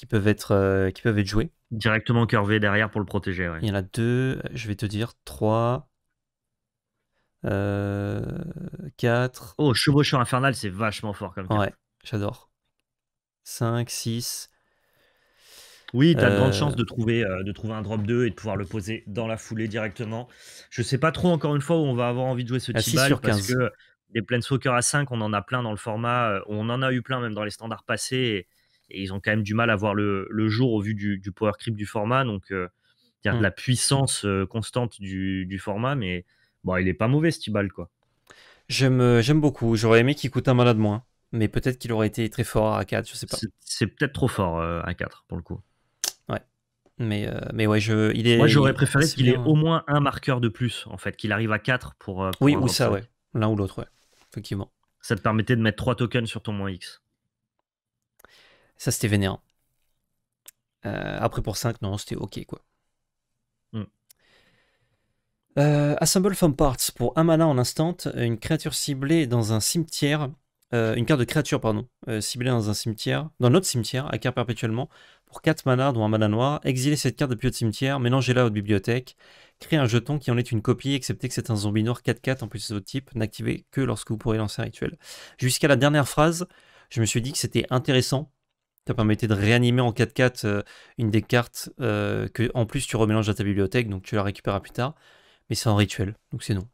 qui peuvent être, euh, qui peuvent être joués. Directement curvé derrière pour le protéger. Il y en a deux, je vais te dire, trois, euh, quatre. Oh, chevaucheur infernal, c'est vachement fort comme Ouais, j'adore. 5, 6. Oui, tu as de grandes euh, chances de trouver, euh, de trouver un drop 2 et de pouvoir le poser dans la foulée directement. Je sais pas trop, encore une fois, où on va avoir envie de jouer ce petit ah, parce que des à 5, on en a plein dans le format. On en a eu plein même dans les standards passés. Et et ils ont quand même du mal à voir le, jour au vu du, power creep du format. Donc, y euh, de mm. la puissance euh, constante du, format, mais bon, il est pas mauvais ce quoi. Euh, j'aime, beaucoup. J'aurais aimé qu'il coûte un malade moins, mais peut-être qu'il aurait été très fort à 4 je sais pas. C'est, peut-être trop fort à 4 pour le coup. Ouais. Mais, mais ouais, je, il est. Moi, j'aurais préféré qu'il ait au moins un marqueur de plus, en fait, qu'il arrive à 4 pour, oui, ou ça, ouais. L'un ou l'autre, ouais. Effectivement. Ça te permettait de mettre 3 tokens sur ton moins X. Ça, c'était vénérant. Euh, après, pour 5, non, c'était ok, quoi. Hmm. Euh, assemble from parts. Pour un mana en instant, une créature ciblée dans un cimetière. Euh, une carte de créature, pardon, ciblée dans un cimetière, dans notre cimetière, à acquiert perpétuellement pour 4 manas, dont un mana noir. exiler cette carte depuis votre cimetière, mélangez-la à votre bibliothèque, créez un jeton qui en est une copie, excepté que c'est un zombie noir 4-4 en plus de votre type, n'activez que lorsque vous pourrez lancer un rituel. Jusqu'à la dernière phrase, je me suis dit que c'était intéressant ça permettait de réanimer en 4 4 euh, une des cartes euh, que, en plus, tu remélanges à ta bibliothèque, donc tu la récupères plus tard. Mais c'est un rituel, donc c'est non.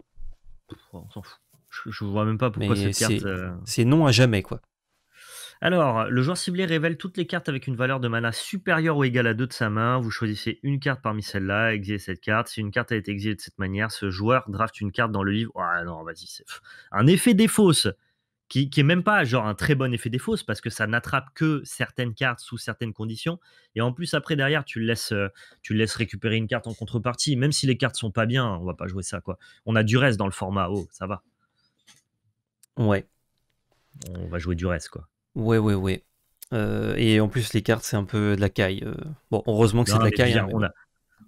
Je, vois même pas pourquoi cette carte. Euh, c'est non à jamais, quoi. Alors, le joueur ciblé révèle toutes les cartes avec une valeur de mana supérieure ou égale à 2 de sa main. Vous choisissez une carte parmi celles-là, exilez cette carte. Si une carte a été exilée de cette manière, ce joueur draft une carte dans le livre. Ah non, vas-y, c'est un effet défausse qui, n'est est même pas genre un très bon effet des parce que ça n'attrape que certaines cartes sous certaines conditions et en plus après derrière tu le laisses euh, tu laisses récupérer une carte en contrepartie même si les cartes sont pas bien on va pas jouer ça quoi on a du reste dans le format oh ça va ouais on va jouer du reste quoi ouais ouais ouais euh, et en plus les cartes c'est un peu de la caille euh. bon heureusement que c'est de la caille hein, on, a,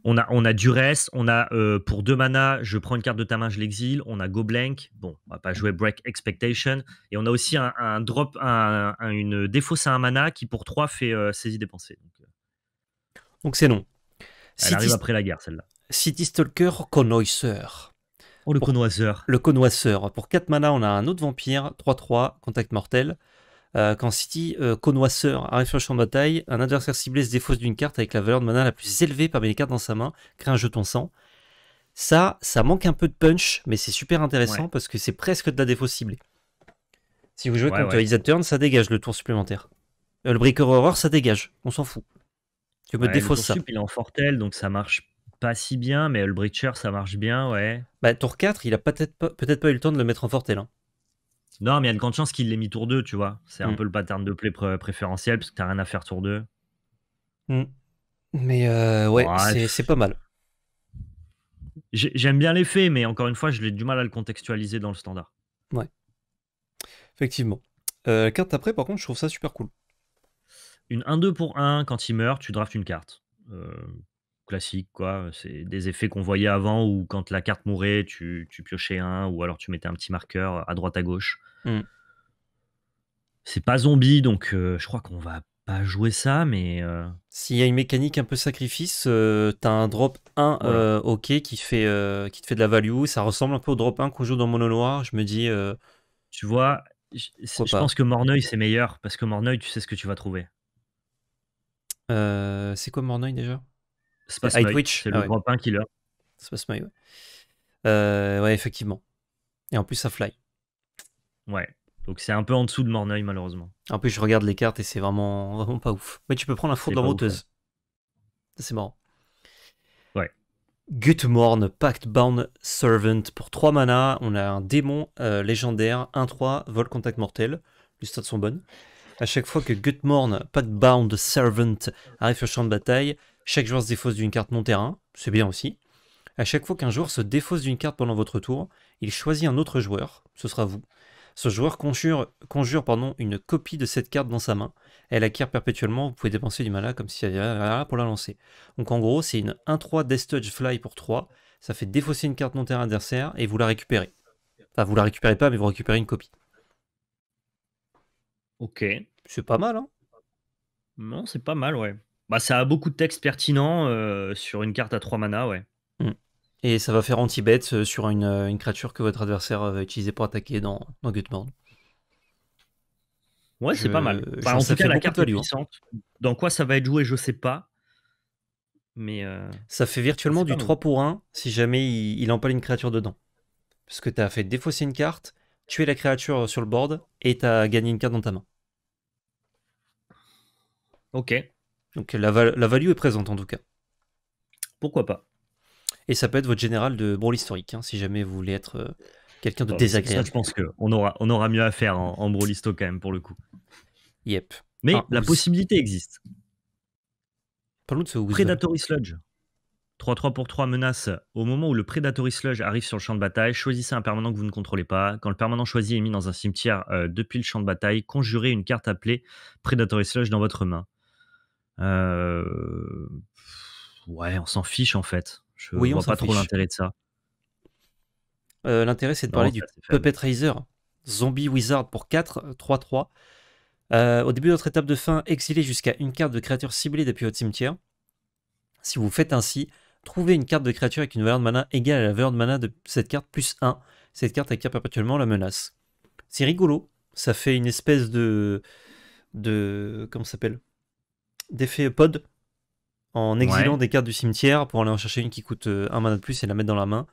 on a, on a Duress, on a euh, pour deux mana, je prends une carte de ta main, je l'exile. On a Go bon, on va pas jouer Break Expectation. Et on a aussi un, drop, une défausse à un mana qui pour 3 fait euh, saisie dépensée. Euh. Donc c'est non. Elle arrive après la guerre, celle-là. City Stalker Connoisseur. Oh, le pour... Le connoisseur. Pour 4 mana, on a un autre vampire, 3-3, contact mortel. Euh, quand City euh, connoisseur arrive sur le champ de bataille, un adversaire ciblé se défausse d'une carte avec la valeur de mana la plus élevée parmi les cartes dans sa main, crée un jeton sang. Ça, ça manque un peu de punch, mais c'est super intéressant parce que c'est presque de la défausse ciblée. Si vous jouez contre ouais. Turn, ça dégage le tour supplémentaire. Euh, le Horror, ça dégage, on s'en fout. Tu peux défausser. ça. il est en fortel, donc ça marche pas si bien, mais le ça marche bien, ouais. Bah, tour 4, il a peut-être pas, pas eu le temps de le mettre en fortel. Hein. Non, mais il y a de grandes chances qu'il l'ait mis tour 2, tu vois. C'est un mm. peu le pattern de play préférentiel, parce que t'as rien à faire tour 2. Mm. Mais euh, ouais, c'est pas mal. J'aime bien l'effet, mais encore une fois, je l'ai du mal à le contextualiser dans le standard. Ouais. Effectivement. Euh, carte après, par contre, je trouve ça super cool. Une 1-2 pour 1, quand il meurt, tu draftes une carte. Euh, classique, quoi. C'est des effets qu'on voyait avant où quand la carte mourait, tu, tu, piochais un ou alors tu mettais un petit marqueur à droite à gauche. Mmh. C'est pas zombie, donc je crois qu'on va pas jouer ça, mais. S'il y a une mécanique un peu sacrifice, t'as un drop 1 ok qui, fait, qui te fait de la value. Ça ressemble un peu au drop 1 qu'on joue dans Mono Noir. Je me dis. Tu vois, je, pense que Morneuil c'est meilleur parce que Morneuil, tu sais ce que tu vas trouver. Euh, c'est quoi Morneuil déjà Space C'est ah le grand pain killer. Space My, ouais. Euh, ouais, effectivement. Et en plus, ça fly. Ouais. Donc c'est un peu en dessous de Morneuil, malheureusement. En plus, je regarde les cartes et c'est vraiment, vraiment pas ouf. Mais tu peux prendre un four de la C'est marrant. Ouais. Gutmorn, Pact Bound Servant. Pour 3 mana, on a un démon euh, légendaire, 1-3, vol contact mortel. Les stats sont bonnes. À chaque fois que Gutmorn, Pact Bound Servant arrive sur le champ de bataille, chaque joueur se défausse d'une carte non terrain, c'est bien aussi. À chaque fois qu'un joueur se défausse d'une carte pendant votre tour, il choisit un autre joueur, ce sera vous. Ce joueur conjure, conjure une copie de cette carte dans sa main. Elle acquiert perpétuellement, vous pouvez dépenser du mana comme si elle avait pour la lancer. Donc en gros, c'est une 1-3 Death Touch Fly pour 3. Ça fait défausser une carte non terrain adversaire et vous la récupérez. Enfin, vous la récupérez pas, mais vous récupérez une copie. Ok. C'est pas mal, hein Non, c'est pas mal, ouais. Bah, ça a beaucoup de textes pertinents euh, sur une carte à 3 mana, ouais. Mm. Et ça va faire anti-bet euh, sur euh, une, créature que votre adversaire va utiliser pour attaquer dans, dans Ouais, c'est pas mal. en tout cas, la carte est hein. puissante. Dans quoi ça va être joué, je sais pas. Mais Ça fait virtuellement du 3 pour 1 si jamais il, empale une créature dedans. Parce que tu as fait défausser une carte, tuer la créature sur le board et tu as gagné une carte dans ta main. Ok. Donc la, value est présente en tout cas. Pourquoi pas Et ça peut être votre général de brawl historique, hein, si jamais vous voulez être euh, quelqu'un de bah, désagréable. Ça, je pense qu'on aura, on aura mieux à faire en, brawl histo quand même pour le coup. Yep. Mais ah, la possibilité existe. Parlons de Predatory Sludge. 3-3 pour 3 menace. Au moment où le Predatory Sludge arrive sur le champ de bataille, choisissez un permanent que vous ne contrôlez pas. Quand le permanent choisi est mis dans un cimetière euh, depuis le champ de bataille, conjurez une carte appelée Predatory Sludge dans votre main. Euh, ouais, on s'en fiche en fait. Je oui, vois pas trop l'intérêt de ça. Euh, l'intérêt, c'est de parler du Puppet Riser, Zombie Wizard pour 4, 3-3. Euh, au début de notre étape de fin, exiler jusqu'à une carte de créature ciblée depuis votre cimetière. Si vous faites ainsi, trouvez une carte de créature avec une valeur de mana égale à la valeur de mana de cette carte plus 1. Cette carte acquiert perpétuellement la menace. C'est rigolo, ça fait une espèce de. de. comment ça s'appelle d'effet pod en exilant des cartes du cimetière pour aller en chercher une qui coûte euh, un mana de plus et la mettre dans la main.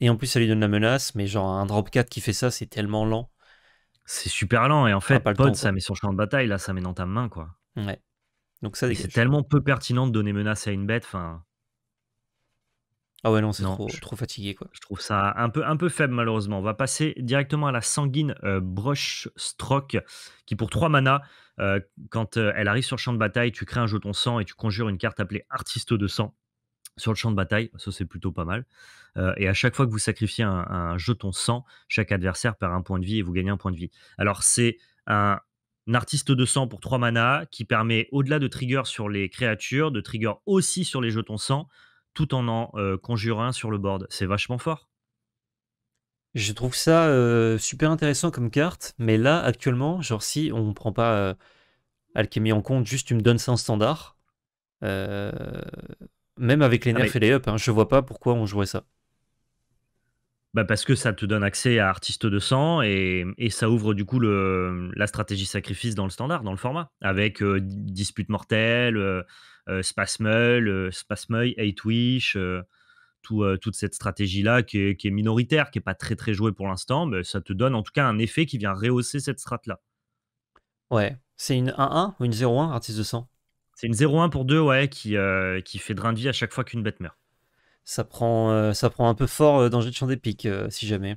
Et en plus, ça lui donne la menace, mais genre un drop 4 qui fait ça, c'est tellement lent. C'est super lent, et en fait, pas pod, ça met sur champ de bataille, là, ça met dans ta main, quoi. Ouais. Donc ça, c'est tellement peu pertinent de donner menace à une bête, enfin. Ah ouais, non, c'est trop, trop fatigué. Quoi. Je trouve ça un peu, un peu faible, malheureusement. On va passer directement à la sanguine euh, Brush Stroke, qui pour 3 mana euh, quand euh, elle arrive sur le champ de bataille, tu crées un jeton sang et tu conjures une carte appelée Artiste de sang sur le champ de bataille. Ça, c'est plutôt pas mal. et à chaque fois que vous sacrifiez un, jeton sang, chaque adversaire perd un point de vie et vous gagnez un point de vie. Alors, c'est un, artiste de sang pour 3 mana qui permet, au-delà de trigger sur les créatures, de trigger aussi sur les jetons sang tout en en euh, conjurant sur le board. C'est vachement fort. Je trouve ça euh, super intéressant comme carte, mais là, actuellement, genre si on ne prend pas euh, Alchemy en compte, juste tu me donnes ça en standard, même avec les ah, nerfs et les up, hein, je vois pas pourquoi on jouerait ça. Bah parce que ça te donne accès à Artiste de sang et, ça ouvre du coup la stratégie sacrifice dans le standard, dans le format, avec dispute mortelle euh, Spasmel, euh, Spasmeuil, Eightwish, euh, tout, toute cette stratégie-là qui est, qui est, minoritaire, qui n'est pas très très jouée pour l'instant, mais ça te donne en tout cas un effet qui vient rehausser cette strate-là. Ouais, c'est une 1-1 ou une 0-1, artiste de sang C'est une 0-1 pour 2, ouais, qui, qui fait drain de vie à chaque fois qu'une bête meurt. Ça prend, ça prend un peu fort dans le jeu de champ des si jamais.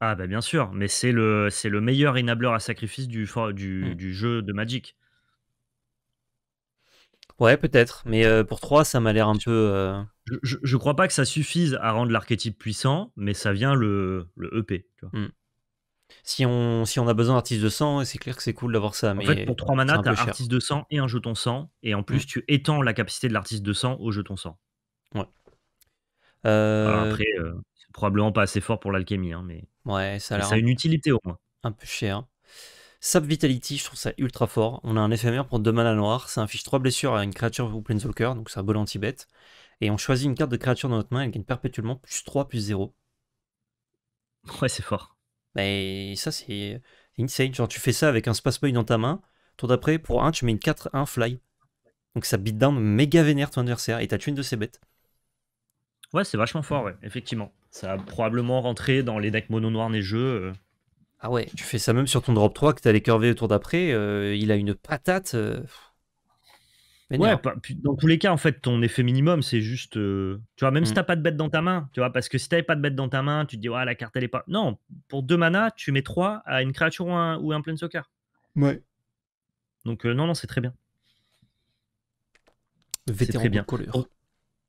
Ah bah bien sûr, mais c'est le, c'est le meilleur enabler à sacrifice du, hmm. du jeu de Magic. Ouais, peut-être. Mais euh, pour 3, ça m'a l'air un peu. Euh, je, crois pas que ça suffise à rendre l'archétype puissant, mais ça vient le, le EP. Hmm. Si, on, si on a besoin d'artiste de sang, c'est clair que c'est cool d'avoir ça. Mais en fait, pour 3 manas, t'as artiste de sang et un jeton sang. Et en plus, hmm. tu étends la capacité de l'artiste de sang au jeton sang. Ouais. Euh, après, c'est probablement pas assez fort pour l'alchimie. Hein, mais... Ouais, ça a Ça une utilité au moins. Un peu cher. Sap Vitality, je trouve ça ultra fort. On a un éphémère pour deux à noir. Ça inflige 3 blessures à une créature ou Planeswalker, donc c'est un bol anti-bête. Et on choisit une carte de créature dans notre main, elle gagne perpétuellement plus 3, plus 0. Ouais, c'est fort. Mais ça, c'est insane. Genre, tu fais ça avec un Space Boy dans ta main. Tour d'après, pour un tu mets une 4-1 fly. Donc ça beat down méga vénère ton adversaire et t'as tué une de ses bêtes. Ouais, c'est vachement fort, ouais, effectivement. Ça a probablement rentré dans les decks mono noirs des jeux. Euh. Ah ouais. Tu fais ça même sur ton drop 3 que tu allais curver le tour d'après, euh, il a une patate. Euh, ouais, bah, dans tous les cas, en fait, ton effet minimum, c'est juste. Euh, tu vois, même si si mm. t'as pas de bête dans ta main, tu vois, parce que si t'avais pas de bête dans ta main, tu te dis, la carte, elle est pas. Non, pour deux manas, tu mets 3 à une créature ou un, ou un plein soccer. Ouais. Donc, non, non, c'est très bien. Vétéran très bien.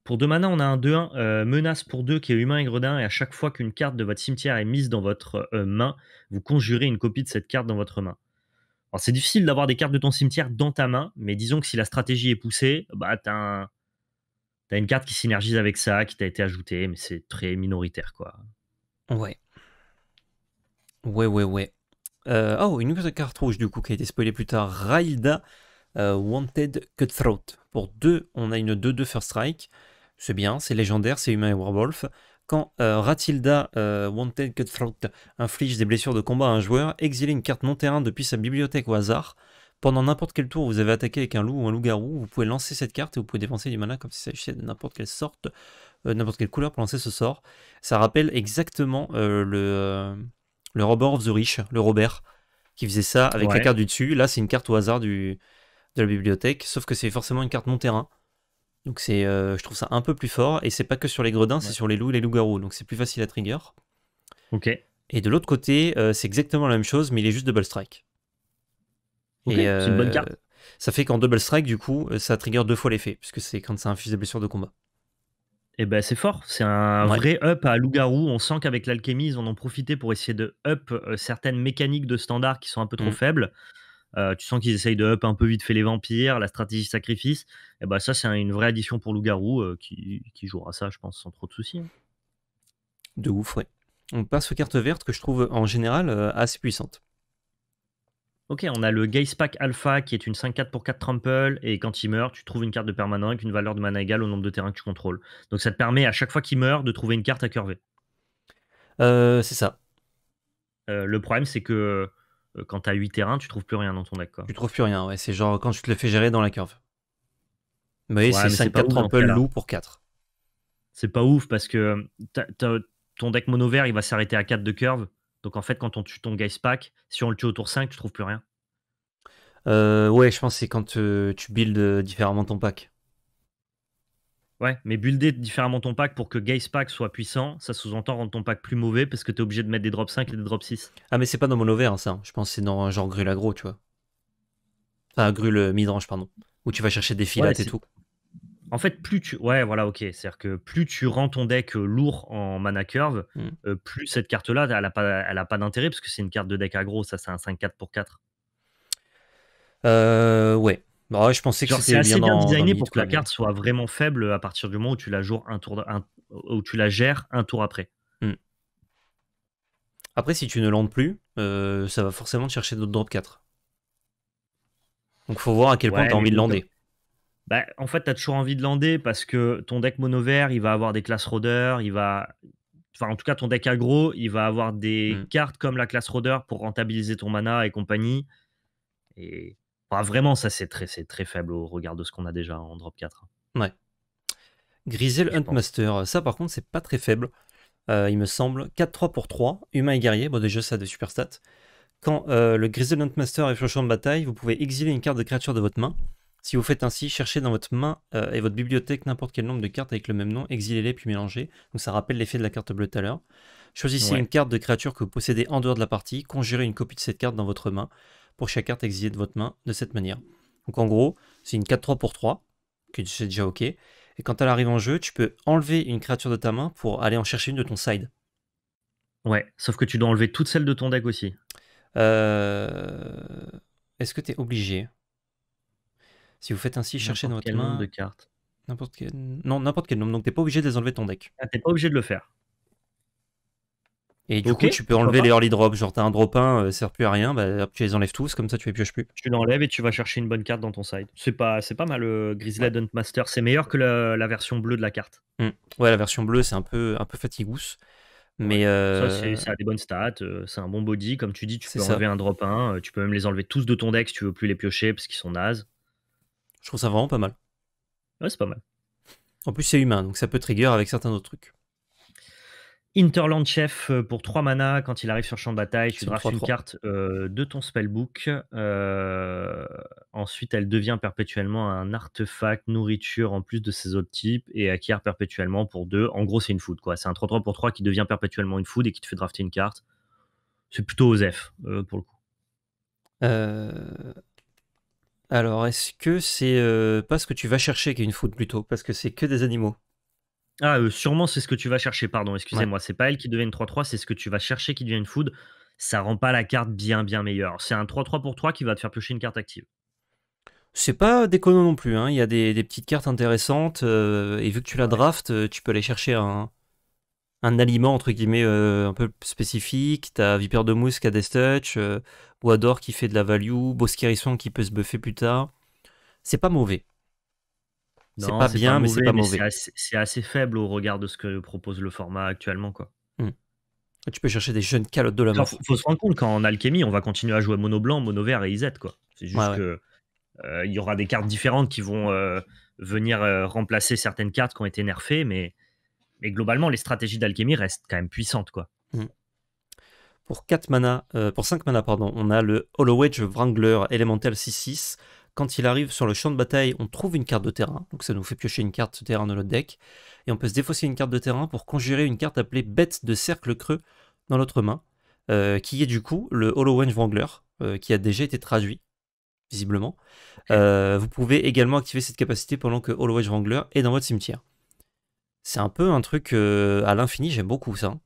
Pour deux mana, on a un 2-1 euh, menace pour 2 qui est humain et gredin. Et à chaque fois qu'une carte de votre cimetière est mise dans votre euh, main, vous conjurez une copie de cette carte dans votre main. Alors c'est difficile d'avoir des cartes de ton cimetière dans ta main, mais disons que si la stratégie est poussée, bah t'as une carte qui synergise avec ça, qui t'a été ajoutée, mais c'est très minoritaire, quoi. Ouais. Ouais, ouais, ouais. Euh, oh, une autre carte rouge, du coup, qui a été spoilée plus tard. Railda Wanted Cutthroat. Pour 2, on a une 2-2 First Strike c'est bien, c'est légendaire, c'est humain et werewolf. Quand Rathilda euh, Ratilda euh, Wanted Cutthroat inflige des blessures de combat à un joueur, exilez une carte non terrain depuis sa bibliothèque au hasard. Pendant n'importe quel tour où vous avez attaqué avec un loup ou un loup-garou, vous pouvez lancer cette carte et vous pouvez dépenser du mana comme si s'agissait de n'importe quelle sorte, euh, n'importe quelle couleur pour lancer ce sort. Ça rappelle exactement le, le Robert of the Rich, le Robert, qui faisait ça avec la carte du dessus. Là, c'est une carte au hasard de la bibliothèque, sauf que c'est forcément une carte non terrain. Donc c'est, euh, je trouve ça un peu plus fort. Et c'est pas que sur les gredins, c'est sur les loups et les loups-garous. Donc c'est plus facile à trigger. Ok. Et de l'autre côté, euh, c'est exactement la même chose, mais il est juste double strike. Ok, c'est une bonne euh, carte. Ça fait qu'en double strike, du coup, ça trigger deux fois l'effet, puisque c'est quand ça infuse des blessures de combat. Et eh ben c'est fort, c'est un vrai up à loup garous On sent qu'avec l'alchimie, ils en ont profité pour essayer de up certaines mécaniques de standard qui sont un peu trop mm. faibles. Euh, tu sens qu'ils essayent de up un peu vite fait les vampires, la stratégie sacrifice. Et eh bah ben, ça, c'est une vraie addition pour loup euh, qui, jouera ça, je pense, sans trop de soucis. Hein. De ouf, ouais. On passe aux cartes vertes que je trouve en général euh, assez puissantes. Ok, on a le Gaze Pack Alpha qui est une 5-4 pour 4 trample et quand il meurt, tu trouves une carte de permanent avec une valeur de mana égale au nombre de terrains que tu contrôles. Donc ça te permet à chaque fois qu'il meurt de trouver une carte à curver. c'est ça. le problème, c'est que euh, quand tu as 8 terrains, tu trouves plus rien dans ton deck. Quoi. Tu trouves plus rien, ouais. C'est genre quand tu te le fais gérer dans la curve. Mais ouais, c'est 5-4 trample, loup pour 4. C'est pas ouf parce que euh, ton deck mono vert, il va s'arrêter à 4 de curve. Donc en fait, quand on tue ton guys pack, si on le tue au tour 5, tu trouves plus rien. Euh, ouais, je pense que c'est quand tu, tu builds différemment ton pack. Ouais, mais builder différemment ton pack pour que Gaze Pack soit puissant, ça sous-entend rendre ton pack plus mauvais parce que t'es obligé de mettre des drops 5 et des drops 6. Ah, mais c'est pas dans mon over, hein, ça. Hein. Je pense que c'est dans un euh, genre Grul agro, tu vois. Enfin, Grul euh, midrange, pardon. Où tu vas chercher des filates et tout. En fait, plus tu. Ouais, voilà, ok. C'est-à-dire que plus tu rends ton deck euh, lourd en mana curve, hmm. plus cette carte-là, elle n'a pas, a pas d'intérêt parce que c'est une carte de deck aggro. Ça, c'est un 5-4 pour 4. Euh, ouais. C'est bah je pensais que c'était bien, designé pour que la carte soit vraiment faible à partir du moment où tu la, joues un tour tu la gères un tour après. Hmm. Après, si tu ne landes plus, euh, ça va forcément te chercher d'autres drop 4. Donc faut voir à quel point tu as envie de lander. Bah, en fait, tu as toujours envie de lander parce que ton deck mono vert, il va avoir des classes rôdeurs, il va. Enfin, en tout cas, ton deck aggro, il va avoir des hmm. cartes comme la classe rôdeur pour rentabiliser ton mana et compagnie. Et ah, vraiment, ça, c'est très, faible au regard de ce qu'on a déjà en drop 4. Hein. Ouais. Grisel Huntmaster, ça par contre, c'est pas très faible. Euh, il me semble 4-3 pour 3, humain et guerrier. Bon, déjà, ça a des super stats. Quand euh, le Grisel Huntmaster est sur le champ de bataille, vous pouvez exiler une carte de créature de votre main. Si vous faites ainsi, cherchez dans votre main euh, et votre bibliothèque n'importe quel nombre de cartes avec le même nom, exilez-les puis mélangez. Donc ça rappelle l'effet de la carte bleue tout à l'heure. Choisissez une carte de créature que vous possédez en dehors de la partie, conjurez une copie de cette carte dans votre main pour chaque carte exilée de votre main de cette manière. Donc en gros, c'est une 4-3 pour 3, que tu sais déjà ok. Et quand elle arrive en jeu, tu peux enlever une créature de ta main pour aller en chercher une de ton side. Ouais, sauf que tu dois enlever toutes celles de ton deck aussi. Euh, est-ce que tu es obligé Si vous faites ainsi, chercher dans votre main. de cartes. N'importe quel... Non, n'importe quel nombre. Donc t'es pas obligé de les enlever de ton deck. Ah, t'es pas obligé de le faire. Et du coup, tu peux enlever les early drops. Genre, t'as un drop 1, euh, ça sert plus à rien, bah, tu les enlèves tous, comme ça tu les pioches plus. Tu l'enlèves et tu vas chercher une bonne carte dans ton side. C'est pas, c'est pas mal, le euh, Grizzly Master. C'est meilleur que la, version bleue de la carte. Mmh. Ouais, la version bleue, c'est un peu, un peu fatigousse. Mais euh, ça, a des bonnes stats, c'est un bon body. Comme tu dis, tu peux enlever un drop 1, tu peux même les enlever tous de ton deck si tu veux plus les piocher parce qu'ils sont nazes. Je trouve ça vraiment pas mal. Ouais, c'est pas mal. En plus, c'est humain, donc ça peut trigger avec certains autres trucs. Interland Chef euh, pour 3 mana quand il arrive sur champ de bataille. Tu draftes une carte euh, de ton spellbook. Euh, ensuite, elle devient perpétuellement un artefact, nourriture en plus de ses autres types et acquiert perpétuellement pour 2. En gros, c'est une food quoi. C'est un 3-3 pour 3 qui devient perpétuellement une food et qui te fait drafter une carte. C'est plutôt osf pour le coup. Alors, est-ce que c'est pas ce que tu vas chercher qui est une food plutôt Parce que c'est que des animaux. Ah, sûrement, c'est ce que tu vas chercher, pardon, excusez-moi. C'est pas elle qui devient une 3-3, c'est ce que tu vas chercher qui devient une food. Ça rend pas la carte bien, bien meilleure. C'est un 3-3 pour 3 qui va te faire piocher une carte active. C'est pas déconnant non plus, hein. il y a des, petites cartes intéressantes, et vu que tu la draft tu peux aller chercher un, aliment entre guillemets un peu spécifique. T'as Vipère de Mousse qui a des touch, adore qui fait de la value, Bosquerisson qui peut se buffer plus tard. C'est pas mauvais. C'est pas bien, mais c'est pas mauvais. C'est assez, faible au regard de ce que propose le format actuellement, quoi. Mmh. Ah, tu peux chercher des jeunes calottes de la mort. Faut, faut se rendre compte qu'en alchimie, on va continuer à jouer mono blanc, mono vert et IZ, quoi. C'est juste qu'il que euh, il y aura des cartes différentes qui vont euh, venir euh, remplacer certaines cartes qui ont été nerfées, mais, mais globalement, les stratégies d'alchimie restent quand même puissantes, quoi. Mmh. Pour 4 mana, pour 5 mana, pardon, on a le Hollow Wrangler Elemental 6-6. Quand il arrive sur le champ de bataille, on trouve une carte de terrain, donc ça nous fait piocher une carte de terrain de notre deck, et on peut se défausser une carte de terrain pour conjurer une carte appelée Bête de cercle creux dans notre main, euh, qui est du coup le Holowenge Wrangler, euh, qui a déjà été traduit, visiblement. Euh, vous pouvez également activer cette capacité pendant que Wenge Wrangler est dans votre cimetière. C'est un peu un truc à l'infini, j'aime beaucoup ça. Hein.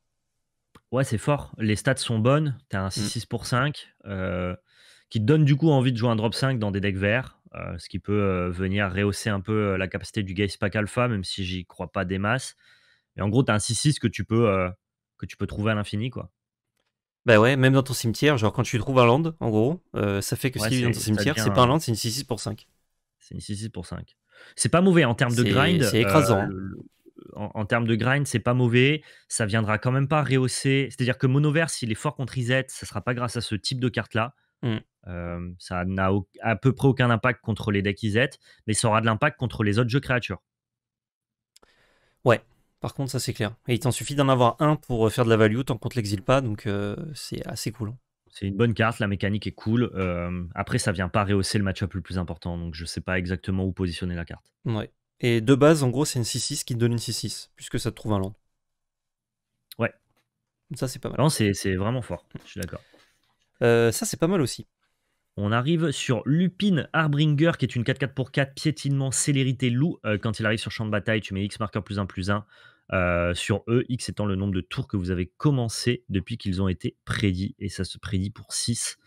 Ouais, c'est fort. Les stats sont bonnes. T'as un 6-6 mm. pour 5 qui te donne du coup envie de jouer un drop 5 dans des decks verts, euh, ce qui peut euh, venir rehausser un peu euh, la capacité du Gaze Pack Alpha, même si j'y crois pas des masses. Et en gros, tu as un 6-6 que, tu peux, que tu peux trouver à l'infini. quoi. Bah ouais, même dans ton cimetière, genre quand tu trouves un land, en gros, ça fait que si dans ton cimetière, c'est pas un land, c'est une 6-6 pour 5. C'est une 6-6 pour 5. C'est pas mauvais en termes de grind. C'est écrasant. Hein. en, termes de grind, c'est pas mauvais. Ça viendra quand même pas rehausser. C'est-à-dire que Monoverse, s'il est fort contre Izet, ça sera pas grâce à ce type de carte-là. Mmh. ça n'a à peu près aucun impact contre les decks mais ça aura de l'impact contre les autres jeux créatures. Ouais, par contre, ça c'est clair. Et il t'en suffit d'en avoir un pour faire de la value, tant qu'on ne l'exile pas, donc c'est assez cool. Hein. C'est une bonne carte, la mécanique est cool. après, ça vient pas rehausser le match-up le plus important, donc je ne sais pas exactement où positionner la carte. Ouais. Et de base, en gros, c'est une 6-6 qui te donne une 6-6, puisque ça te trouve un land. Ouais. Ça, c'est pas mal. Non, c'est vraiment fort, je suis d'accord. Euh, ça, c'est pas mal aussi. On arrive sur Lupine Harbringer, qui est une 4-4 pour 4, piétinement, célérité, loup. Euh, quand il arrive sur champ de bataille, tu mets X marqueur plus 1 plus 1 euh, sur E, X étant le nombre de tours que vous avez commencé depuis qu'ils ont été prédits. Et ça se prédit pour 6.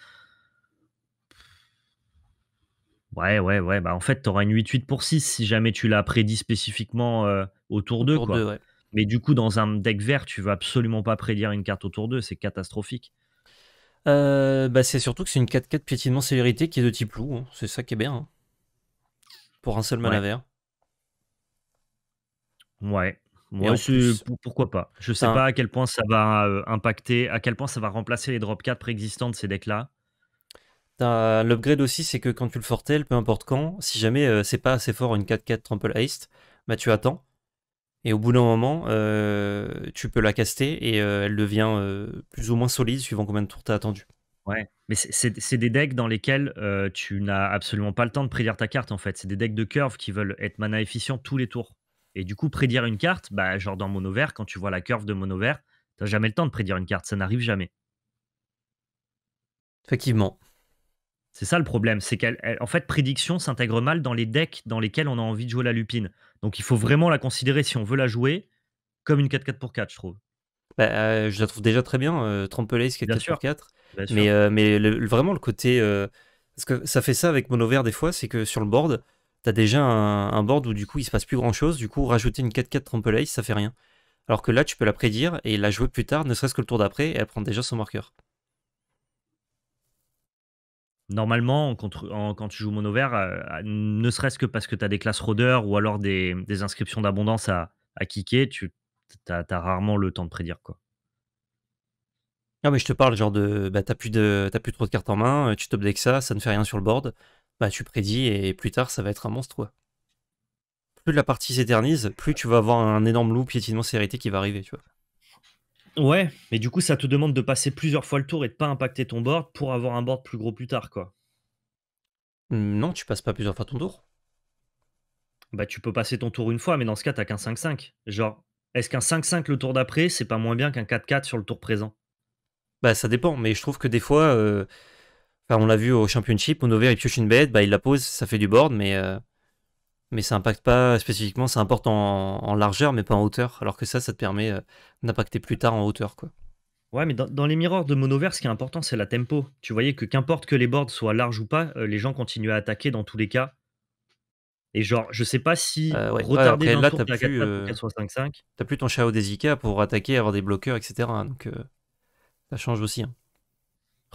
Ouais, ouais, ouais. Bah, en fait, tu auras une 8-8 pour 6 si jamais tu l'as prédit spécifiquement autour au tour 2. Mais du coup, dans un deck vert, tu vas absolument pas prédire une carte au tour 2. C'est catastrophique. Euh, bah c'est surtout que c'est une 4-4 piétinement célérité qui est de type loup, hein. c'est ça qui est bien. Hein. Pour un seul mana Ouais. pourquoi pas Je sais pas à quel point ça va euh, impacter, à quel point ça va remplacer les drop 4 préexistants de ces decks-là. L'upgrade aussi, c'est que quand tu le fortelles, peu importe quand, si jamais euh, c'est pas assez fort une 4-4 Trample Haste, bah tu attends et au bout d'un moment, euh, tu peux la caster et euh, elle devient euh, plus ou moins solide suivant combien de tours as attendu. Ouais, mais c'est des decks dans lesquels tu n'as absolument pas le temps de prédire ta carte en fait. C'est des decks de curve qui veulent être mana efficient tous les tours. Et du coup, prédire une carte, bah, genre dans mono vert, quand tu vois la curve de mono vert, t'as jamais le temps de prédire une carte, ça n'arrive jamais. Effectivement. C'est ça le problème, c'est qu'en fait, prédiction s'intègre mal dans les decks dans lesquels on a envie de jouer la lupine. Donc il faut vraiment la considérer si on veut la jouer comme une 4-4 pour 4, je trouve. Bah, euh, je la trouve déjà très bien, Trample Ace, 4 4 4 Mais, euh, mais vraiment le côté. Euh, parce que ça fait ça avec Monover des fois, c'est que sur le board, t'as déjà un, board où du coup il se passe plus grand chose, du coup rajouter une 4-4 Ace, ça fait rien. Alors que là, tu peux la prédire et la jouer plus tard, ne serait-ce que le tour d'après, et elle prend déjà son marqueur normalement, quand, tu joues mono vert, euh, ne serait-ce que parce que tu as des classes rôdeurs ou alors des, inscriptions d'abondance à, kicker, tu as, rarement le temps de prédire. quoi. Non, ah, mais je te parle genre de. Bah, t'as plus, de, plus trop de cartes en main, euh, tu top deck ça, ça ne fait rien sur le board. Bah, tu prédis et plus tard, ça va être un monstre. Plus la partie s'éternise, plus tu vas avoir un énorme loup piétinement sérité qui va arriver. tu vois. Ouais, mais du coup, ça te demande de passer plusieurs fois le tour et de pas impacter ton board pour avoir un board plus gros plus tard, quoi. Hum, non, tu passes pas plusieurs fois ton tour. Bah, tu peux passer ton tour une fois, mais dans ce cas, t'as qu'un 5-5. Genre, est-ce qu'un 5-5 le tour d'après, c'est pas moins bien qu'un 4-4 sur le tour présent Bah, ça dépend, mais je trouve que des fois, euh, on l'a vu au Championship, on il pioche une bête, bah, il la pose, ça fait du board, mais. Euh, mais ça impacte pas spécifiquement, ça importe en, largeur, mais pas en hauteur, alors que ça, ça te permet euh, d'impacter plus tard en hauteur. Quoi. Ouais, mais dans, les miroirs de monoverse, ce qui est important, c'est la tempo. Tu voyais que qu'importe que les boards soient larges ou pas, euh, les gens continuent à attaquer dans tous les cas. Et genre, je sais pas si euh, retarder t'as plus, plus ton Shao des pour attaquer, avoir des bloqueurs, etc. Hein, donc, ça change aussi. Hein.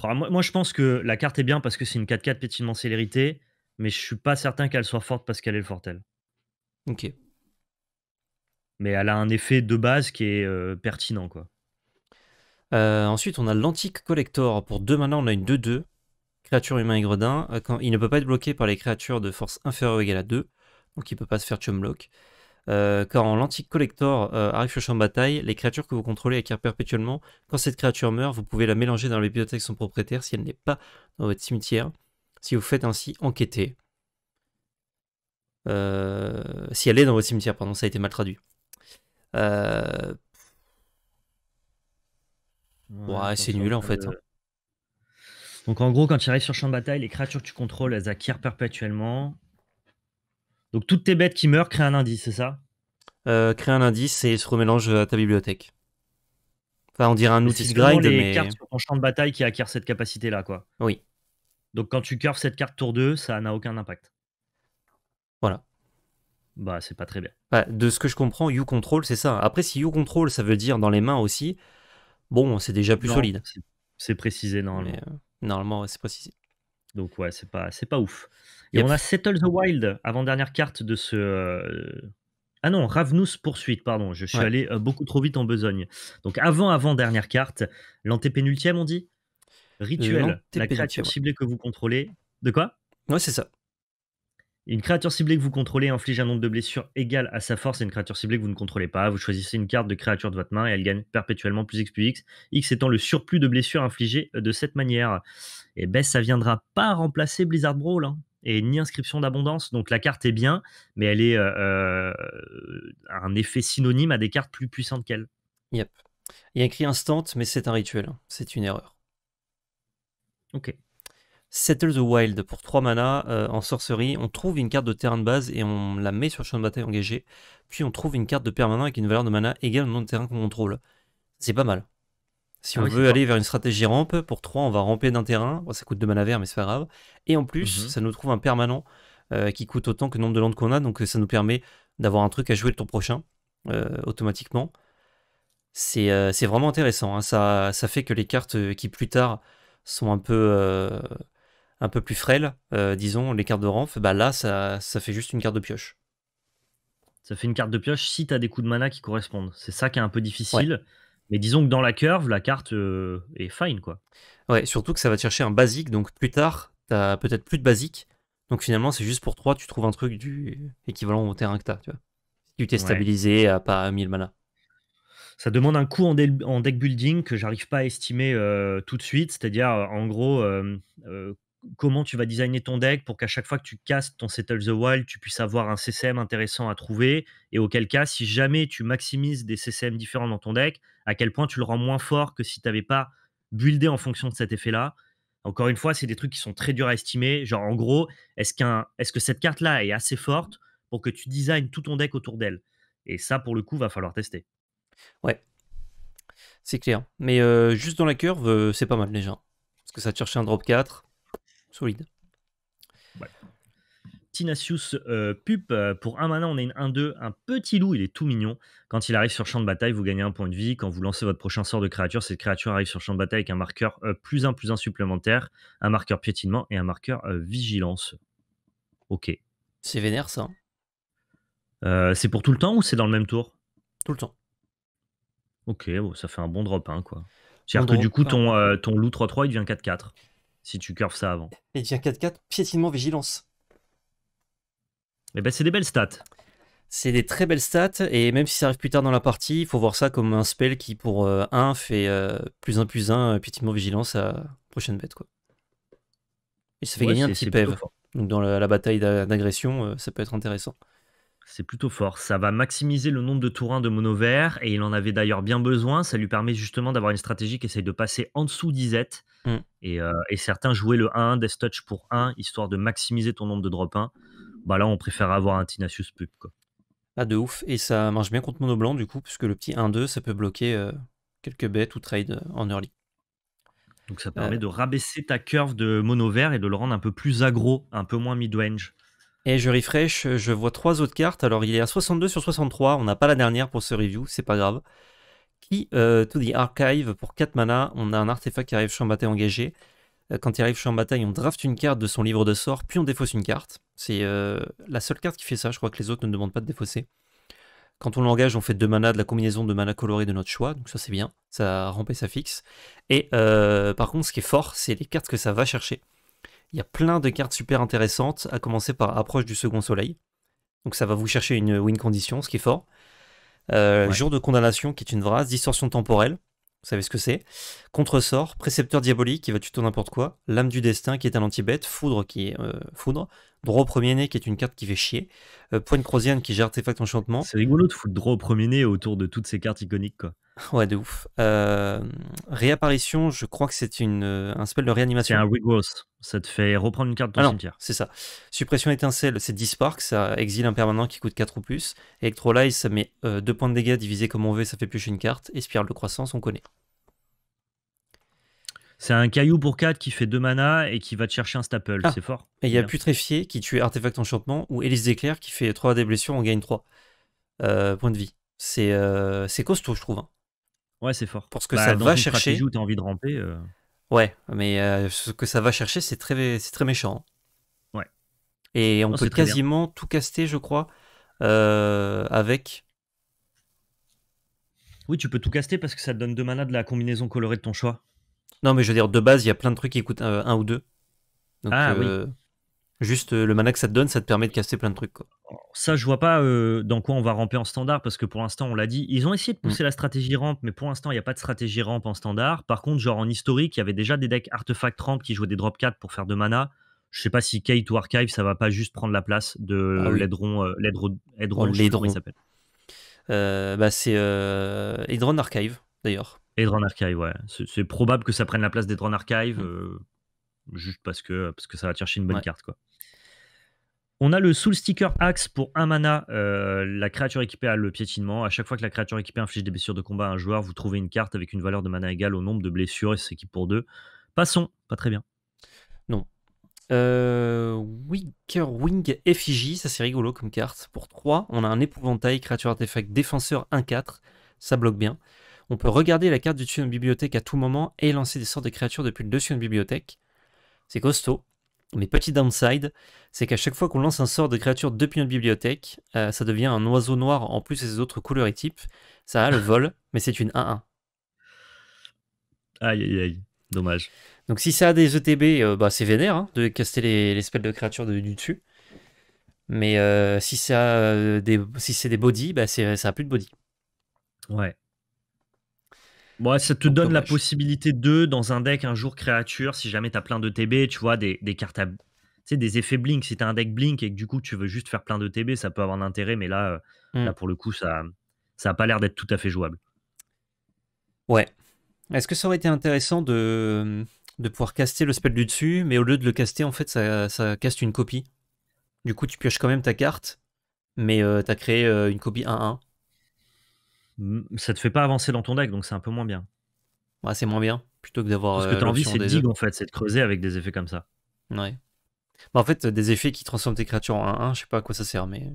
Oh, moi, moi, je pense que la carte est bien parce que c'est une 4-4 pétinement célérité mais je suis pas certain qu'elle soit forte parce qu'elle est le Fortel. Ok. Mais elle a un effet de base qui est euh, pertinent, quoi. Euh, ensuite, on a l'Antique Collector. Pour deux maintenant, on a une 2-2. Créature humain et gredin. Euh, il ne peut pas être bloqué par les créatures de force inférieure ou égale à 2. Donc il ne peut pas se faire chumlock. quand l'Antique Collector arrive sur champ de bataille, les créatures que vous contrôlez acquièrent perpétuellement. Quand cette créature meurt, vous pouvez la mélanger dans la bibliothèque de son propriétaire si elle n'est pas dans votre cimetière si vous faites ainsi enquêter. Euh, si elle est dans votre cimetière, pardon, ça a été mal traduit. Euh, ouais, c'est nul en fait. Donc en gros, quand tu arrives sur champ de bataille, les créatures que tu contrôles, elles acquièrent perpétuellement. Donc toutes tes bêtes qui meurent créent un indice, c'est ça euh, Crée un indice et se remélange à ta bibliothèque. Enfin, on dirait un outil de grind, les cartes sur ton champ de bataille qui acquièrent cette capacité-là, quoi. Oui. Donc quand tu curves cette carte tour 2, ça n'a aucun impact. Voilà. Bah, c'est pas très bien. Bah, de ce que je comprends, You Control, c'est ça. Après, si You Control, ça veut dire dans les mains aussi, bon, c'est déjà plus solide. C'est précisé normalement. Euh, normalement, c'est précisé. Donc, ouais, c'est pas, pas ouf. Et on a Settle the Wild, avant-dernière carte de ce. Euh, ah non, Ravenous Poursuite, pardon, je suis allé euh, beaucoup trop vite en besogne. Donc, avant-avant-dernière carte, l'antépénultième, on dit euh, rituel, la créature ciblée que vous contrôlez. De quoi Ouais, c'est ça. Une créature ciblée que vous contrôlez inflige un nombre de blessures égal à sa force et une créature ciblée que vous ne contrôlez pas. Vous choisissez une carte de créature de votre main et elle gagne perpétuellement plus X plus X. X étant le surplus de blessures infligées euh, de cette manière. Et eh ben ça viendra pas remplacer Blizzard Brawl hein, et ni inscription d'abondance. Donc la carte est bien, mais elle est euh, un effet synonyme à des cartes plus puissantes qu'elle. Yep. Il y a écrit instant, mais c'est un rituel. Hein. C'est une erreur. Ok. Settle the Wild pour 3 mana euh, en sorcerie. On trouve une carte de terrain de base et on la met sur le champ de bataille engagé. Puis on trouve une carte de permanent avec une valeur de mana égale au nombre de terrain qu'on contrôle. C'est pas mal. Si ah on veut aller vers une stratégie rampe, pour 3, on va ramper d'un terrain. Oh, ça coûte 2 mana vert, mais c'est pas grave. Et en plus, mhm. ça nous trouve un permanent euh, qui coûte autant que le nombre de landes qu'on a. Donc euh, ça nous permet d'avoir un truc à jouer le tour prochain automatiquement. C'est vraiment intéressant. Hein. Ça, ça fait que les cartes qui plus tard sont un peu, euh, un peu plus frêles, euh, disons, les cartes de ranf, bah là, ça, ça fait juste une carte de pioche. Ça fait une carte de pioche si tu as des coups de mana qui correspondent. C'est ça qui est un peu difficile. Mais disons que dans la curve, la carte euh, est fine, quoi. Ouais, surtout que ça va te chercher un basique, donc plus tard, t'as peut-être plus de basique. Donc finalement, c'est juste pour 3, tu trouves un truc du équivalent au terrain que tu vois. Si tu t'es stabilisé à pas 1000 mana ça demande un coût en, deck building que j'arrive pas à estimer euh, tout de suite. C'est-à-dire, euh, en gros, euh, comment tu vas designer ton deck pour qu'à chaque fois que tu castes ton Settle the Wild, tu puisses avoir un CCM intéressant à trouver. Et auquel cas, si jamais tu maximises des CCM différents dans ton deck, à quel point tu le rends moins fort que si tu n'avais pas buildé en fonction de cet effet-là. Encore une fois, c'est des trucs qui sont très durs à estimer. Genre, en gros, est-ce que cette carte-là est assez forte pour que tu designes tout ton deck autour d'elle Et ça, pour le coup, va falloir tester. Ouais, c'est clair. Mais euh, juste dans la curve, euh, c'est pas mal déjà. Parce que ça te cherchait un drop 4. Solide. Ouais. Tinasius euh, Pup, pour un mana, on a une 1-2, un petit loup, il est tout mignon. Quand il arrive sur champ de bataille, vous gagnez un point de vie. Quand vous lancez votre prochain sort de créature, cette créature arrive sur champ de bataille avec un marqueur plus 1 plus 1 supplémentaire, un marqueur piétinement et un marqueur vigilance. Ok. C'est vénère ça. Hein. c'est pour tout le temps ou c'est dans le même tour Tout le temps. Ok, bon, ça fait un bon drop 1, hein, quoi. C'est-à-dire que du coup, ton, euh, ton loup 3-3, il devient 4-4, si tu curves ça avant. Il devient 4-4, piétinement vigilance. Eh ben, c'est des belles stats. C'est des très belles stats, et même si ça arrive plus tard dans la partie, il faut voir ça comme un spell qui, pour 1, euh, fait euh, plus 1 plus 1, piétinement vigilance à prochaine bête, quoi. Et ça fait gagner un petit PEV. Donc, dans la bataille d'agression, ça peut être intéressant. C'est plutôt fort. Ça va maximiser le nombre de tours 1 de mono vert et il en avait d'ailleurs bien besoin. Ça lui permet justement d'avoir une stratégie qui essaye de passer en dessous 10 mm. euh, et, certains jouaient le 1 Death Touch pour 1 histoire de maximiser ton nombre de drop 1. Bah là, on préfère avoir un Tinacius Pub. Quoi. Ah, de ouf. Et ça marche bien contre mono blanc du coup, puisque le petit 1-2, ça peut bloquer euh, quelques bêtes ou trades euh, en early. Donc ça permet de rabaisser ta curve de mono vert et de le rendre un peu plus aggro, un peu moins mid-range. Et je refresh, je vois trois autres cartes. Alors il est à 62 sur 63, on n'a pas la dernière pour ce review, c'est pas grave. Qui, tout euh, to the archive, pour 4 mana, on a un artefact qui arrive champ bataille engagé. Euh, quand il arrive champ bataille, on draft une carte de son livre de sort, puis on défausse une carte. C'est euh, la seule carte qui fait ça, je crois que les autres ne demandent pas de défausser. Quand on l'engage, on fait 2 mana de la combinaison de mana colorée de notre choix, donc ça c'est bien, ça rampe sa ça fixe. Et par contre, ce qui est fort, c'est les cartes que ça va chercher. Il y a plein de cartes super intéressantes, à commencer par Approche du Second Soleil. Donc ça va vous chercher une win condition, ce qui est fort. Euh, Jour de condamnation, qui est une vraie distorsion temporelle, vous savez ce que c'est. Contresort, précepteur diabolique, qui va tuto n'importe quoi. L'âme du destin, qui est un anti-bête. Foudre, qui est euh, foudre. Draw premier né qui est une carte qui fait chier. Euh, Pointe Point qui gère artefact enchantement. C'est rigolo de foutre Draw au premier né autour de toutes ces cartes iconiques quoi. Ouais, de ouf. Euh, réapparition, je crois que c'est une euh, un spell de réanimation. C'est un regrowth. Ça te fait reprendre une carte de ton cimetière. C'est ça. Suppression étincelle, c'est 10 sparks, ça exile un permanent qui coûte 4 ou plus. Electrolyse ça met 2 points de dégâts divisés comme on veut, ça fait piocher une carte. Et Espire de croissance, on connaît. C'est un caillou pour 4 qui fait 2 mana et qui va te chercher un staple. Ah. c'est fort. Et il y a Putréfié qui tue Artefact Enchantement ou hélice d'éclair qui fait 3 des blessures, on gagne 3 euh, points de vie. Euh, c'est costaud, je trouve. Hein. Ouais, c'est fort. Parce que bah, ça va chercher. tu as envie de ramper. Euh. Ouais, mais ce que ça va chercher, c'est très, très méchant. Hein. Ouais. Et on peut quasiment tout caster, je crois, avec. Oui, tu peux tout caster parce que ça te donne 2 mana de la combinaison colorée de ton choix. Non, mais je veux dire, de base, il y a plein de trucs qui coûtent euh, un ou deux. ah oui. Euh, juste euh, le mana que ça te donne, ça te permet de casser plein de trucs. Ça, je vois pas dans quoi on va ramper en standard parce que pour l'instant, on l'a dit, ils ont essayé de pousser mm. la stratégie rampe, mais pour l'instant, il n'y a pas de stratégie rampe en standard. Par contre, genre en historique, il y avait déjà des decks artefact rampe qui jouaient des drop 4 pour faire de mana. Je sais pas si Kate ou Archive, ça va pas juste prendre la place de ah, l'Edron. Oh, il s'appelle. bah, c'est Archive, d'ailleurs. Et Drone Archive, ouais. C'est probable que ça prenne la place des Drone Archive, mm. euh, juste parce que, parce que ça va chercher une bonne carte, quoi. On a le Soul Sticker Axe pour un mana. Euh, la créature équipée a le piétinement. À chaque fois que la créature équipée inflige des blessures de combat à un joueur, vous trouvez une carte avec une valeur de mana égale au nombre de blessures et qui pour deux. Passons, pas très bien. Non. Euh, Wicker Wing Effigie, ça c'est rigolo comme carte. Pour 3, on a un épouvantail, créature artefact défenseur 1-4. Ça bloque bien. On peut regarder la carte du dessus de bibliothèque à tout moment et lancer des sorts de créatures depuis le dessus de bibliothèque. C'est costaud. Mais petit downside, c'est qu'à chaque fois qu'on lance un sort de créature depuis notre bibliothèque, euh, ça devient un oiseau noir en plus de autres couleurs et types. Ça a le vol, mais c'est une 1-1. Aïe aïe aïe, dommage. Donc si ça a des ETB, euh, bah, c'est vénère hein, de caster les, spells de créatures du dessus. Mais euh, si, ça a des, si c'est des body, bah, ça a plus de body. Ouais. Ouais, ça te oh, donne la possibilité de, dans un deck, un jour créature, si jamais t'as plein de TB, tu vois, des, cartes à. des effets blink. Si t'as un deck blink et que du coup tu veux juste faire plein de TB, ça peut avoir un intérêt, mais là, euh, là mmh. pour le coup, ça n'a pas l'air d'être tout à fait jouable. Ouais. Est-ce que ça aurait été intéressant de, hum, de pouvoir caster le spell du dessus, mais au lieu de le caster, en fait, ça, ça caste une copie Du coup, tu pioches quand même ta carte, mais euh, t'as créé euh, une copie 1-1 ça te fait pas avancer dans ton deck, donc c'est un peu moins bien. Ouais, c'est moins bien, plutôt que d'avoir. Ce que euh, tu as envie, c'est de dig en fait, c'est de creuser avec des effets comme ça. Ouais. Bah, en fait, euh, des effets qui transforment tes créatures en 1-1, je sais pas à quoi ça sert, mais.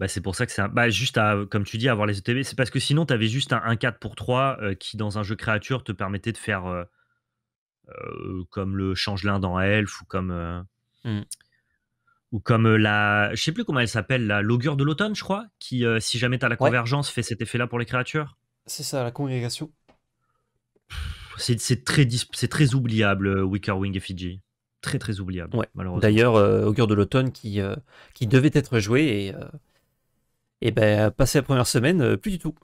Bah, c'est pour ça que c'est un... bah, juste à, comme tu dis, avoir les ETB. C'est parce que sinon, t'avais juste un 1-4 pour 3 euh, qui, dans un jeu créature, te permettait de faire comme le changelin dans Elf ou comme. Mm ou comme euh, la, je sais plus comment elle s'appelle, l'augure de l'automne, je crois, qui, euh, si jamais tu as la convergence, fait cet effet-là pour les créatures. C'est ça, la congrégation. C'est très, c'est très oubliable, euh, Wickerwing Wing et Fiji. Très, très oubliable, ouais. malheureusement. D'ailleurs, euh, augure de l'automne qui, qui devait être joué et, et ben, passé la première semaine, plus du tout.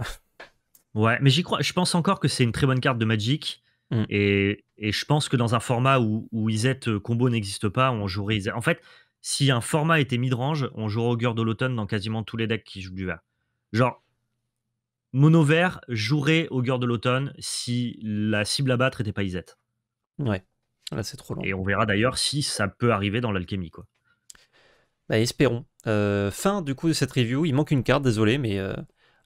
ouais, mais j'y crois, je pense encore que c'est une très bonne carte de Magic. Mm. Et, et, je pense que dans un format où, où Izette combo n'existe pas, on jouerait En fait, si un format était mid-range, on jouerait au Gur de l'automne dans quasiment tous les decks qui jouent du vert. Genre, mono vert jouerait au Gur de l'automne si la cible à battre était pas Isette. Ouais, là c'est trop long. Et on verra d'ailleurs si ça peut arriver dans l'alchimie, quoi. Bah, espérons. Euh, fin du coup de cette review, il manque une carte, désolé, mais euh,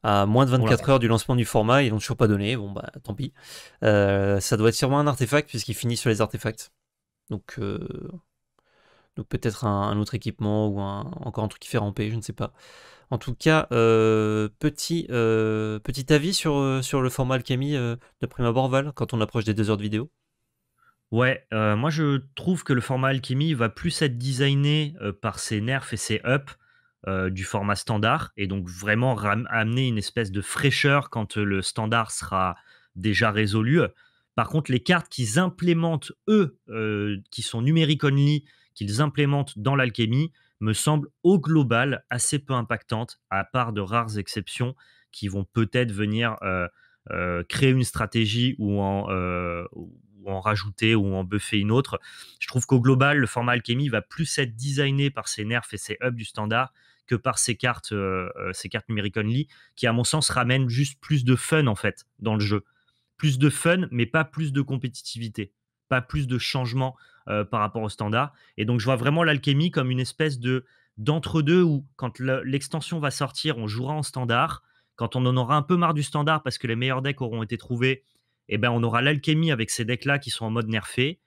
à moins de 24 heures du lancement du format, ils n'ont toujours pas donné, bon bah tant pis. Euh, ça doit être sûrement un artefact puisqu'il finit sur les artefacts. Donc donc peut-être un, autre équipement ou encore un truc qui fait ramper, je ne sais pas. En tout cas, euh, petit, euh, petit avis sur, euh, sur le format Alchemy de Prima quand on approche des deux heures de vidéo Ouais, moi je trouve que le format Alchemy va plus être designé par ses nerfs et ses ups du format standard, et donc vraiment amener une espèce de fraîcheur quand le standard sera déjà résolu. Par contre, les cartes qu'ils implémentent, eux, qui sont numériques only, qu'ils implémentent dans l'alchimie me semble au global assez peu impactante, à part de rares exceptions qui vont peut-être venir euh, euh, créer une stratégie euh, ou en, rajouter ou en buffer une autre. Je trouve qu'au global, le format alchimie va plus être designé par ses nerfs et ses hubs du standard que par ses cartes, euh, cartes numériques only, qui à mon sens ramènent juste plus de fun en fait dans le jeu. Plus de fun, mais pas plus de compétitivité, pas plus de changement euh, par rapport au standard. Et donc, je vois vraiment l'alchimie comme une espèce de d'entre-deux où, quand l'extension va sortir, on jouera en standard. Quand on en aura un peu marre du standard parce que les meilleurs decks auront été trouvés, eh ben, on aura l'alchimie avec ces decks-là qui sont en mode nerfé.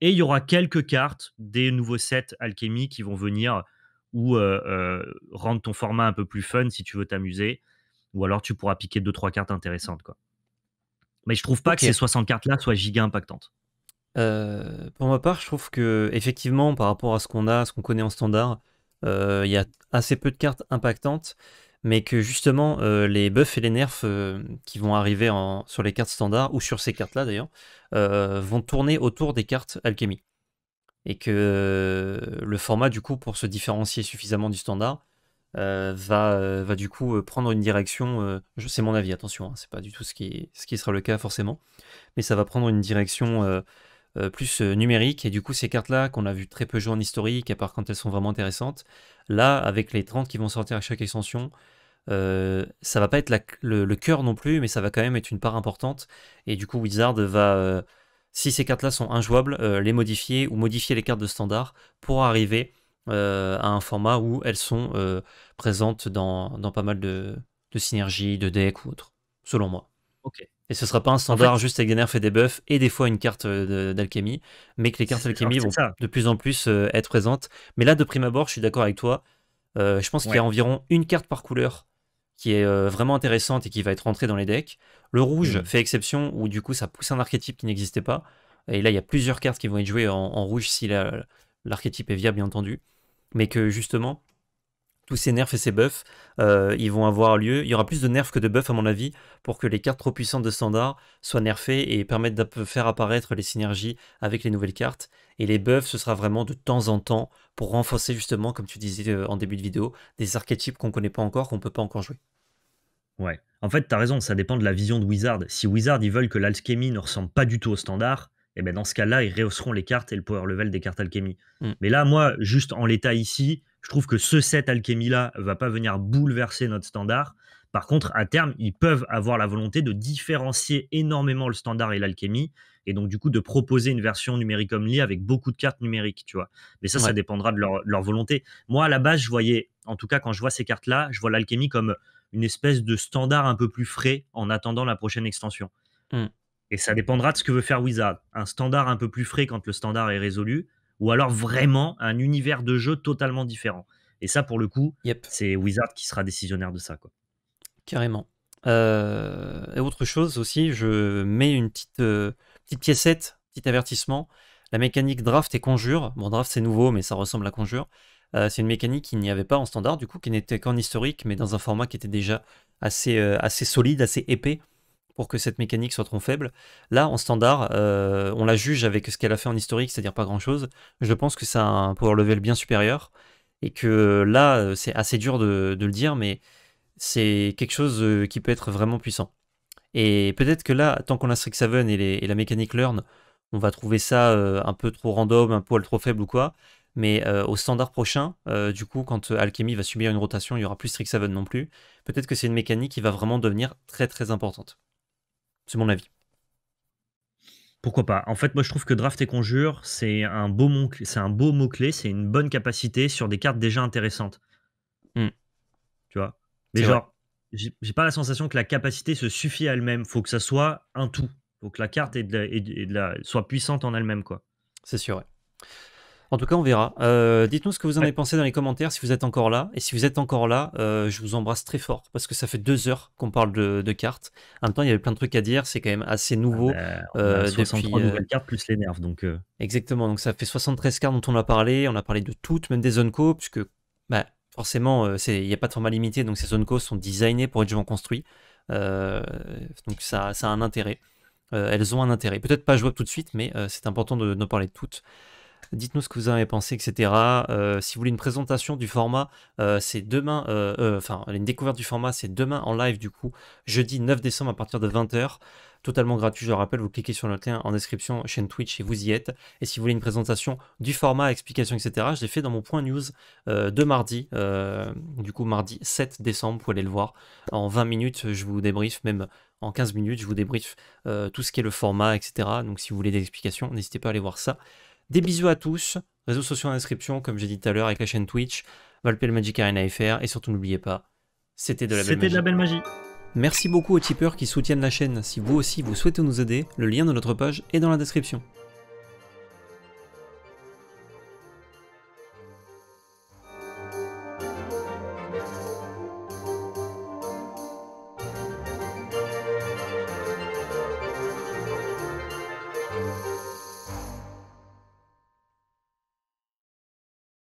Et il y aura quelques cartes des nouveaux sets alchimie qui vont venir ou euh, euh, rendre ton format un peu plus fun si tu veux t'amuser. Ou alors tu pourras piquer deux trois cartes intéressantes. Quoi. Mais je trouve pas que ces 60 cartes-là soient giga impactantes. Euh, pour ma part, je trouve que effectivement, par rapport à ce qu'on a, ce qu'on connaît en standard, euh, il y a assez peu de cartes impactantes, mais que justement euh, les buffs et les nerfs qui vont arriver sur les cartes standard ou sur ces cartes-là d'ailleurs vont tourner autour des cartes alchimie. Et que le format du coup pour se différencier suffisamment du standard va, du coup prendre une direction, c'est mon avis, attention, hein, c'est pas du tout ce qui sera le cas forcément, mais ça va prendre une direction euh, plus euh, numérique. Et du coup, ces cartes-là, qu'on a vu très peu jouer en historique, à part quand elles sont vraiment intéressantes, là, avec les 30 qui vont sortir à chaque extension, euh, ça va pas être le, cœur non plus, mais ça va quand même être une part importante. Et du coup, Wizard va, euh, si ces cartes-là sont injouables, les modifier ou modifier les cartes de standard pour arriver à un format où elles sont présentes dans, pas mal de, de synergies, de decks ou autres, selon moi. Ok. Et ce sera pas un standard juste avec des nerfs et des buffs et des fois une carte euh, d'alchimie, mais que les cartes d'alchimie vont de plus en plus euh, être présentes. Mais là, de prime abord, je suis d'accord avec toi. Euh, je pense qu'il y a environ une carte par couleur qui est vraiment intéressante et qui va être rentrée dans les decks. Le rouge mmh. fait exception où du coup ça pousse un archétype qui n'existait pas. Et là, il y a plusieurs cartes qui vont être jouées en, rouge si l'archétype est viable, bien entendu. Mais que justement, tous ces nerfs et ces buffs, euh, ils vont avoir lieu. Il y aura plus de nerfs que de buffs, à mon avis, pour que les cartes trop puissantes de standard soient nerfées et permettent de faire apparaître les synergies avec les nouvelles cartes. Et les buffs, ce sera vraiment de temps en temps pour renforcer, justement, comme tu disais euh, en début de vidéo, des archétypes qu'on ne connaît pas encore, qu'on ne peut pas encore jouer. Ouais. En fait, tu as raison, ça dépend de la vision de Wizard. Si Wizard, ils veulent que l'alchimie ne ressemble pas du tout au standard, et ben, dans ce cas-là, ils rehausseront les cartes et le power level des cartes alchimie. Mm. Mais là, moi, juste en l'état ici, je trouve que ce set alchimie-là va pas venir bouleverser notre standard. Par contre, à terme, ils peuvent avoir la volonté de différencier énormément le standard et l'alchimie, et donc du coup de proposer une version numérique comme liée avec beaucoup de cartes numériques, tu vois. Mais ça, ça dépendra de leur, volonté. Moi, à la base, je voyais, en tout cas, quand je vois ces cartes-là, je vois l'alchimie comme une espèce de standard un peu plus frais en attendant la prochaine extension. Mm. Et ça dépendra de ce que veut faire Wizard. Un standard un peu plus frais quand le standard est résolu, ou alors vraiment un univers de jeu totalement différent. Et ça, pour le coup, c'est Wizard qui sera décisionnaire de ça. Quoi. Carrément. Euh, et autre chose aussi, je mets une petite, piècette, euh, petite petit avertissement. La mécanique draft et conjure. Bon, draft c'est nouveau, mais ça ressemble à conjure. Euh, c'est une mécanique qu'il n'y avait pas en standard, du coup, qui n'était qu'en historique, mais dans un format qui était déjà assez, assez solide, assez épais pour que cette mécanique soit trop faible. Là, en standard, euh, on la juge avec ce qu'elle a fait en historique, c'est-à-dire pas grand-chose. Je pense que a un power level bien supérieur et que là, euh, c'est assez dur de, le dire, mais c'est quelque chose euh, qui peut être vraiment puissant. Et peut-être que là, tant qu'on a Strixhaven et, et la mécanique Learn, on va trouver ça un peu trop random, un poil trop faible ou quoi. Mais au standard prochain, du coup, quand Alchemy va subir une rotation, il y aura plus Strixhaven non plus. Peut-être que c'est une mécanique qui va vraiment devenir très très importante. C'est mon avis. Pourquoi pas En fait, moi je trouve que draft et conjure, c'est un beau c'est un beau mot clé, c'est une bonne capacité sur des cartes déjà intéressantes. Hmm. Tu vois. Mais genre, j'ai pas la sensation que la capacité se suffit à elle-même. Faut que ça soit un tout. Faut que la carte soit puissante en elle-même, quoi. C'est sûr. Ouais. En tout cas, on verra. Euh, dites-nous ce que vous en avez pensé dans les commentaires si vous êtes encore là. Et si vous êtes encore là, euh, je vous embrasse très fort parce que ça fait deux heures qu'on parle de, cartes. En même temps, il y avait plein de trucs à dire. C'est quand même assez nouveau. 63 ah bah, euh, nouvelles cartes plus les nerfs. Donc, Exactement. Donc ça fait 73 cartes dont on a parlé. On a parlé de toutes, même des zones co, puisque bah, forcément, il n'y a pas de format limité. Donc ces zones co sont designées pour être jouées en construit. donc ça, a un intérêt. elles ont un intérêt. Peut-être pas jouables tout de suite, mais c'est important de, de parler de toutes. Dites-nous ce que vous en avez pensé, etc. Euh, si vous voulez une présentation du format, euh, c'est demain, euh, enfin une découverte du format, c'est demain en live du coup, jeudi 9 décembre à partir de 20h. Totalement gratuit, je le rappelle, vous cliquez sur le lien en description, chaîne Twitch et vous y êtes. Et si vous voulez une présentation du format, explication, etc., je l'ai fait dans mon point news de mardi, du coup mardi 7 décembre, vous pouvez aller le voir. En 20 minutes, je vous débriefe, même en 15 minutes, je vous débriefe tout ce qui est le format, etc. Donc si vous voulez des explications, n'hésitez pas à aller voir ça. Des bisous à tous. Réseaux sociaux en description, comme j'ai dit tout à l'heure, avec la chaîne Twitch, Valpel Magic Arena FR. Et surtout, n'oubliez pas, c'était de la belle magie. C'était de la belle magie. Merci beaucoup aux tipeurs qui soutiennent la chaîne. Si vous aussi vous souhaitez nous aider, le lien de notre page est dans la description.